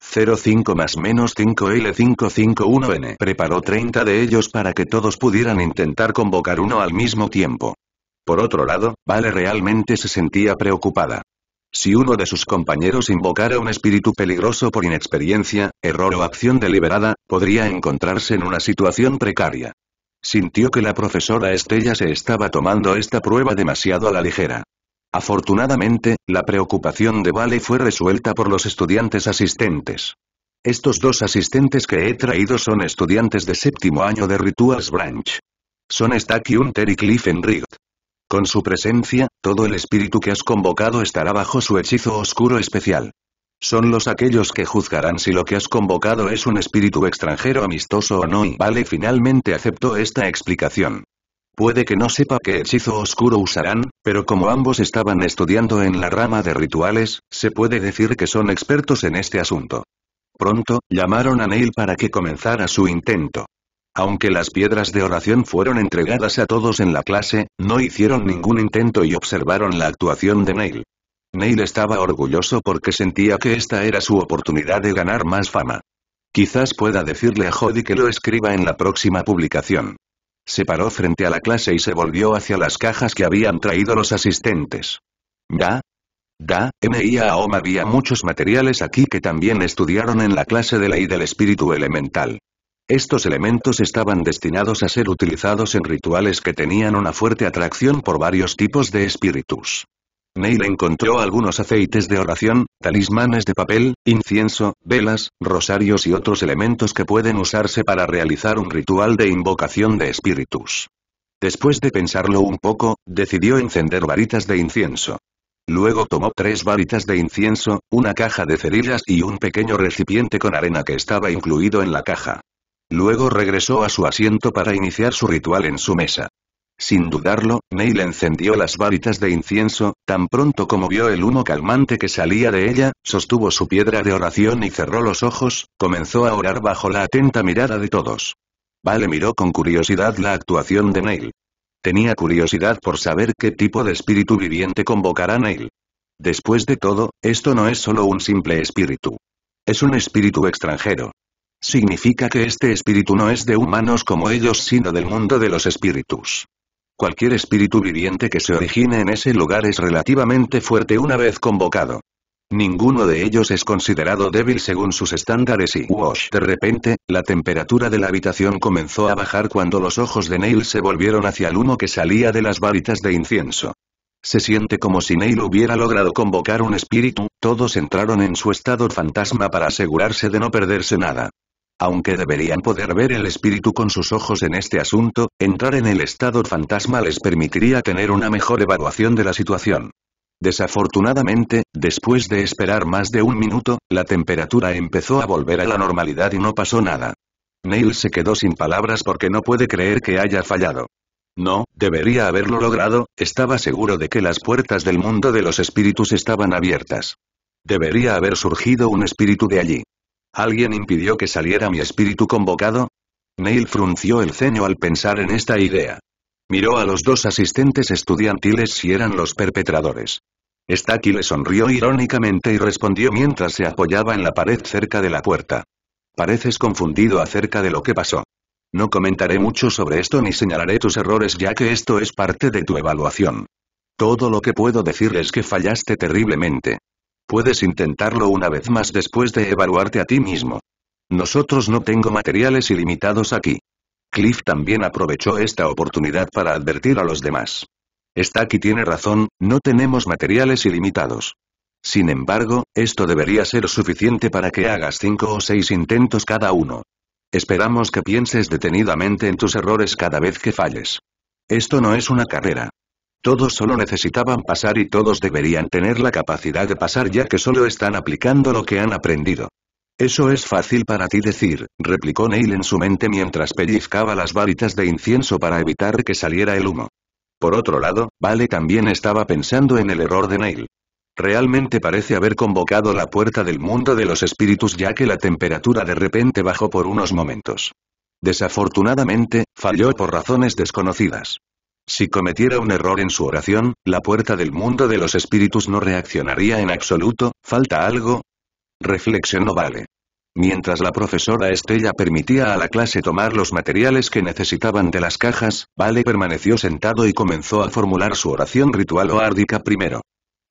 05 más menos 5L551N. Preparó 30 de ellos para que todos pudieran intentar convocar uno al mismo tiempo. Por otro lado, Vale realmente se sentía preocupada. Si uno de sus compañeros invocara un espíritu peligroso por inexperiencia, error o acción deliberada, podría encontrarse en una situación precaria. Sintió que la profesora Estella se estaba tomando esta prueba demasiado a la ligera. Afortunadamente, la preocupación de Vale fue resuelta por los estudiantes asistentes. Estos dos asistentes que he traído son estudiantes de séptimo año de Rituals Branch. Son Stacky Hunter y Cliff Enright. Con su presencia, todo el espíritu que has convocado estará bajo su hechizo oscuro especial. Son los aquellos que juzgarán si lo que has convocado es un espíritu extranjero amistoso o no y Vale finalmente aceptó esta explicación. Puede que no sepa qué hechizo oscuro usarán, pero como ambos estaban estudiando en la rama de rituales, se puede decir que son expertos en este asunto. Pronto, llamaron a Neil para que comenzara su intento. Aunque las piedras de oración fueron entregadas a todos en la clase, no hicieron ningún intento y observaron la actuación de Neil. Neil estaba orgulloso porque sentía que esta era su oportunidad de ganar más fama. Quizás pueda decirle a Jody que lo escriba en la próxima publicación. Se paró frente a la clase y se volvió hacia las cajas que habían traído los asistentes. ¿Da? Da, A Aom había muchos materiales aquí que también estudiaron en la clase de ley del espíritu elemental. Estos elementos estaban destinados a ser utilizados en rituales que tenían una fuerte atracción por varios tipos de espíritus. Neil encontró algunos aceites de oración, talismanes de papel, incienso, velas, rosarios y otros elementos que pueden usarse para realizar un ritual de invocación de espíritus. Después de pensarlo un poco, decidió encender varitas de incienso. Luego tomó tres varitas de incienso, una caja de cerillas y un pequeño recipiente con arena que estaba incluido en la caja. Luego regresó a su asiento para iniciar su ritual en su mesa. Sin dudarlo, Neil encendió las varitas de incienso, tan pronto como vio el humo calmante que salía de ella, sostuvo su piedra de oración y cerró los ojos, comenzó a orar bajo la atenta mirada de todos. Vale miró con curiosidad la actuación de Neil. Tenía curiosidad por saber qué tipo de espíritu viviente convocará Neil. Después de todo, esto no es solo un simple espíritu. Es un espíritu extranjero. Significa que este espíritu no es de humanos como ellos sino del mundo de los espíritus. Cualquier espíritu viviente que se origine en ese lugar es relativamente fuerte una vez convocado. Ninguno de ellos es considerado débil según sus estándares y wash. De repente, la temperatura de la habitación comenzó a bajar cuando los ojos de Neil se volvieron hacia el humo que salía de las varitas de incienso. Se siente como si Neil hubiera logrado convocar un espíritu, todos entraron en su estado fantasma para asegurarse de no perderse nada aunque deberían poder ver el espíritu con sus ojos en este asunto, entrar en el estado fantasma les permitiría tener una mejor evaluación de la situación. Desafortunadamente, después de esperar más de un minuto, la temperatura empezó a volver a la normalidad y no pasó nada. Neil se quedó sin palabras porque no puede creer que haya fallado. No, debería haberlo logrado, estaba seguro de que las puertas del mundo de los espíritus estaban abiertas. Debería haber surgido un espíritu de allí. ¿Alguien impidió que saliera mi espíritu convocado? Neil frunció el ceño al pensar en esta idea. Miró a los dos asistentes estudiantiles si eran los perpetradores. Stacky le sonrió irónicamente y respondió mientras se apoyaba en la pared cerca de la puerta. Pareces confundido acerca de lo que pasó. No comentaré mucho sobre esto ni señalaré tus errores ya que esto es parte de tu evaluación. Todo lo que puedo decir es que fallaste terriblemente. Puedes intentarlo una vez más después de evaluarte a ti mismo. Nosotros no tengo materiales ilimitados aquí. Cliff también aprovechó esta oportunidad para advertir a los demás. aquí tiene razón, no tenemos materiales ilimitados. Sin embargo, esto debería ser suficiente para que hagas cinco o seis intentos cada uno. Esperamos que pienses detenidamente en tus errores cada vez que falles. Esto no es una carrera. Todos solo necesitaban pasar y todos deberían tener la capacidad de pasar ya que solo están aplicando lo que han aprendido. Eso es fácil para ti decir, replicó Neil en su mente mientras pellizcaba las varitas de incienso para evitar que saliera el humo. Por otro lado, Vale también estaba pensando en el error de Neil. Realmente parece haber convocado la puerta del mundo de los espíritus ya que la temperatura de repente bajó por unos momentos. Desafortunadamente, falló por razones desconocidas. Si cometiera un error en su oración, la puerta del mundo de los espíritus no reaccionaría en absoluto, ¿falta algo? Reflexionó Vale. Mientras la profesora Estella permitía a la clase tomar los materiales que necesitaban de las cajas, Vale permaneció sentado y comenzó a formular su oración ritual o árdica primero.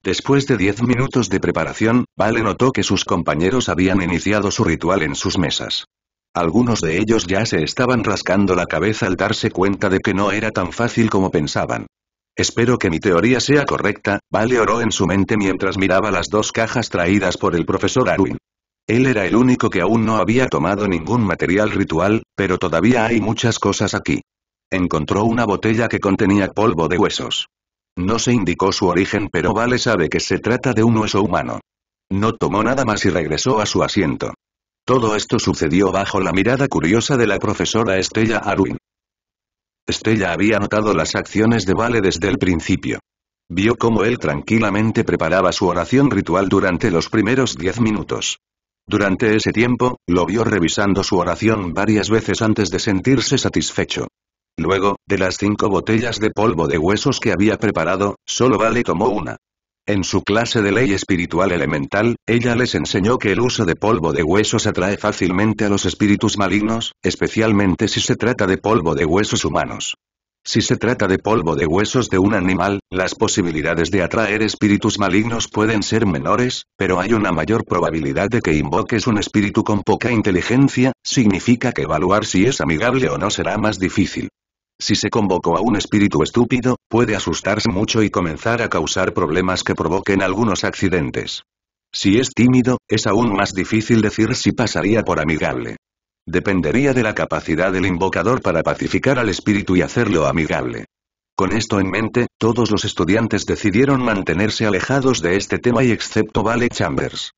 Después de diez minutos de preparación, Vale notó que sus compañeros habían iniciado su ritual en sus mesas. Algunos de ellos ya se estaban rascando la cabeza al darse cuenta de que no era tan fácil como pensaban. Espero que mi teoría sea correcta, Vale oró en su mente mientras miraba las dos cajas traídas por el profesor Arwin. Él era el único que aún no había tomado ningún material ritual, pero todavía hay muchas cosas aquí. Encontró una botella que contenía polvo de huesos. No se indicó su origen pero Vale sabe que se trata de un hueso humano. No tomó nada más y regresó a su asiento. Todo esto sucedió bajo la mirada curiosa de la profesora Estella Arwin. Estella había notado las acciones de Vale desde el principio. Vio cómo él tranquilamente preparaba su oración ritual durante los primeros diez minutos. Durante ese tiempo, lo vio revisando su oración varias veces antes de sentirse satisfecho. Luego, de las cinco botellas de polvo de huesos que había preparado, solo Vale tomó una. En su clase de ley espiritual elemental, ella les enseñó que el uso de polvo de huesos atrae fácilmente a los espíritus malignos, especialmente si se trata de polvo de huesos humanos. Si se trata de polvo de huesos de un animal, las posibilidades de atraer espíritus malignos pueden ser menores, pero hay una mayor probabilidad de que invoques un espíritu con poca inteligencia, significa que evaluar si es amigable o no será más difícil. Si se convocó a un espíritu estúpido, puede asustarse mucho y comenzar a causar problemas que provoquen algunos accidentes. Si es tímido, es aún más difícil decir si pasaría por amigable. Dependería de la capacidad del invocador para pacificar al espíritu y hacerlo amigable. Con esto en mente, todos los estudiantes decidieron mantenerse alejados de este tema y excepto Vale Chambers.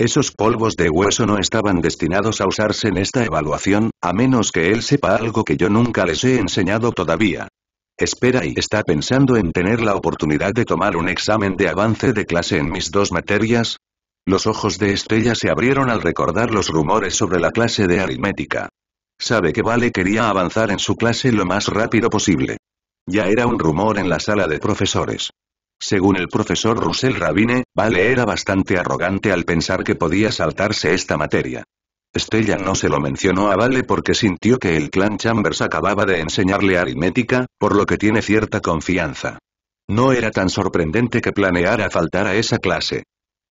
Esos polvos de hueso no estaban destinados a usarse en esta evaluación, a menos que él sepa algo que yo nunca les he enseñado todavía. Espera y está pensando en tener la oportunidad de tomar un examen de avance de clase en mis dos materias. Los ojos de Estrella se abrieron al recordar los rumores sobre la clase de aritmética. Sabe que Vale quería avanzar en su clase lo más rápido posible. Ya era un rumor en la sala de profesores. Según el profesor Russell Rabine, Vale era bastante arrogante al pensar que podía saltarse esta materia. Stella no se lo mencionó a Vale porque sintió que el clan Chambers acababa de enseñarle aritmética, por lo que tiene cierta confianza. No era tan sorprendente que planeara faltar a esa clase.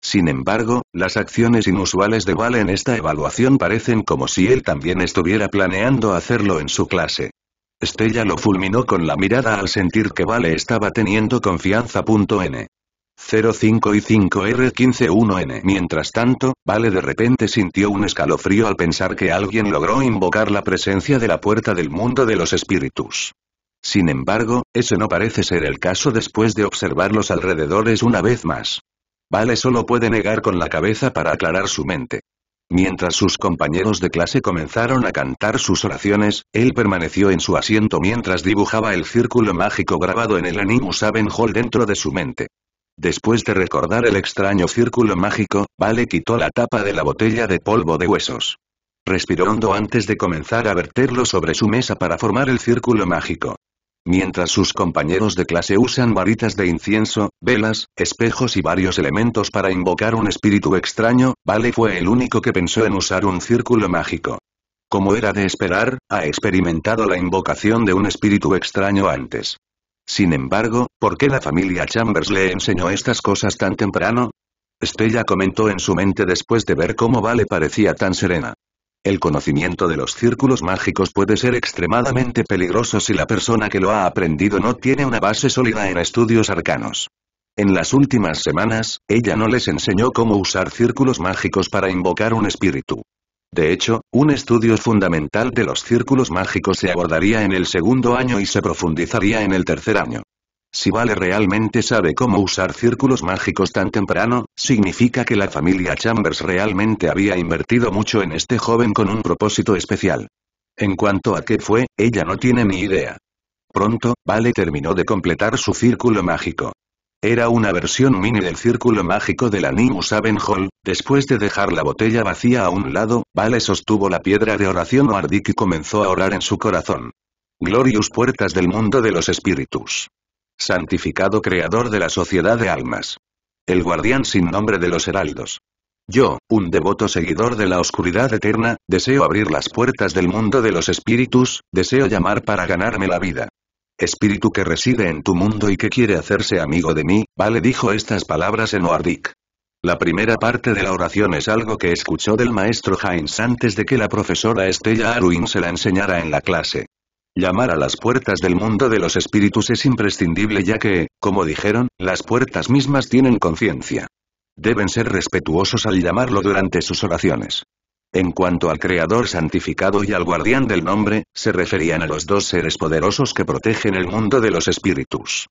Sin embargo, las acciones inusuales de Vale en esta evaluación parecen como si él también estuviera planeando hacerlo en su clase. Estella lo fulminó con la mirada al sentir que Vale estaba teniendo confianza. N. 05 y 5R151N. Mientras tanto, Vale de repente sintió un escalofrío al pensar que alguien logró invocar la presencia de la puerta del mundo de los espíritus. Sin embargo, ese no parece ser el caso después de observar los alrededores una vez más. Vale solo puede negar con la cabeza para aclarar su mente. Mientras sus compañeros de clase comenzaron a cantar sus oraciones, él permaneció en su asiento mientras dibujaba el círculo mágico grabado en el Animus Aven Hall dentro de su mente. Después de recordar el extraño círculo mágico, Vale quitó la tapa de la botella de polvo de huesos. Respiró hondo antes de comenzar a verterlo sobre su mesa para formar el círculo mágico. Mientras sus compañeros de clase usan varitas de incienso, velas, espejos y varios elementos para invocar un espíritu extraño, Vale fue el único que pensó en usar un círculo mágico. Como era de esperar, ha experimentado la invocación de un espíritu extraño antes. Sin embargo, ¿por qué la familia Chambers le enseñó estas cosas tan temprano? Estella comentó en su mente después de ver cómo Vale parecía tan serena. El conocimiento de los círculos mágicos puede ser extremadamente peligroso si la persona que lo ha aprendido no tiene una base sólida en estudios arcanos. En las últimas semanas, ella no les enseñó cómo usar círculos mágicos para invocar un espíritu. De hecho, un estudio fundamental de los círculos mágicos se abordaría en el segundo año y se profundizaría en el tercer año. Si Vale realmente sabe cómo usar círculos mágicos tan temprano, significa que la familia Chambers realmente había invertido mucho en este joven con un propósito especial. En cuanto a qué fue, ella no tiene ni idea. Pronto, Vale terminó de completar su círculo mágico. Era una versión mini del círculo mágico del Animus Nimbus Hall. Después de dejar la botella vacía a un lado, Vale sostuvo la piedra de oración Ardic y comenzó a orar en su corazón. Glorious Puertas del Mundo de los Espíritus santificado creador de la sociedad de almas. El guardián sin nombre de los heraldos. Yo, un devoto seguidor de la oscuridad eterna, deseo abrir las puertas del mundo de los espíritus, deseo llamar para ganarme la vida. Espíritu que reside en tu mundo y que quiere hacerse amigo de mí, Vale dijo estas palabras en Oardik. La primera parte de la oración es algo que escuchó del maestro Heinz antes de que la profesora Estella Arwin se la enseñara en la clase. Llamar a las puertas del mundo de los espíritus es imprescindible ya que, como dijeron, las puertas mismas tienen conciencia. Deben ser respetuosos al llamarlo durante sus oraciones. En cuanto al Creador santificado y al guardián del nombre, se referían a los dos seres poderosos que protegen el mundo de los espíritus.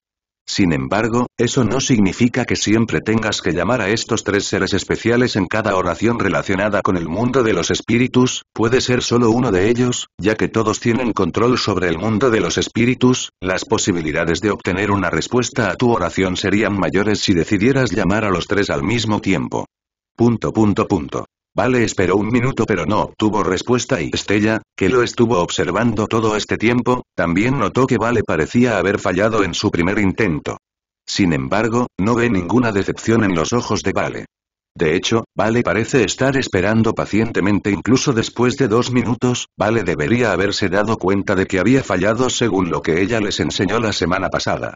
Sin embargo, eso no significa que siempre tengas que llamar a estos tres seres especiales en cada oración relacionada con el mundo de los espíritus, puede ser solo uno de ellos, ya que todos tienen control sobre el mundo de los espíritus, las posibilidades de obtener una respuesta a tu oración serían mayores si decidieras llamar a los tres al mismo tiempo. Punto punto punto. Vale esperó un minuto pero no obtuvo respuesta y Estella, que lo estuvo observando todo este tiempo, también notó que Vale parecía haber fallado en su primer intento. Sin embargo, no ve ninguna decepción en los ojos de Vale. De hecho, Vale parece estar esperando pacientemente incluso después de dos minutos, Vale debería haberse dado cuenta de que había fallado según lo que ella les enseñó la semana pasada.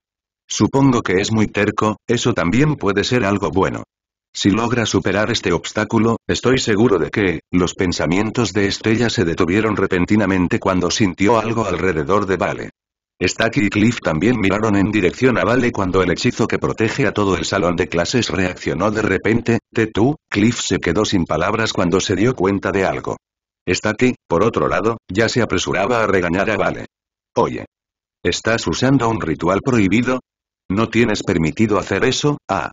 Supongo que es muy terco, eso también puede ser algo bueno. Si logra superar este obstáculo, estoy seguro de que, los pensamientos de Estrella se detuvieron repentinamente cuando sintió algo alrededor de Vale. Stacky y Cliff también miraron en dirección a Vale cuando el hechizo que protege a todo el salón de clases reaccionó de repente, tú, Cliff se quedó sin palabras cuando se dio cuenta de algo. Stacky, por otro lado, ya se apresuraba a regañar a Vale. Oye. ¿Estás usando un ritual prohibido? No tienes permitido hacer eso, ah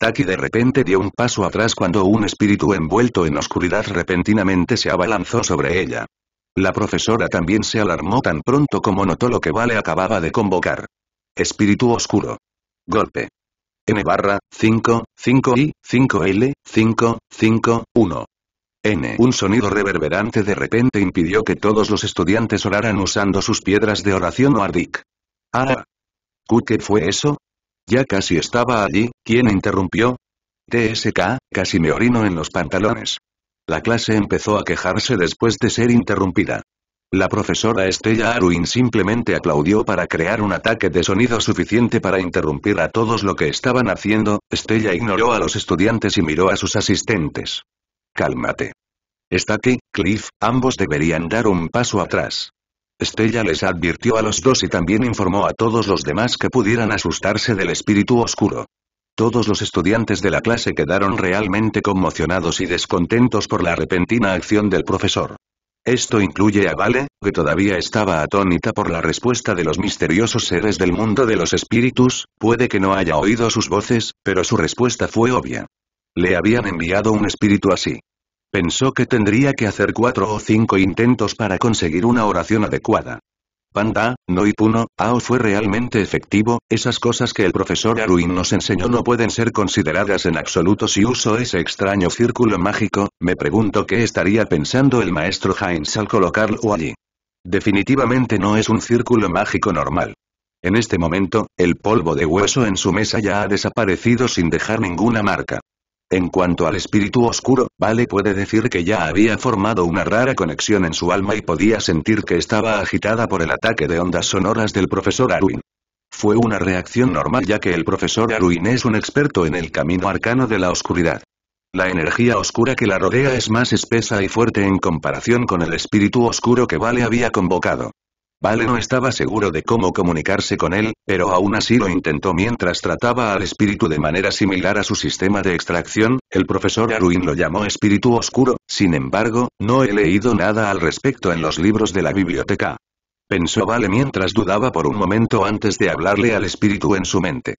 aquí de repente dio un paso atrás cuando un espíritu envuelto en oscuridad repentinamente se abalanzó sobre ella. La profesora también se alarmó tan pronto como notó lo que Vale acababa de convocar. Espíritu oscuro. Golpe. N barra, 5, 5 y, 5 L, 5, 5, 1. N. Un sonido reverberante de repente impidió que todos los estudiantes oraran usando sus piedras de oración o ardic. Ah. ¿Qué fue eso? Ya casi estaba allí, ¿quién interrumpió? TSK, casi me orino en los pantalones. La clase empezó a quejarse después de ser interrumpida. La profesora Estella Arwin simplemente aplaudió para crear un ataque de sonido suficiente para interrumpir a todos lo que estaban haciendo, Estella ignoró a los estudiantes y miró a sus asistentes. Cálmate. Está aquí, Cliff, ambos deberían dar un paso atrás. Estella les advirtió a los dos y también informó a todos los demás que pudieran asustarse del espíritu oscuro. Todos los estudiantes de la clase quedaron realmente conmocionados y descontentos por la repentina acción del profesor. Esto incluye a Vale, que todavía estaba atónita por la respuesta de los misteriosos seres del mundo de los espíritus, puede que no haya oído sus voces, pero su respuesta fue obvia. Le habían enviado un espíritu así. Pensó que tendría que hacer cuatro o cinco intentos para conseguir una oración adecuada. Panda, no Noipuno, Ao fue realmente efectivo, esas cosas que el profesor Aruin nos enseñó no pueden ser consideradas en absoluto si uso ese extraño círculo mágico, me pregunto qué estaría pensando el maestro Heinz al colocarlo allí. Definitivamente no es un círculo mágico normal. En este momento, el polvo de hueso en su mesa ya ha desaparecido sin dejar ninguna marca. En cuanto al espíritu oscuro, Vale puede decir que ya había formado una rara conexión en su alma y podía sentir que estaba agitada por el ataque de ondas sonoras del profesor Arwin. Fue una reacción normal ya que el profesor Arwin es un experto en el camino arcano de la oscuridad. La energía oscura que la rodea es más espesa y fuerte en comparación con el espíritu oscuro que Vale había convocado. Vale no estaba seguro de cómo comunicarse con él, pero aún así lo intentó mientras trataba al espíritu de manera similar a su sistema de extracción, el profesor Arwin lo llamó espíritu oscuro, sin embargo, no he leído nada al respecto en los libros de la biblioteca. Pensó Vale mientras dudaba por un momento antes de hablarle al espíritu en su mente.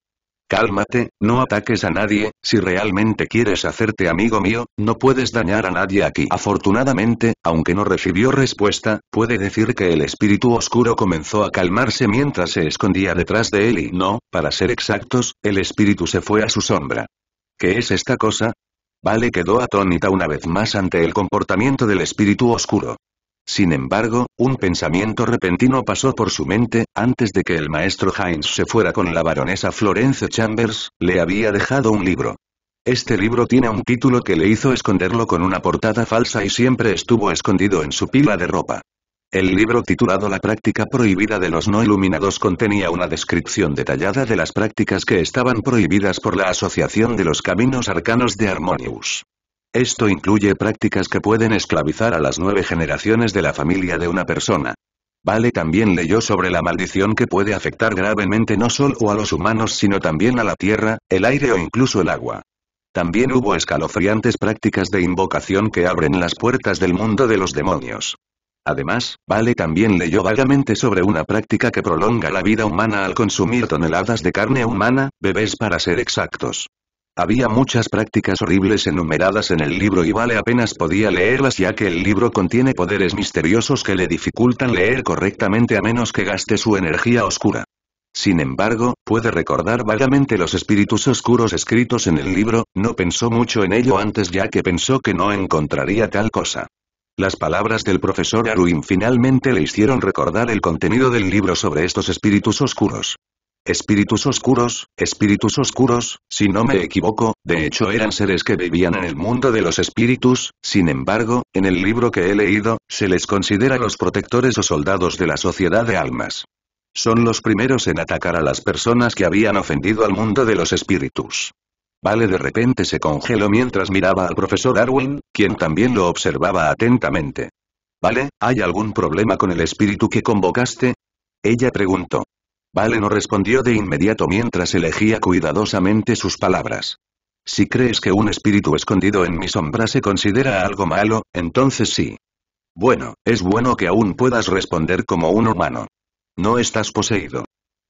Cálmate, no ataques a nadie, si realmente quieres hacerte amigo mío, no puedes dañar a nadie aquí. Afortunadamente, aunque no recibió respuesta, puede decir que el espíritu oscuro comenzó a calmarse mientras se escondía detrás de él y no, para ser exactos, el espíritu se fue a su sombra. ¿Qué es esta cosa? Vale quedó atónita una vez más ante el comportamiento del espíritu oscuro. Sin embargo, un pensamiento repentino pasó por su mente, antes de que el maestro Heinz se fuera con la baronesa Florence Chambers, le había dejado un libro. Este libro tiene un título que le hizo esconderlo con una portada falsa y siempre estuvo escondido en su pila de ropa. El libro titulado La práctica prohibida de los no iluminados contenía una descripción detallada de las prácticas que estaban prohibidas por la Asociación de los Caminos Arcanos de Harmonius. Esto incluye prácticas que pueden esclavizar a las nueve generaciones de la familia de una persona. Vale también leyó sobre la maldición que puede afectar gravemente no solo a los humanos sino también a la tierra, el aire o incluso el agua. También hubo escalofriantes prácticas de invocación que abren las puertas del mundo de los demonios. Además, Vale también leyó vagamente sobre una práctica que prolonga la vida humana al consumir toneladas de carne humana, bebés para ser exactos. Había muchas prácticas horribles enumeradas en el libro y Vale apenas podía leerlas ya que el libro contiene poderes misteriosos que le dificultan leer correctamente a menos que gaste su energía oscura. Sin embargo, puede recordar vagamente los espíritus oscuros escritos en el libro, no pensó mucho en ello antes ya que pensó que no encontraría tal cosa. Las palabras del profesor Aruin finalmente le hicieron recordar el contenido del libro sobre estos espíritus oscuros. Espíritus oscuros, espíritus oscuros, si no me equivoco, de hecho eran seres que vivían en el mundo de los espíritus, sin embargo, en el libro que he leído, se les considera los protectores o soldados de la sociedad de almas. Son los primeros en atacar a las personas que habían ofendido al mundo de los espíritus. Vale de repente se congeló mientras miraba al profesor darwin quien también lo observaba atentamente. Vale, ¿hay algún problema con el espíritu que convocaste? Ella preguntó. Vale no respondió de inmediato mientras elegía cuidadosamente sus palabras. Si crees que un espíritu escondido en mi sombra se considera algo malo, entonces sí. Bueno, es bueno que aún puedas responder como un humano. No estás poseído.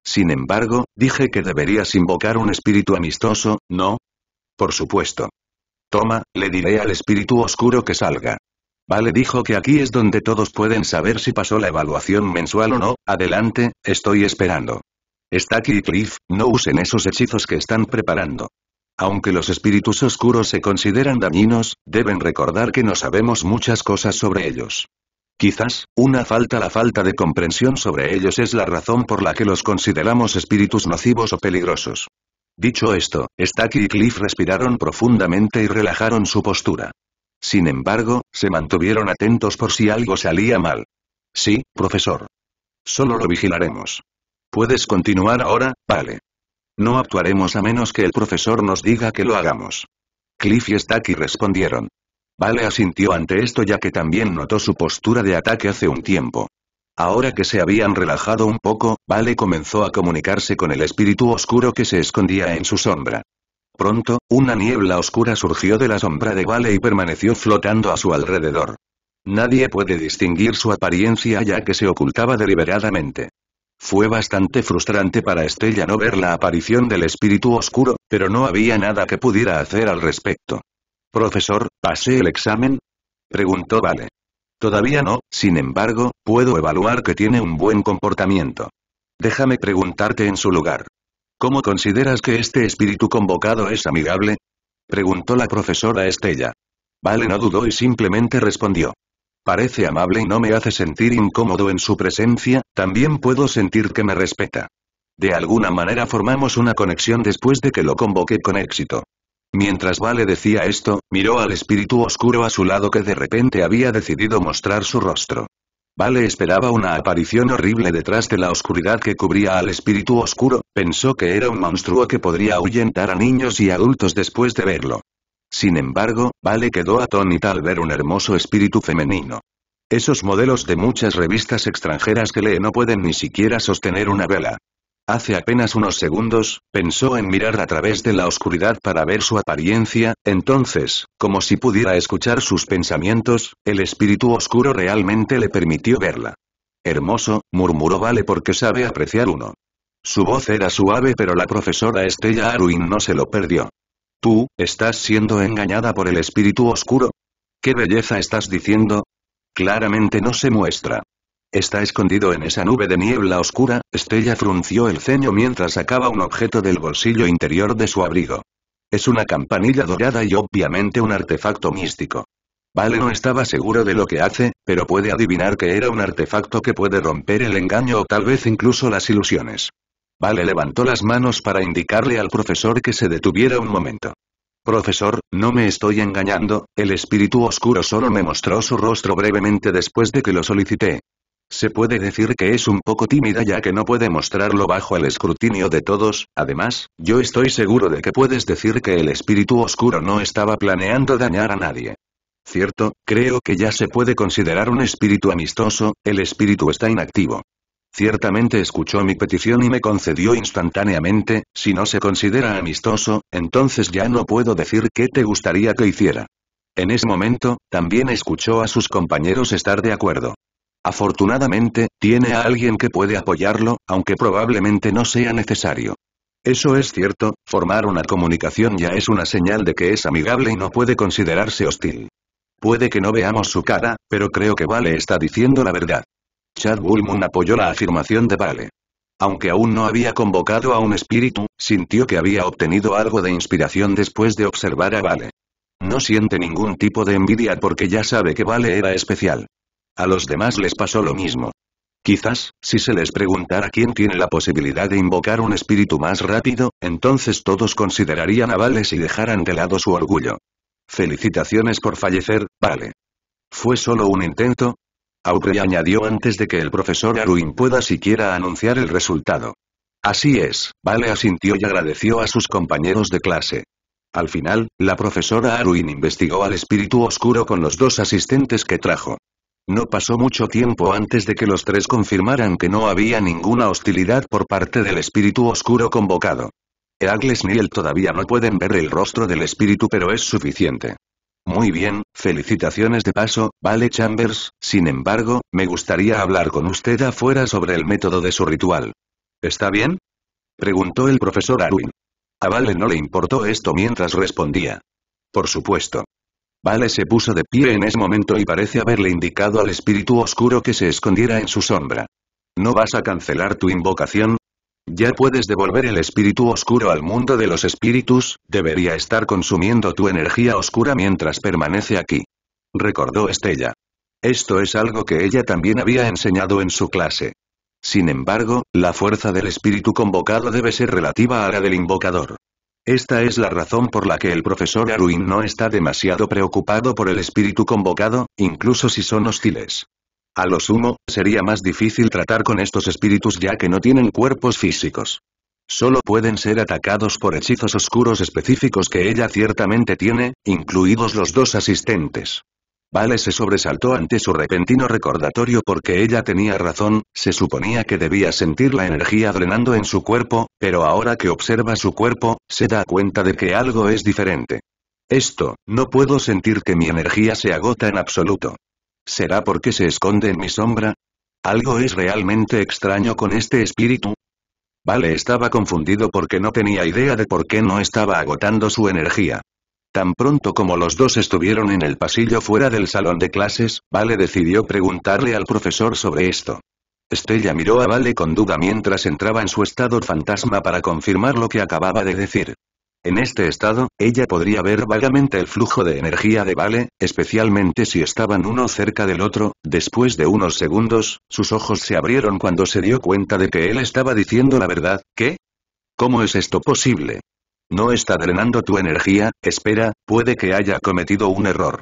Sin embargo, dije que deberías invocar un espíritu amistoso, ¿no? Por supuesto. Toma, le diré al espíritu oscuro que salga. Vale dijo que aquí es donde todos pueden saber si pasó la evaluación mensual o no, adelante, estoy esperando. Stacky y Cliff, no usen esos hechizos que están preparando. Aunque los espíritus oscuros se consideran dañinos, deben recordar que no sabemos muchas cosas sobre ellos. Quizás, una falta la falta de comprensión sobre ellos es la razón por la que los consideramos espíritus nocivos o peligrosos. Dicho esto, Stacky y Cliff respiraron profundamente y relajaron su postura. Sin embargo, se mantuvieron atentos por si algo salía mal. Sí, profesor. Solo lo vigilaremos. Puedes continuar ahora, vale. No actuaremos a menos que el profesor nos diga que lo hagamos. Cliff y Stacky respondieron. Vale asintió ante esto ya que también notó su postura de ataque hace un tiempo. Ahora que se habían relajado un poco, Vale comenzó a comunicarse con el espíritu oscuro que se escondía en su sombra. Pronto, una niebla oscura surgió de la sombra de Vale y permaneció flotando a su alrededor. Nadie puede distinguir su apariencia ya que se ocultaba deliberadamente. Fue bastante frustrante para Estella no ver la aparición del espíritu oscuro, pero no había nada que pudiera hacer al respecto. Profesor, ¿pasé el examen? Preguntó Vale. Todavía no, sin embargo, puedo evaluar que tiene un buen comportamiento. Déjame preguntarte en su lugar. ¿Cómo consideras que este espíritu convocado es amigable? Preguntó la profesora Estella. Vale no dudó y simplemente respondió. Parece amable y no me hace sentir incómodo en su presencia, también puedo sentir que me respeta. De alguna manera formamos una conexión después de que lo convoqué con éxito. Mientras Vale decía esto, miró al espíritu oscuro a su lado que de repente había decidido mostrar su rostro. Vale esperaba una aparición horrible detrás de la oscuridad que cubría al espíritu oscuro, pensó que era un monstruo que podría ahuyentar a niños y adultos después de verlo. Sin embargo, Vale quedó atónita al ver un hermoso espíritu femenino. Esos modelos de muchas revistas extranjeras que lee no pueden ni siquiera sostener una vela. Hace apenas unos segundos, pensó en mirar a través de la oscuridad para ver su apariencia, entonces, como si pudiera escuchar sus pensamientos, el espíritu oscuro realmente le permitió verla. Hermoso, murmuró Vale porque sabe apreciar uno. Su voz era suave pero la profesora Estella Arwin no se lo perdió. Tú, estás siendo engañada por el espíritu oscuro. ¿Qué belleza estás diciendo? Claramente no se muestra. Está escondido en esa nube de niebla oscura, Estrella frunció el ceño mientras sacaba un objeto del bolsillo interior de su abrigo. Es una campanilla dorada y obviamente un artefacto místico. Vale no estaba seguro de lo que hace, pero puede adivinar que era un artefacto que puede romper el engaño o tal vez incluso las ilusiones. Vale levantó las manos para indicarle al profesor que se detuviera un momento. Profesor, no me estoy engañando, el espíritu oscuro solo me mostró su rostro brevemente después de que lo solicité, se puede decir que es un poco tímida ya que no puede mostrarlo bajo el escrutinio de todos, además, yo estoy seguro de que puedes decir que el espíritu oscuro no estaba planeando dañar a nadie. Cierto, creo que ya se puede considerar un espíritu amistoso, el espíritu está inactivo. Ciertamente escuchó mi petición y me concedió instantáneamente, si no se considera amistoso, entonces ya no puedo decir qué te gustaría que hiciera. En ese momento, también escuchó a sus compañeros estar de acuerdo. Afortunadamente, tiene a alguien que puede apoyarlo, aunque probablemente no sea necesario. Eso es cierto, formar una comunicación ya es una señal de que es amigable y no puede considerarse hostil. Puede que no veamos su cara, pero creo que Vale está diciendo la verdad. Chad Bulmun apoyó la afirmación de Vale. Aunque aún no había convocado a un espíritu, sintió que había obtenido algo de inspiración después de observar a Vale. No siente ningún tipo de envidia porque ya sabe que Vale era especial. A los demás les pasó lo mismo. Quizás, si se les preguntara quién tiene la posibilidad de invocar un espíritu más rápido, entonces todos considerarían a Vales y dejaran de lado su orgullo. Felicitaciones por fallecer, Vale. ¿Fue solo un intento? Aubrey añadió antes de que el profesor Arwin pueda siquiera anunciar el resultado. Así es, Vale asintió y agradeció a sus compañeros de clase. Al final, la profesora Arwin investigó al espíritu oscuro con los dos asistentes que trajo. No pasó mucho tiempo antes de que los tres confirmaran que no había ninguna hostilidad por parte del espíritu oscuro convocado. Eagles ni él todavía no pueden ver el rostro del espíritu pero es suficiente. Muy bien, felicitaciones de paso, vale Chambers, sin embargo, me gustaría hablar con usted afuera sobre el método de su ritual. ¿Está bien? Preguntó el profesor Arwin. A Vale no le importó esto mientras respondía. Por supuesto. Vale se puso de pie en ese momento y parece haberle indicado al espíritu oscuro que se escondiera en su sombra. ¿No vas a cancelar tu invocación? Ya puedes devolver el espíritu oscuro al mundo de los espíritus, debería estar consumiendo tu energía oscura mientras permanece aquí. Recordó Estella. Esto es algo que ella también había enseñado en su clase. Sin embargo, la fuerza del espíritu convocado debe ser relativa a la del invocador. Esta es la razón por la que el profesor Arwin no está demasiado preocupado por el espíritu convocado, incluso si son hostiles. A lo sumo, sería más difícil tratar con estos espíritus ya que no tienen cuerpos físicos. Solo pueden ser atacados por hechizos oscuros específicos que ella ciertamente tiene, incluidos los dos asistentes. Vale se sobresaltó ante su repentino recordatorio porque ella tenía razón, se suponía que debía sentir la energía drenando en su cuerpo, pero ahora que observa su cuerpo, se da cuenta de que algo es diferente. Esto, no puedo sentir que mi energía se agota en absoluto. ¿Será porque se esconde en mi sombra? ¿Algo es realmente extraño con este espíritu? Vale estaba confundido porque no tenía idea de por qué no estaba agotando su energía. Tan pronto como los dos estuvieron en el pasillo fuera del salón de clases, Vale decidió preguntarle al profesor sobre esto. Estella miró a Vale con duda mientras entraba en su estado fantasma para confirmar lo que acababa de decir. En este estado, ella podría ver vagamente el flujo de energía de Vale, especialmente si estaban uno cerca del otro, después de unos segundos, sus ojos se abrieron cuando se dio cuenta de que él estaba diciendo la verdad, ¿qué? ¿Cómo es esto posible? No está drenando tu energía, espera, puede que haya cometido un error.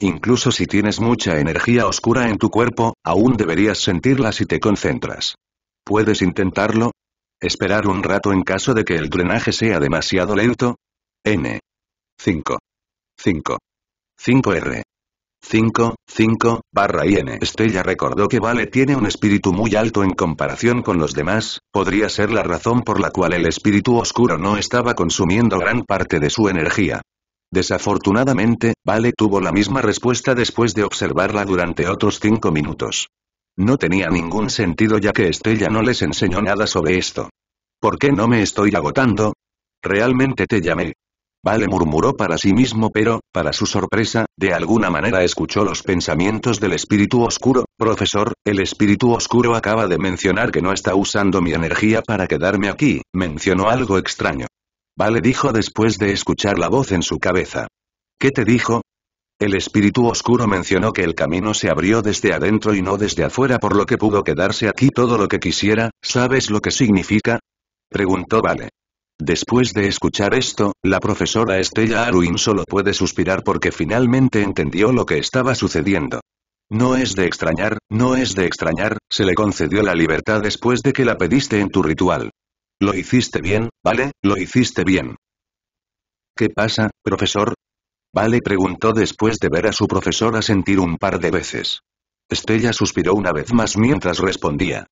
Incluso si tienes mucha energía oscura en tu cuerpo, aún deberías sentirla si te concentras. ¿Puedes intentarlo? ¿Esperar un rato en caso de que el drenaje sea demasiado lento? N. 5. 5. 5R. 5, 5, barra IN. Estella recordó que Vale tiene un espíritu muy alto en comparación con los demás, podría ser la razón por la cual el espíritu oscuro no estaba consumiendo gran parte de su energía. Desafortunadamente, Vale tuvo la misma respuesta después de observarla durante otros cinco minutos. No tenía ningún sentido ya que Estella no les enseñó nada sobre esto. ¿Por qué no me estoy agotando? Realmente te llamé. Vale murmuró para sí mismo pero, para su sorpresa, de alguna manera escuchó los pensamientos del espíritu oscuro, profesor, el espíritu oscuro acaba de mencionar que no está usando mi energía para quedarme aquí, mencionó algo extraño. Vale dijo después de escuchar la voz en su cabeza. ¿Qué te dijo? El espíritu oscuro mencionó que el camino se abrió desde adentro y no desde afuera por lo que pudo quedarse aquí todo lo que quisiera, ¿sabes lo que significa? Preguntó Vale. Después de escuchar esto, la profesora Estella Arwin solo puede suspirar porque finalmente entendió lo que estaba sucediendo. No es de extrañar, no es de extrañar, se le concedió la libertad después de que la pediste en tu ritual. Lo hiciste bien, ¿vale? Lo hiciste bien. ¿Qué pasa, profesor? Vale preguntó después de ver a su profesora sentir un par de veces. Estella suspiró una vez más mientras respondía.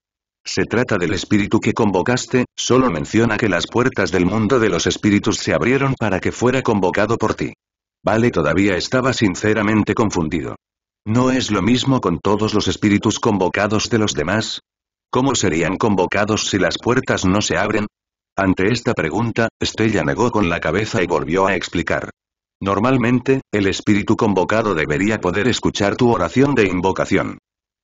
Se trata del espíritu que convocaste, solo menciona que las puertas del mundo de los espíritus se abrieron para que fuera convocado por ti. Vale todavía estaba sinceramente confundido. ¿No es lo mismo con todos los espíritus convocados de los demás? ¿Cómo serían convocados si las puertas no se abren? Ante esta pregunta, Estella negó con la cabeza y volvió a explicar. Normalmente, el espíritu convocado debería poder escuchar tu oración de invocación.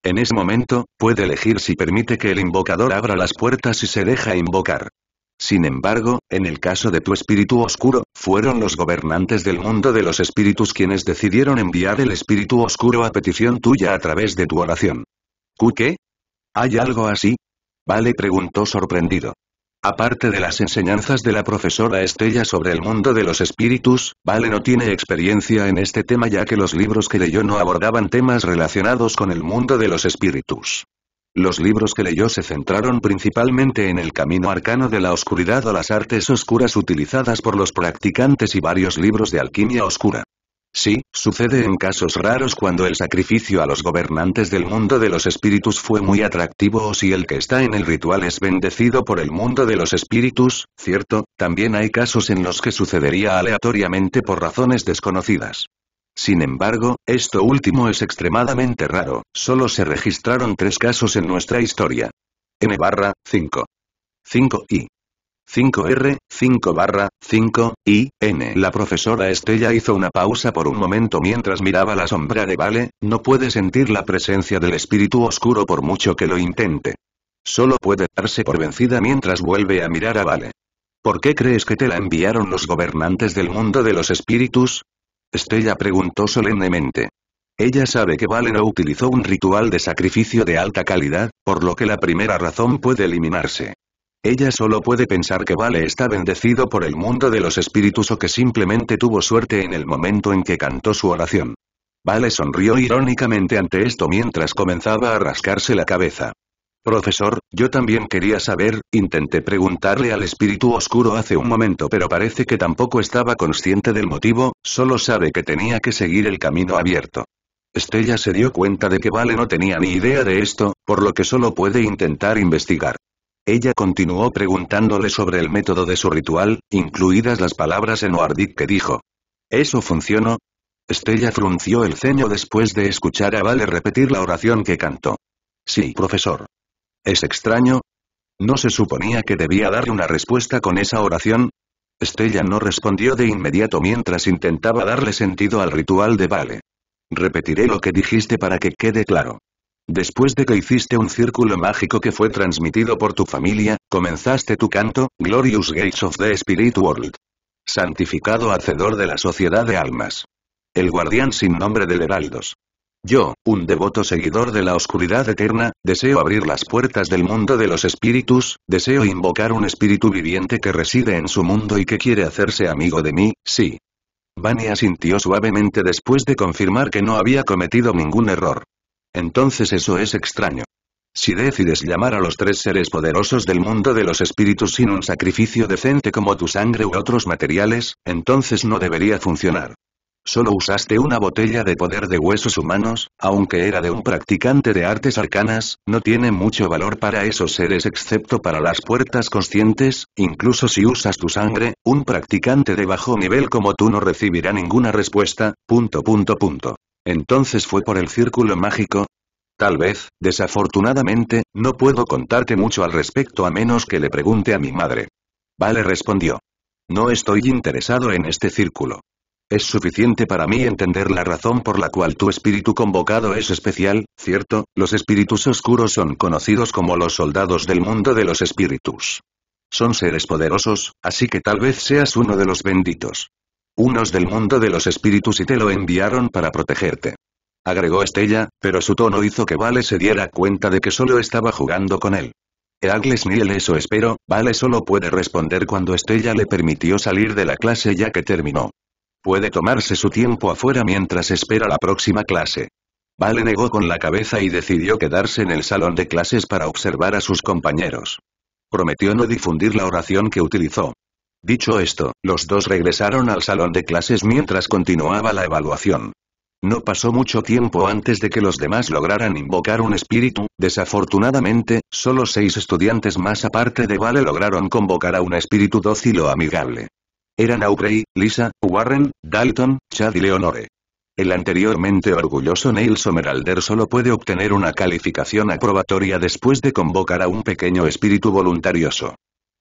En ese momento, puede elegir si permite que el invocador abra las puertas y se deja invocar. Sin embargo, en el caso de tu espíritu oscuro, fueron los gobernantes del mundo de los espíritus quienes decidieron enviar el espíritu oscuro a petición tuya a través de tu oración. ¿Qué? ¿Hay algo así? Vale preguntó sorprendido. Aparte de las enseñanzas de la profesora Estella sobre el mundo de los espíritus, Vale no tiene experiencia en este tema ya que los libros que leyó no abordaban temas relacionados con el mundo de los espíritus. Los libros que leyó se centraron principalmente en el camino arcano de la oscuridad o las artes oscuras utilizadas por los practicantes y varios libros de alquimia oscura. Sí, sucede en casos raros cuando el sacrificio a los gobernantes del mundo de los espíritus fue muy atractivo o si el que está en el ritual es bendecido por el mundo de los espíritus, cierto, también hay casos en los que sucedería aleatoriamente por razones desconocidas. Sin embargo, esto último es extremadamente raro, solo se registraron tres casos en nuestra historia. N barra, 5. 5 y 5R, 5 barra, 5, y, N. La profesora Estella hizo una pausa por un momento mientras miraba la sombra de Vale, no puede sentir la presencia del espíritu oscuro por mucho que lo intente. Solo puede darse por vencida mientras vuelve a mirar a Vale. ¿Por qué crees que te la enviaron los gobernantes del mundo de los espíritus? Estella preguntó solemnemente. Ella sabe que Vale no utilizó un ritual de sacrificio de alta calidad, por lo que la primera razón puede eliminarse. Ella solo puede pensar que Vale está bendecido por el mundo de los espíritus o que simplemente tuvo suerte en el momento en que cantó su oración. Vale sonrió irónicamente ante esto mientras comenzaba a rascarse la cabeza. Profesor, yo también quería saber, intenté preguntarle al espíritu oscuro hace un momento pero parece que tampoco estaba consciente del motivo, solo sabe que tenía que seguir el camino abierto. Estella se dio cuenta de que Vale no tenía ni idea de esto, por lo que solo puede intentar investigar. Ella continuó preguntándole sobre el método de su ritual, incluidas las palabras en Oardit que dijo. ¿Eso funcionó? Estella frunció el ceño después de escuchar a Vale repetir la oración que cantó. Sí, profesor. ¿Es extraño? ¿No se suponía que debía darle una respuesta con esa oración? Estella no respondió de inmediato mientras intentaba darle sentido al ritual de Vale. Repetiré lo que dijiste para que quede claro. Después de que hiciste un círculo mágico que fue transmitido por tu familia, comenzaste tu canto, Glorious Gates of the Spirit World. Santificado Hacedor de la Sociedad de Almas. El guardián sin nombre del Heraldos. Yo, un devoto seguidor de la oscuridad eterna, deseo abrir las puertas del mundo de los espíritus, deseo invocar un espíritu viviente que reside en su mundo y que quiere hacerse amigo de mí, sí. Vania asintió suavemente después de confirmar que no había cometido ningún error. Entonces eso es extraño. Si decides llamar a los tres seres poderosos del mundo de los espíritus sin un sacrificio decente como tu sangre u otros materiales, entonces no debería funcionar. Solo usaste una botella de poder de huesos humanos, aunque era de un practicante de artes arcanas, no tiene mucho valor para esos seres excepto para las puertas conscientes, incluso si usas tu sangre, un practicante de bajo nivel como tú no recibirá ninguna respuesta, punto punto punto. Entonces fue por el círculo mágico, Tal vez, desafortunadamente, no puedo contarte mucho al respecto a menos que le pregunte a mi madre. Vale respondió. No estoy interesado en este círculo. Es suficiente para mí entender la razón por la cual tu espíritu convocado es especial, ¿cierto? Los espíritus oscuros son conocidos como los soldados del mundo de los espíritus. Son seres poderosos, así que tal vez seas uno de los benditos unos del mundo de los espíritus y te lo enviaron para protegerte. Agregó Estella, pero su tono hizo que Vale se diera cuenta de que solo estaba jugando con él. Eagles eh, ni el eso espero, Vale solo puede responder cuando Estella le permitió salir de la clase ya que terminó. Puede tomarse su tiempo afuera mientras espera la próxima clase. Vale negó con la cabeza y decidió quedarse en el salón de clases para observar a sus compañeros. Prometió no difundir la oración que utilizó. Dicho esto, los dos regresaron al salón de clases mientras continuaba la evaluación. No pasó mucho tiempo antes de que los demás lograran invocar un espíritu, desafortunadamente, solo seis estudiantes más aparte de Vale lograron convocar a un espíritu dócil o amigable. Eran Aubrey, Lisa, Warren, Dalton, Chad y Leonore. El anteriormente orgulloso Neil Someralder solo puede obtener una calificación aprobatoria después de convocar a un pequeño espíritu voluntarioso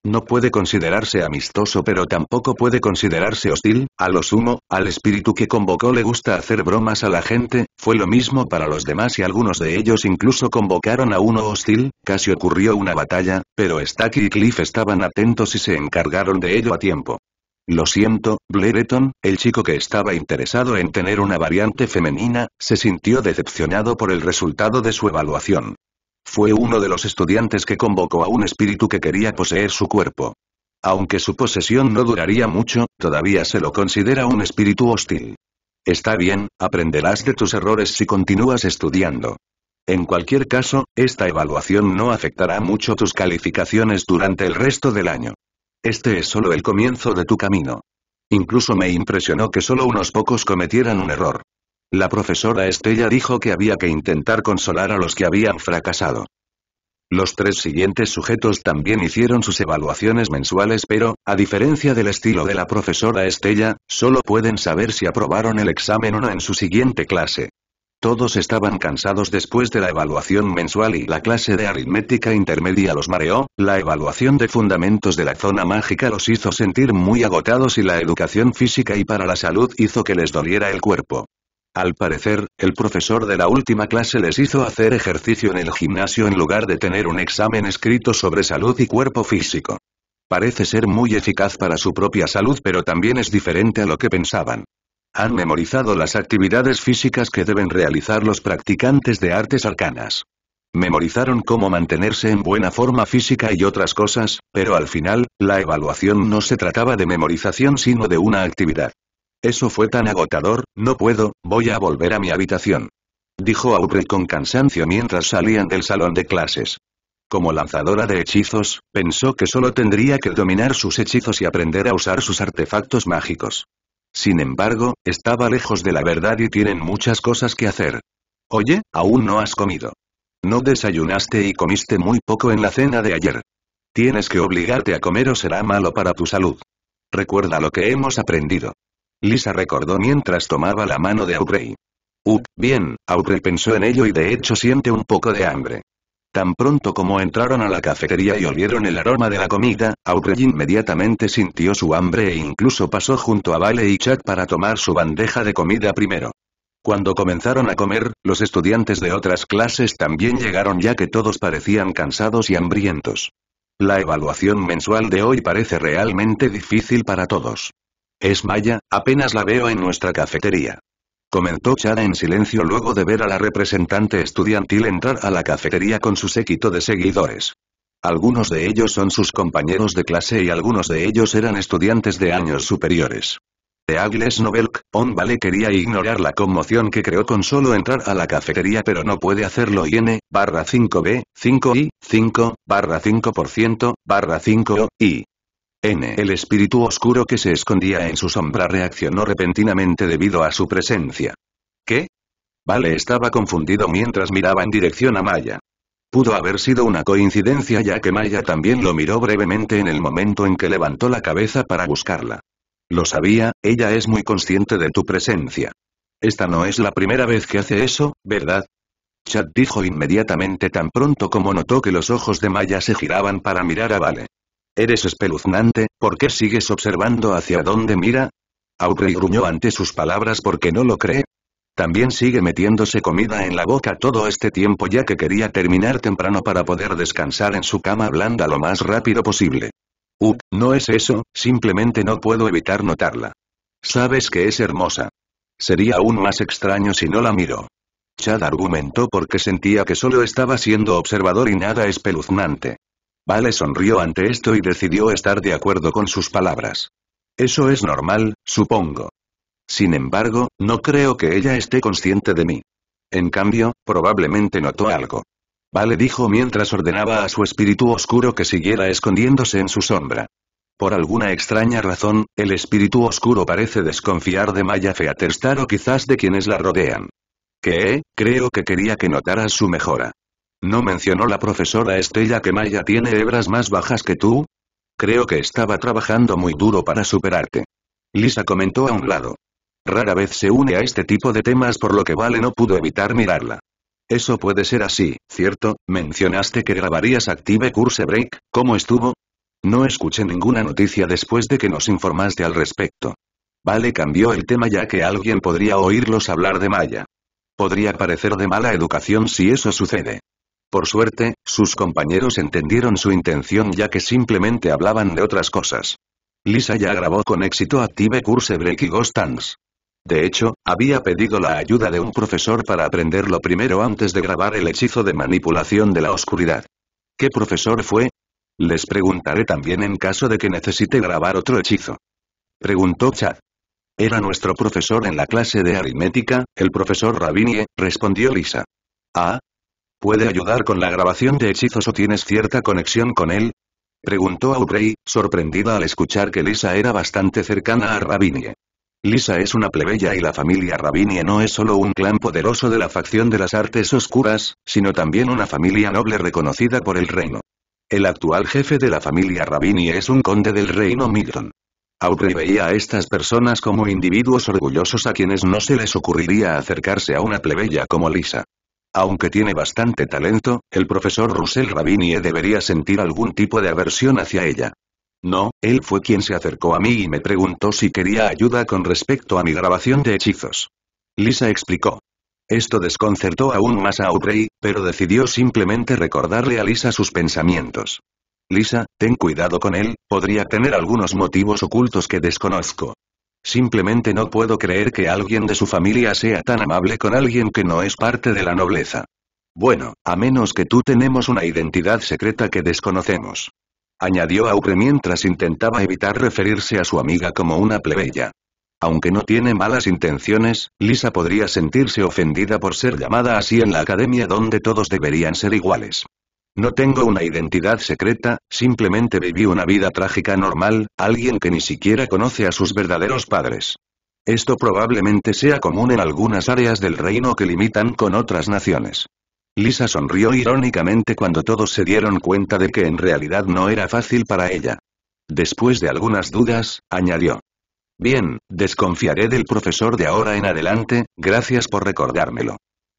no puede considerarse amistoso pero tampoco puede considerarse hostil, a lo sumo, al espíritu que convocó le gusta hacer bromas a la gente, fue lo mismo para los demás y algunos de ellos incluso convocaron a uno hostil, casi ocurrió una batalla, pero Stack y Cliff estaban atentos y se encargaron de ello a tiempo. Lo siento, Blereton, el chico que estaba interesado en tener una variante femenina, se sintió decepcionado por el resultado de su evaluación. Fue uno de los estudiantes que convocó a un espíritu que quería poseer su cuerpo. Aunque su posesión no duraría mucho, todavía se lo considera un espíritu hostil. Está bien, aprenderás de tus errores si continúas estudiando. En cualquier caso, esta evaluación no afectará mucho tus calificaciones durante el resto del año. Este es solo el comienzo de tu camino. Incluso me impresionó que solo unos pocos cometieran un error. La profesora Estella dijo que había que intentar consolar a los que habían fracasado. Los tres siguientes sujetos también hicieron sus evaluaciones mensuales pero, a diferencia del estilo de la profesora Estella, solo pueden saber si aprobaron el examen o no en su siguiente clase. Todos estaban cansados después de la evaluación mensual y la clase de aritmética intermedia los mareó, la evaluación de fundamentos de la zona mágica los hizo sentir muy agotados y la educación física y para la salud hizo que les doliera el cuerpo. Al parecer, el profesor de la última clase les hizo hacer ejercicio en el gimnasio en lugar de tener un examen escrito sobre salud y cuerpo físico. Parece ser muy eficaz para su propia salud pero también es diferente a lo que pensaban. Han memorizado las actividades físicas que deben realizar los practicantes de artes arcanas. Memorizaron cómo mantenerse en buena forma física y otras cosas, pero al final, la evaluación no se trataba de memorización sino de una actividad. Eso fue tan agotador, no puedo, voy a volver a mi habitación. Dijo Aubrey con cansancio mientras salían del salón de clases. Como lanzadora de hechizos, pensó que solo tendría que dominar sus hechizos y aprender a usar sus artefactos mágicos. Sin embargo, estaba lejos de la verdad y tienen muchas cosas que hacer. Oye, aún no has comido. No desayunaste y comiste muy poco en la cena de ayer. Tienes que obligarte a comer o será malo para tu salud. Recuerda lo que hemos aprendido. Lisa recordó mientras tomaba la mano de Aubrey. Uh, bien, Aubrey pensó en ello y de hecho siente un poco de hambre. Tan pronto como entraron a la cafetería y olieron el aroma de la comida, Aubrey inmediatamente sintió su hambre e incluso pasó junto a Vale y Chuck para tomar su bandeja de comida primero. Cuando comenzaron a comer, los estudiantes de otras clases también llegaron ya que todos parecían cansados y hambrientos. La evaluación mensual de hoy parece realmente difícil para todos. Es Maya, apenas la veo en nuestra cafetería. Comentó Chara en silencio luego de ver a la representante estudiantil entrar a la cafetería con su séquito de seguidores. Algunos de ellos son sus compañeros de clase y algunos de ellos eran estudiantes de años superiores. De Agles Novelk, On quería ignorar la conmoción que creó con solo entrar a la cafetería pero no puede hacerlo y n, barra 5b, 5i, 5, barra 5%, barra 5o, i. N. El espíritu oscuro que se escondía en su sombra reaccionó repentinamente debido a su presencia. ¿Qué? Vale estaba confundido mientras miraba en dirección a Maya. Pudo haber sido una coincidencia ya que Maya también lo miró brevemente en el momento en que levantó la cabeza para buscarla. Lo sabía, ella es muy consciente de tu presencia. Esta no es la primera vez que hace eso, ¿verdad? Chad dijo inmediatamente tan pronto como notó que los ojos de Maya se giraban para mirar a Vale. Eres espeluznante, ¿por qué sigues observando hacia dónde mira? Aubrey gruñó ante sus palabras porque no lo cree. También sigue metiéndose comida en la boca todo este tiempo ya que quería terminar temprano para poder descansar en su cama blanda lo más rápido posible. Up, no es eso, simplemente no puedo evitar notarla. Sabes que es hermosa. Sería aún más extraño si no la miro. Chad argumentó porque sentía que solo estaba siendo observador y nada espeluznante. Vale sonrió ante esto y decidió estar de acuerdo con sus palabras. Eso es normal, supongo. Sin embargo, no creo que ella esté consciente de mí. En cambio, probablemente notó algo. Vale dijo mientras ordenaba a su espíritu oscuro que siguiera escondiéndose en su sombra. Por alguna extraña razón, el espíritu oscuro parece desconfiar de Maya Featerstar o quizás de quienes la rodean. ¿Qué? creo que quería que notara su mejora. ¿No mencionó la profesora Estella que Maya tiene hebras más bajas que tú? Creo que estaba trabajando muy duro para superarte. Lisa comentó a un lado. Rara vez se une a este tipo de temas por lo que Vale no pudo evitar mirarla. Eso puede ser así, ¿cierto? Mencionaste que grabarías Active Curse Break, ¿cómo estuvo? No escuché ninguna noticia después de que nos informaste al respecto. Vale cambió el tema ya que alguien podría oírlos hablar de Maya. Podría parecer de mala educación si eso sucede. Por suerte, sus compañeros entendieron su intención ya que simplemente hablaban de otras cosas. Lisa ya grabó con éxito Active Curse Break y Ghost Dance. De hecho, había pedido la ayuda de un profesor para aprenderlo primero antes de grabar el hechizo de manipulación de la oscuridad. ¿Qué profesor fue? Les preguntaré también en caso de que necesite grabar otro hechizo. Preguntó Chad. Era nuestro profesor en la clase de aritmética, el profesor Rabinie, respondió Lisa. Ah, ¿Puede ayudar con la grabación de hechizos o tienes cierta conexión con él? Preguntó Aubrey, sorprendida al escuchar que Lisa era bastante cercana a Rabinie. Lisa es una plebeya y la familia Rabinie no es solo un clan poderoso de la facción de las artes oscuras, sino también una familia noble reconocida por el reino. El actual jefe de la familia Rabinie es un conde del reino Milton. Aubrey veía a estas personas como individuos orgullosos a quienes no se les ocurriría acercarse a una plebeya como Lisa. Aunque tiene bastante talento, el profesor Russell Rabinie debería sentir algún tipo de aversión hacia ella. No, él fue quien se acercó a mí y me preguntó si quería ayuda con respecto a mi grabación de hechizos. Lisa explicó. Esto desconcertó aún más a Audrey, pero decidió simplemente recordarle a Lisa sus pensamientos. Lisa, ten cuidado con él, podría tener algunos motivos ocultos que desconozco. Simplemente no puedo creer que alguien de su familia sea tan amable con alguien que no es parte de la nobleza. Bueno, a menos que tú tenemos una identidad secreta que desconocemos. Añadió Aubre mientras intentaba evitar referirse a su amiga como una plebeya. Aunque no tiene malas intenciones, Lisa podría sentirse ofendida por ser llamada así en la academia donde todos deberían ser iguales. No tengo una identidad secreta, simplemente viví una vida trágica normal, alguien que ni siquiera conoce a sus verdaderos padres. Esto probablemente sea común en algunas áreas del reino que limitan con otras naciones. Lisa sonrió irónicamente cuando todos se dieron cuenta de que en realidad no era fácil para ella. Después de algunas dudas, añadió. Bien, desconfiaré del profesor de ahora en adelante, gracias por recordármelo.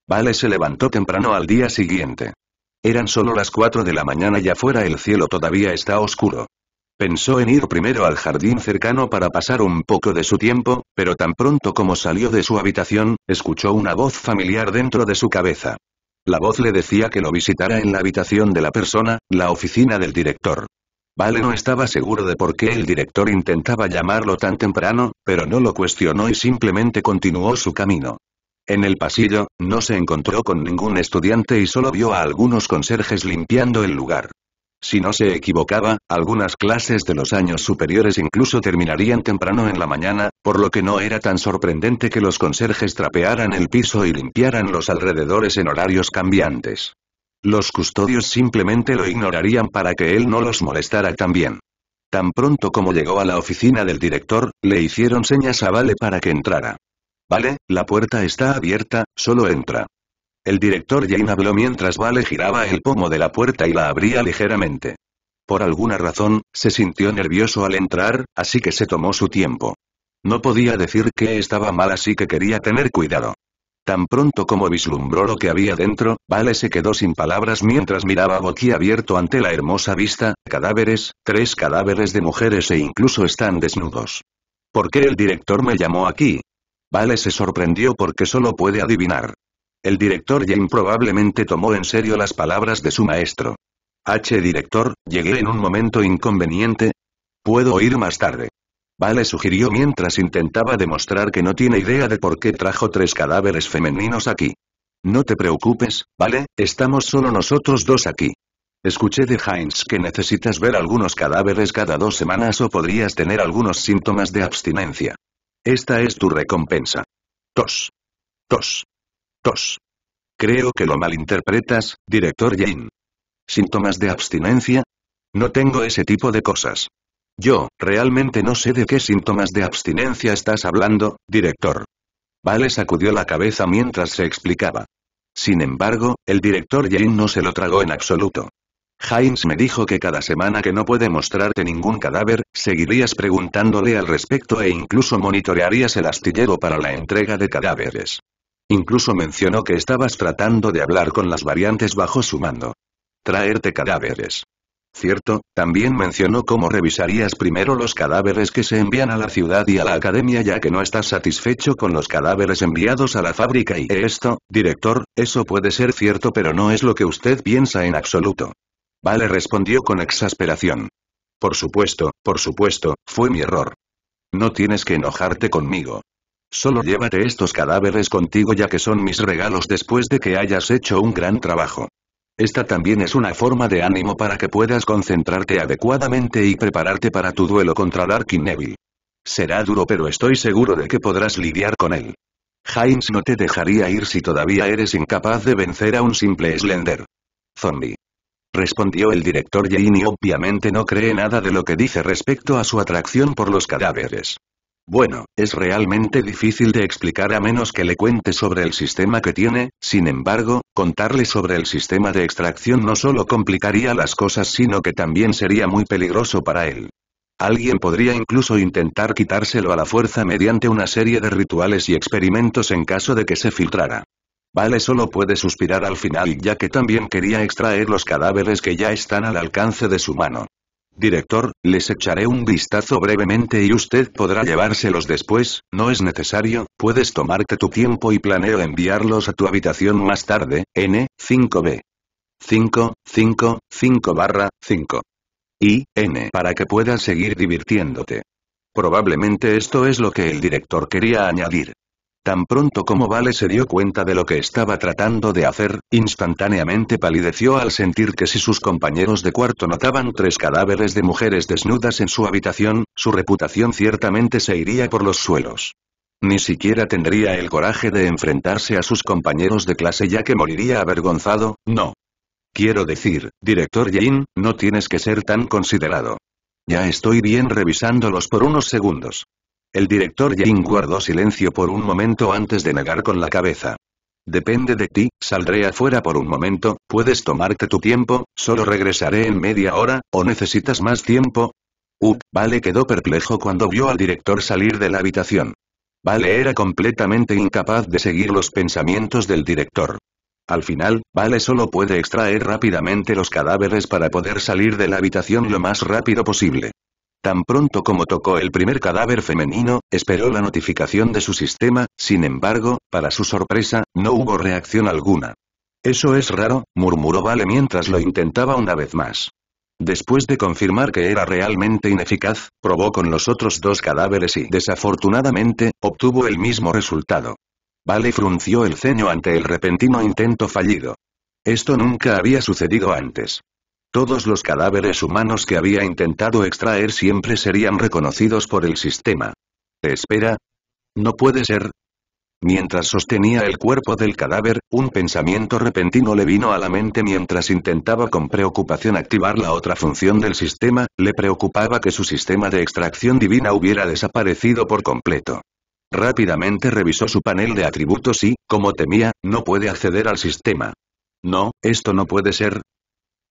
Vale se levantó temprano al día siguiente. Eran solo las cuatro de la mañana y afuera el cielo todavía está oscuro. Pensó en ir primero al jardín cercano para pasar un poco de su tiempo, pero tan pronto como salió de su habitación, escuchó una voz familiar dentro de su cabeza. La voz le decía que lo visitara en la habitación de la persona, la oficina del director. Vale no estaba seguro de por qué el director intentaba llamarlo tan temprano, pero no lo cuestionó y simplemente continuó su camino. En el pasillo, no se encontró con ningún estudiante y solo vio a algunos conserjes limpiando el lugar. Si no se equivocaba, algunas clases de los años superiores incluso terminarían temprano en la mañana, por lo que no era tan sorprendente que los conserjes trapearan el piso y limpiaran los alrededores en horarios cambiantes. Los custodios simplemente lo ignorarían para que él no los molestara también. Tan pronto como llegó a la oficina del director, le hicieron señas a Vale para que entrara. Vale, la puerta está abierta, solo entra. El director Jane habló mientras Vale giraba el pomo de la puerta y la abría ligeramente. Por alguna razón, se sintió nervioso al entrar, así que se tomó su tiempo. No podía decir que estaba mal así que quería tener cuidado. Tan pronto como vislumbró lo que había dentro, Vale se quedó sin palabras mientras miraba abierto ante la hermosa vista, cadáveres, tres cadáveres de mujeres e incluso están desnudos. ¿Por qué el director me llamó aquí? Vale se sorprendió porque solo puede adivinar. El director Jane probablemente tomó en serio las palabras de su maestro. H. Director, llegué en un momento inconveniente. Puedo ir más tarde. Vale sugirió mientras intentaba demostrar que no tiene idea de por qué trajo tres cadáveres femeninos aquí. No te preocupes, ¿vale? Estamos solo nosotros dos aquí. Escuché de Heinz que necesitas ver algunos cadáveres cada dos semanas o podrías tener algunos síntomas de abstinencia. Esta es tu recompensa. Tos. Tos. Tos. Creo que lo malinterpretas, director Jane. ¿Síntomas de abstinencia? No tengo ese tipo de cosas. Yo, realmente no sé de qué síntomas de abstinencia estás hablando, director. Vale sacudió la cabeza mientras se explicaba. Sin embargo, el director Jane no se lo tragó en absoluto. Heinz me dijo que cada semana que no puede mostrarte ningún cadáver, seguirías preguntándole al respecto e incluso monitorearías el astillero para la entrega de cadáveres. Incluso mencionó que estabas tratando de hablar con las variantes bajo su mando. Traerte cadáveres. Cierto, también mencionó cómo revisarías primero los cadáveres que se envían a la ciudad y a la academia ya que no estás satisfecho con los cadáveres enviados a la fábrica y esto, director, eso puede ser cierto pero no es lo que usted piensa en absoluto. Vale respondió con exasperación. Por supuesto, por supuesto, fue mi error. No tienes que enojarte conmigo. Solo llévate estos cadáveres contigo ya que son mis regalos después de que hayas hecho un gran trabajo. Esta también es una forma de ánimo para que puedas concentrarte adecuadamente y prepararte para tu duelo contra Darkin Neville. Será duro pero estoy seguro de que podrás lidiar con él. Heinz no te dejaría ir si todavía eres incapaz de vencer a un simple Slender. Zombie respondió el director Jane y obviamente no cree nada de lo que dice respecto a su atracción por los cadáveres. Bueno, es realmente difícil de explicar a menos que le cuente sobre el sistema que tiene, sin embargo, contarle sobre el sistema de extracción no solo complicaría las cosas sino que también sería muy peligroso para él. Alguien podría incluso intentar quitárselo a la fuerza mediante una serie de rituales y experimentos en caso de que se filtrara. Vale solo puede suspirar al final ya que también quería extraer los cadáveres que ya están al alcance de su mano. Director, les echaré un vistazo brevemente y usted podrá llevárselos después, no es necesario, puedes tomarte tu tiempo y planeo enviarlos a tu habitación más tarde, N, 5B. 5, 5, 5 barra, 5. Y, N, para que puedas seguir divirtiéndote. Probablemente esto es lo que el director quería añadir. Tan pronto como Vale se dio cuenta de lo que estaba tratando de hacer, instantáneamente palideció al sentir que si sus compañeros de cuarto notaban tres cadáveres de mujeres desnudas en su habitación, su reputación ciertamente se iría por los suelos. Ni siquiera tendría el coraje de enfrentarse a sus compañeros de clase ya que moriría avergonzado, no. Quiero decir, director Jane, no tienes que ser tan considerado. Ya estoy bien revisándolos por unos segundos. El director Jane guardó silencio por un momento antes de negar con la cabeza. Depende de ti, saldré afuera por un momento, puedes tomarte tu tiempo, solo regresaré en media hora, o necesitas más tiempo. Up, Vale quedó perplejo cuando vio al director salir de la habitación. Vale era completamente incapaz de seguir los pensamientos del director. Al final, Vale solo puede extraer rápidamente los cadáveres para poder salir de la habitación lo más rápido posible. Tan pronto como tocó el primer cadáver femenino, esperó la notificación de su sistema, sin embargo, para su sorpresa, no hubo reacción alguna. Eso es raro, murmuró Vale mientras lo intentaba una vez más. Después de confirmar que era realmente ineficaz, probó con los otros dos cadáveres y desafortunadamente, obtuvo el mismo resultado. Vale frunció el ceño ante el repentino intento fallido. Esto nunca había sucedido antes. Todos los cadáveres humanos que había intentado extraer siempre serían reconocidos por el sistema. ¿Espera? No puede ser. Mientras sostenía el cuerpo del cadáver, un pensamiento repentino le vino a la mente mientras intentaba con preocupación activar la otra función del sistema, le preocupaba que su sistema de extracción divina hubiera desaparecido por completo. Rápidamente revisó su panel de atributos y, como temía, no puede acceder al sistema. No, esto no puede ser,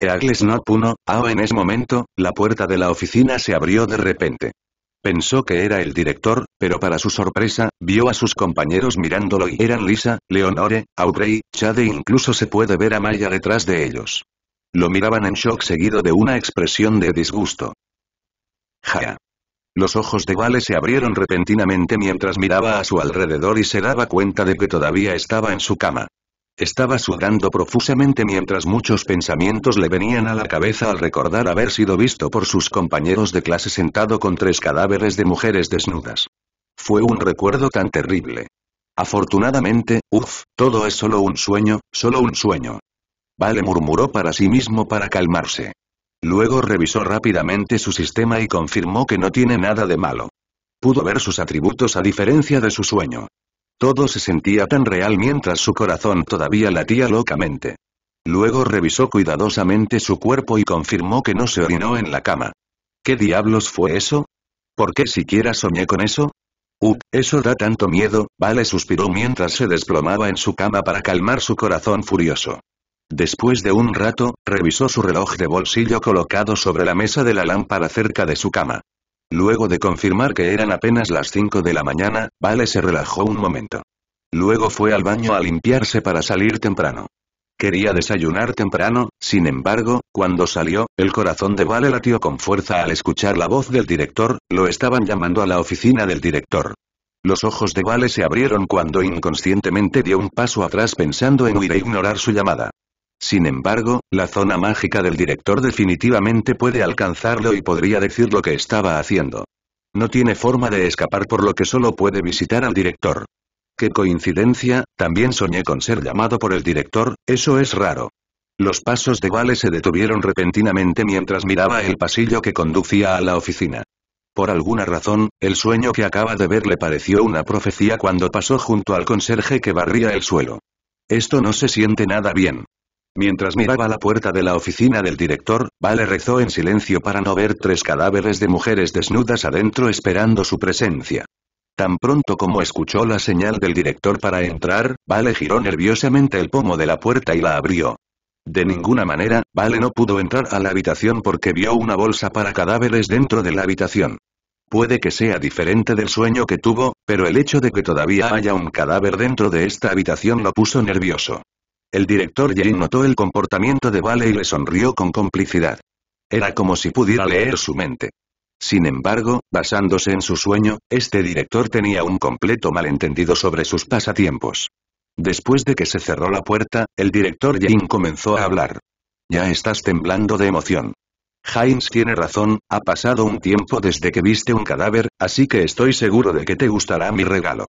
Eagles no puno, ah en ese momento, la puerta de la oficina se abrió de repente. Pensó que era el director, pero para su sorpresa, vio a sus compañeros mirándolo y eran Lisa, Leonore, Aubrey, Chad e incluso se puede ver a Maya detrás de ellos. Lo miraban en shock seguido de una expresión de disgusto. Ja. Los ojos de Vale se abrieron repentinamente mientras miraba a su alrededor y se daba cuenta de que todavía estaba en su cama. Estaba sudando profusamente mientras muchos pensamientos le venían a la cabeza al recordar haber sido visto por sus compañeros de clase sentado con tres cadáveres de mujeres desnudas. Fue un recuerdo tan terrible. Afortunadamente, uff, todo es solo un sueño, solo un sueño. Vale murmuró para sí mismo para calmarse. Luego revisó rápidamente su sistema y confirmó que no tiene nada de malo. Pudo ver sus atributos a diferencia de su sueño. Todo se sentía tan real mientras su corazón todavía latía locamente. Luego revisó cuidadosamente su cuerpo y confirmó que no se orinó en la cama. ¿Qué diablos fue eso? ¿Por qué siquiera soñé con eso? Uh, eso da tanto miedo, Vale suspiró mientras se desplomaba en su cama para calmar su corazón furioso. Después de un rato, revisó su reloj de bolsillo colocado sobre la mesa de la lámpara cerca de su cama. Luego de confirmar que eran apenas las 5 de la mañana, Vale se relajó un momento. Luego fue al baño a limpiarse para salir temprano. Quería desayunar temprano, sin embargo, cuando salió, el corazón de Vale latió con fuerza al escuchar la voz del director, lo estaban llamando a la oficina del director. Los ojos de Vale se abrieron cuando inconscientemente dio un paso atrás pensando en huir e ignorar su llamada. Sin embargo, la zona mágica del director definitivamente puede alcanzarlo y podría decir lo que estaba haciendo. No tiene forma de escapar por lo que solo puede visitar al director. Qué coincidencia, también soñé con ser llamado por el director, eso es raro. Los pasos de Vale se detuvieron repentinamente mientras miraba el pasillo que conducía a la oficina. Por alguna razón, el sueño que acaba de ver le pareció una profecía cuando pasó junto al conserje que barría el suelo. Esto no se siente nada bien. Mientras miraba la puerta de la oficina del director, Vale rezó en silencio para no ver tres cadáveres de mujeres desnudas adentro esperando su presencia. Tan pronto como escuchó la señal del director para entrar, Vale giró nerviosamente el pomo de la puerta y la abrió. De ninguna manera, Vale no pudo entrar a la habitación porque vio una bolsa para cadáveres dentro de la habitación. Puede que sea diferente del sueño que tuvo, pero el hecho de que todavía haya un cadáver dentro de esta habitación lo puso nervioso. El director Jane notó el comportamiento de Vale y le sonrió con complicidad. Era como si pudiera leer su mente. Sin embargo, basándose en su sueño, este director tenía un completo malentendido sobre sus pasatiempos. Después de que se cerró la puerta, el director Jane comenzó a hablar. Ya estás temblando de emoción. Heinz tiene razón, ha pasado un tiempo desde que viste un cadáver, así que estoy seguro de que te gustará mi regalo.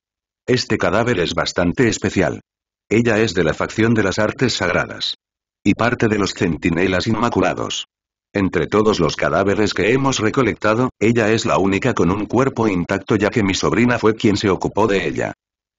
Este cadáver es bastante especial. Ella es de la facción de las artes sagradas. Y parte de los centinelas inmaculados. Entre todos los cadáveres que hemos recolectado, ella es la única con un cuerpo intacto ya que mi sobrina fue quien se ocupó de ella.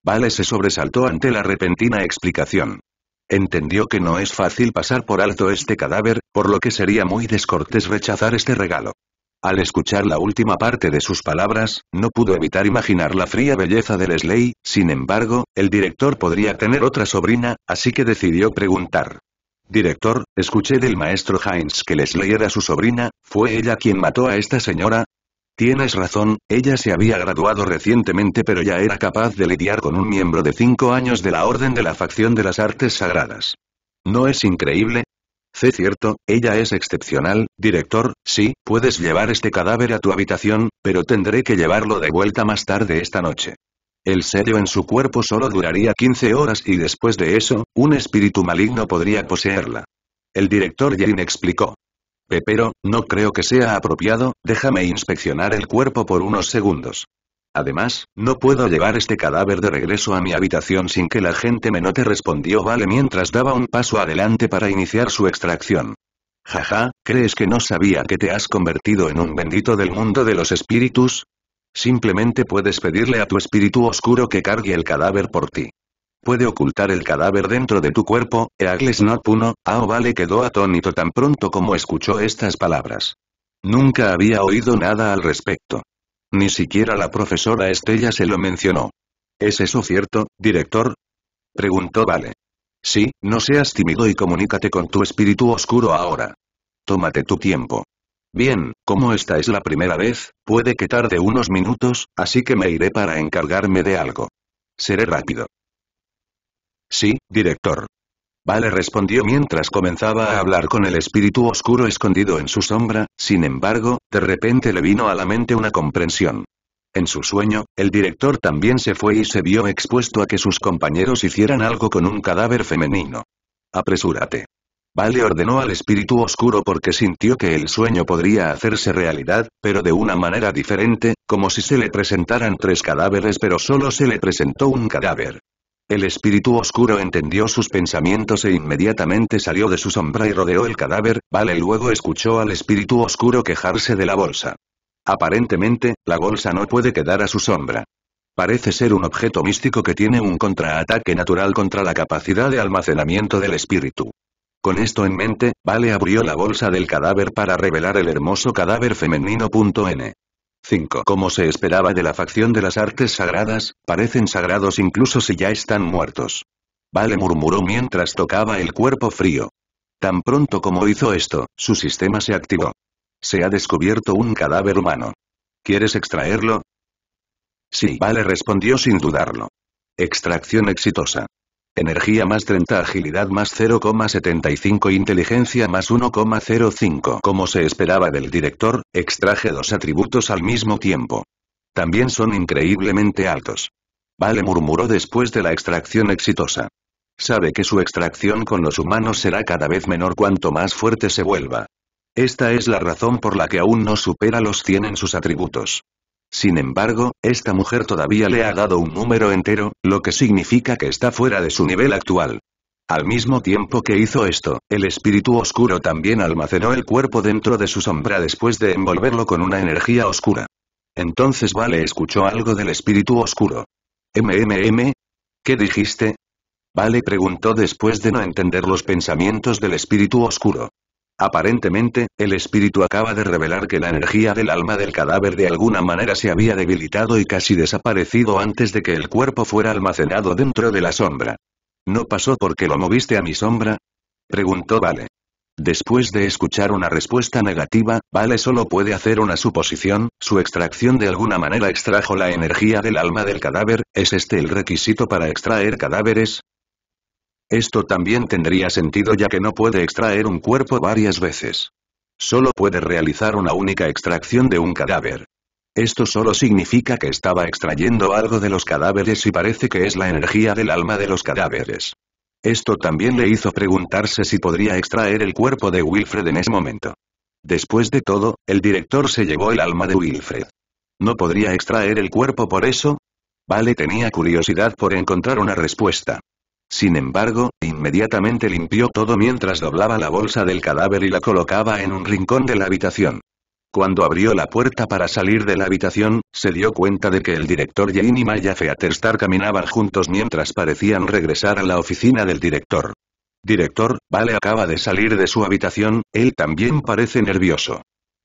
Vale se sobresaltó ante la repentina explicación. Entendió que no es fácil pasar por alto este cadáver, por lo que sería muy descortés rechazar este regalo. Al escuchar la última parte de sus palabras, no pudo evitar imaginar la fría belleza de Leslie, sin embargo, el director podría tener otra sobrina, así que decidió preguntar. Director, escuché del maestro Heinz que Leslie era su sobrina, ¿fue ella quien mató a esta señora? Tienes razón, ella se había graduado recientemente pero ya era capaz de lidiar con un miembro de cinco años de la Orden de la Facción de las Artes Sagradas. ¿No es increíble? C. Cierto, ella es excepcional, director, sí, puedes llevar este cadáver a tu habitación, pero tendré que llevarlo de vuelta más tarde esta noche. El sello en su cuerpo solo duraría 15 horas y después de eso, un espíritu maligno podría poseerla. El director Jane explicó. Pepero, no creo que sea apropiado, déjame inspeccionar el cuerpo por unos segundos. Además, no puedo llevar este cadáver de regreso a mi habitación sin que la gente me note respondió Vale mientras daba un paso adelante para iniciar su extracción. Jaja, ¿crees que no sabía que te has convertido en un bendito del mundo de los espíritus? Simplemente puedes pedirle a tu espíritu oscuro que cargue el cadáver por ti. Puede ocultar el cadáver dentro de tu cuerpo, Eagles Not Puno, Ao ah, Vale quedó atónito tan pronto como escuchó estas palabras. Nunca había oído nada al respecto. Ni siquiera la profesora Estella se lo mencionó. ¿Es eso cierto, director? Preguntó Vale. Sí, no seas tímido y comunícate con tu espíritu oscuro ahora. Tómate tu tiempo. Bien, como esta es la primera vez, puede que tarde unos minutos, así que me iré para encargarme de algo. Seré rápido. Sí, director. Vale respondió mientras comenzaba a hablar con el espíritu oscuro escondido en su sombra, sin embargo, de repente le vino a la mente una comprensión. En su sueño, el director también se fue y se vio expuesto a que sus compañeros hicieran algo con un cadáver femenino. Apresúrate. Vale ordenó al espíritu oscuro porque sintió que el sueño podría hacerse realidad, pero de una manera diferente, como si se le presentaran tres cadáveres pero solo se le presentó un cadáver. El espíritu oscuro entendió sus pensamientos e inmediatamente salió de su sombra y rodeó el cadáver, Vale luego escuchó al espíritu oscuro quejarse de la bolsa. Aparentemente, la bolsa no puede quedar a su sombra. Parece ser un objeto místico que tiene un contraataque natural contra la capacidad de almacenamiento del espíritu. Con esto en mente, Vale abrió la bolsa del cadáver para revelar el hermoso cadáver femenino. 5. Como se esperaba de la facción de las artes sagradas, parecen sagrados incluso si ya están muertos. Vale murmuró mientras tocaba el cuerpo frío. Tan pronto como hizo esto, su sistema se activó. Se ha descubierto un cadáver humano. ¿Quieres extraerlo? Sí, Vale respondió sin dudarlo. Extracción exitosa. Energía más 30 Agilidad más 0,75 Inteligencia más 1,05 Como se esperaba del director, extraje dos atributos al mismo tiempo. También son increíblemente altos. Vale murmuró después de la extracción exitosa. Sabe que su extracción con los humanos será cada vez menor cuanto más fuerte se vuelva. Esta es la razón por la que aún no supera los 100 en sus atributos. Sin embargo, esta mujer todavía le ha dado un número entero, lo que significa que está fuera de su nivel actual. Al mismo tiempo que hizo esto, el espíritu oscuro también almacenó el cuerpo dentro de su sombra después de envolverlo con una energía oscura. Entonces Vale escuchó algo del espíritu oscuro. ¿MMM? ¿Qué dijiste? Vale preguntó después de no entender los pensamientos del espíritu oscuro. Aparentemente, el espíritu acaba de revelar que la energía del alma del cadáver de alguna manera se había debilitado y casi desaparecido antes de que el cuerpo fuera almacenado dentro de la sombra. ¿No pasó porque lo moviste a mi sombra? Preguntó Vale. Después de escuchar una respuesta negativa, Vale solo puede hacer una suposición, su extracción de alguna manera extrajo la energía del alma del cadáver, ¿es este el requisito para extraer cadáveres? Esto también tendría sentido ya que no puede extraer un cuerpo varias veces. Solo puede realizar una única extracción de un cadáver. Esto solo significa que estaba extrayendo algo de los cadáveres y parece que es la energía del alma de los cadáveres. Esto también le hizo preguntarse si podría extraer el cuerpo de Wilfred en ese momento. Después de todo, el director se llevó el alma de Wilfred. ¿No podría extraer el cuerpo por eso? Vale tenía curiosidad por encontrar una respuesta. Sin embargo, inmediatamente limpió todo mientras doblaba la bolsa del cadáver y la colocaba en un rincón de la habitación. Cuando abrió la puerta para salir de la habitación, se dio cuenta de que el director Jane y Maya Featerstar caminaban juntos mientras parecían regresar a la oficina del director. Director, Vale acaba de salir de su habitación, él también parece nervioso.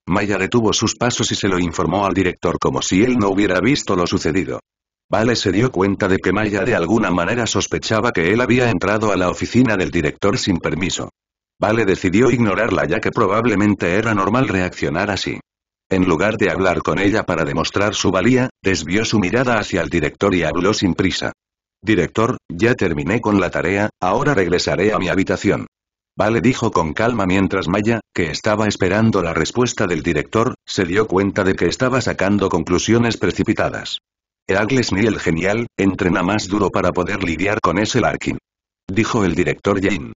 Maya detuvo sus pasos y se lo informó al director como si él no hubiera visto lo sucedido. Vale se dio cuenta de que Maya de alguna manera sospechaba que él había entrado a la oficina del director sin permiso. Vale decidió ignorarla ya que probablemente era normal reaccionar así. En lugar de hablar con ella para demostrar su valía, desvió su mirada hacia el director y habló sin prisa. Director, ya terminé con la tarea, ahora regresaré a mi habitación. Vale dijo con calma mientras Maya, que estaba esperando la respuesta del director, se dio cuenta de que estaba sacando conclusiones precipitadas ni el genial, entrena más duro para poder lidiar con ese Larkin. Dijo el director Jane.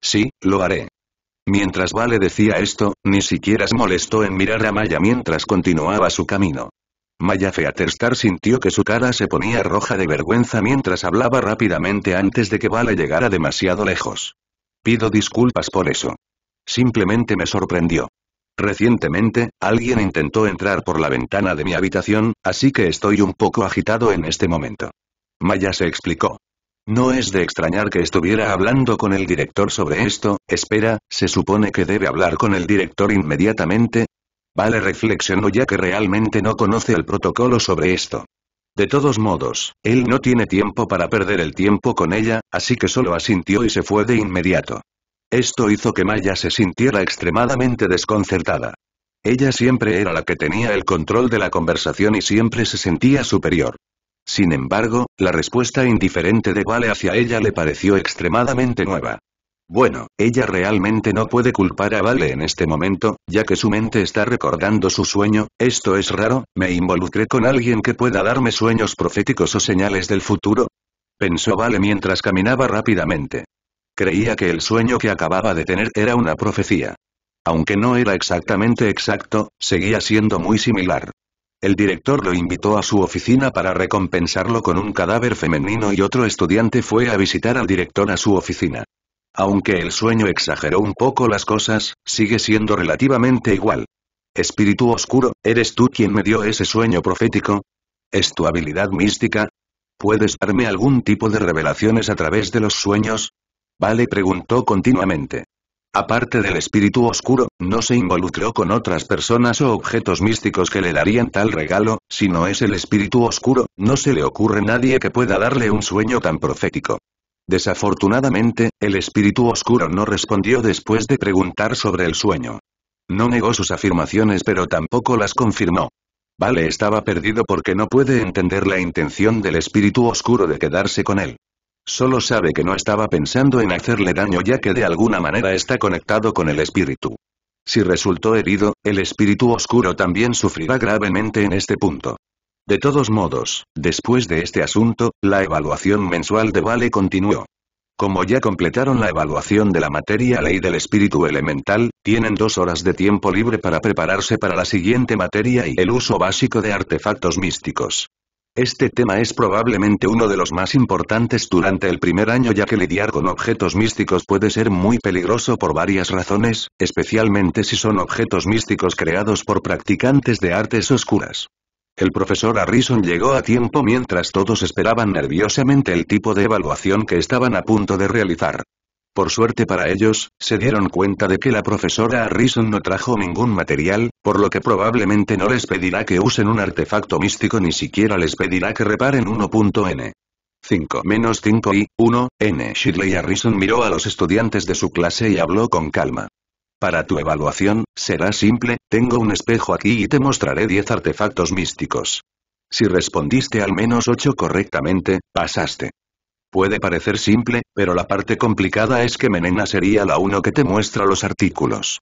Sí, lo haré. Mientras Vale decía esto, ni siquiera se molestó en mirar a Maya mientras continuaba su camino. Maya Featerstar sintió que su cara se ponía roja de vergüenza mientras hablaba rápidamente antes de que Vale llegara demasiado lejos. Pido disculpas por eso. Simplemente me sorprendió. Recientemente, alguien intentó entrar por la ventana de mi habitación, así que estoy un poco agitado en este momento. Maya se explicó. No es de extrañar que estuviera hablando con el director sobre esto, espera, se supone que debe hablar con el director inmediatamente. Vale reflexionó ya que realmente no conoce el protocolo sobre esto. De todos modos, él no tiene tiempo para perder el tiempo con ella, así que solo asintió y se fue de inmediato. Esto hizo que Maya se sintiera extremadamente desconcertada. Ella siempre era la que tenía el control de la conversación y siempre se sentía superior. Sin embargo, la respuesta indiferente de Vale hacia ella le pareció extremadamente nueva. Bueno, ella realmente no puede culpar a Vale en este momento, ya que su mente está recordando su sueño, esto es raro, ¿me involucré con alguien que pueda darme sueños proféticos o señales del futuro? Pensó Vale mientras caminaba rápidamente creía que el sueño que acababa de tener era una profecía. Aunque no era exactamente exacto, seguía siendo muy similar. El director lo invitó a su oficina para recompensarlo con un cadáver femenino y otro estudiante fue a visitar al director a su oficina. Aunque el sueño exageró un poco las cosas, sigue siendo relativamente igual. Espíritu oscuro, ¿eres tú quien me dio ese sueño profético? ¿Es tu habilidad mística? ¿Puedes darme algún tipo de revelaciones a través de los sueños? Vale preguntó continuamente. Aparte del espíritu oscuro, no se involucró con otras personas o objetos místicos que le darían tal regalo, si no es el espíritu oscuro, no se le ocurre nadie que pueda darle un sueño tan profético. Desafortunadamente, el espíritu oscuro no respondió después de preguntar sobre el sueño. No negó sus afirmaciones pero tampoco las confirmó. Vale estaba perdido porque no puede entender la intención del espíritu oscuro de quedarse con él. Solo sabe que no estaba pensando en hacerle daño ya que de alguna manera está conectado con el espíritu. Si resultó herido, el espíritu oscuro también sufrirá gravemente en este punto. De todos modos, después de este asunto, la evaluación mensual de Vale continuó. Como ya completaron la evaluación de la materia ley del espíritu elemental, tienen dos horas de tiempo libre para prepararse para la siguiente materia y el uso básico de artefactos místicos. Este tema es probablemente uno de los más importantes durante el primer año ya que lidiar con objetos místicos puede ser muy peligroso por varias razones, especialmente si son objetos místicos creados por practicantes de artes oscuras. El profesor Harrison llegó a tiempo mientras todos esperaban nerviosamente el tipo de evaluación que estaban a punto de realizar. Por suerte para ellos, se dieron cuenta de que la profesora Harrison no trajo ningún material, por lo que probablemente no les pedirá que usen un artefacto místico ni siquiera les pedirá que reparen 1.n. 5 5 y 1, n. Shirley Harrison miró a los estudiantes de su clase y habló con calma. Para tu evaluación, será simple, tengo un espejo aquí y te mostraré 10 artefactos místicos. Si respondiste al menos 8 correctamente, pasaste. Puede parecer simple, pero la parte complicada es que Menena sería la uno que te muestra los artículos.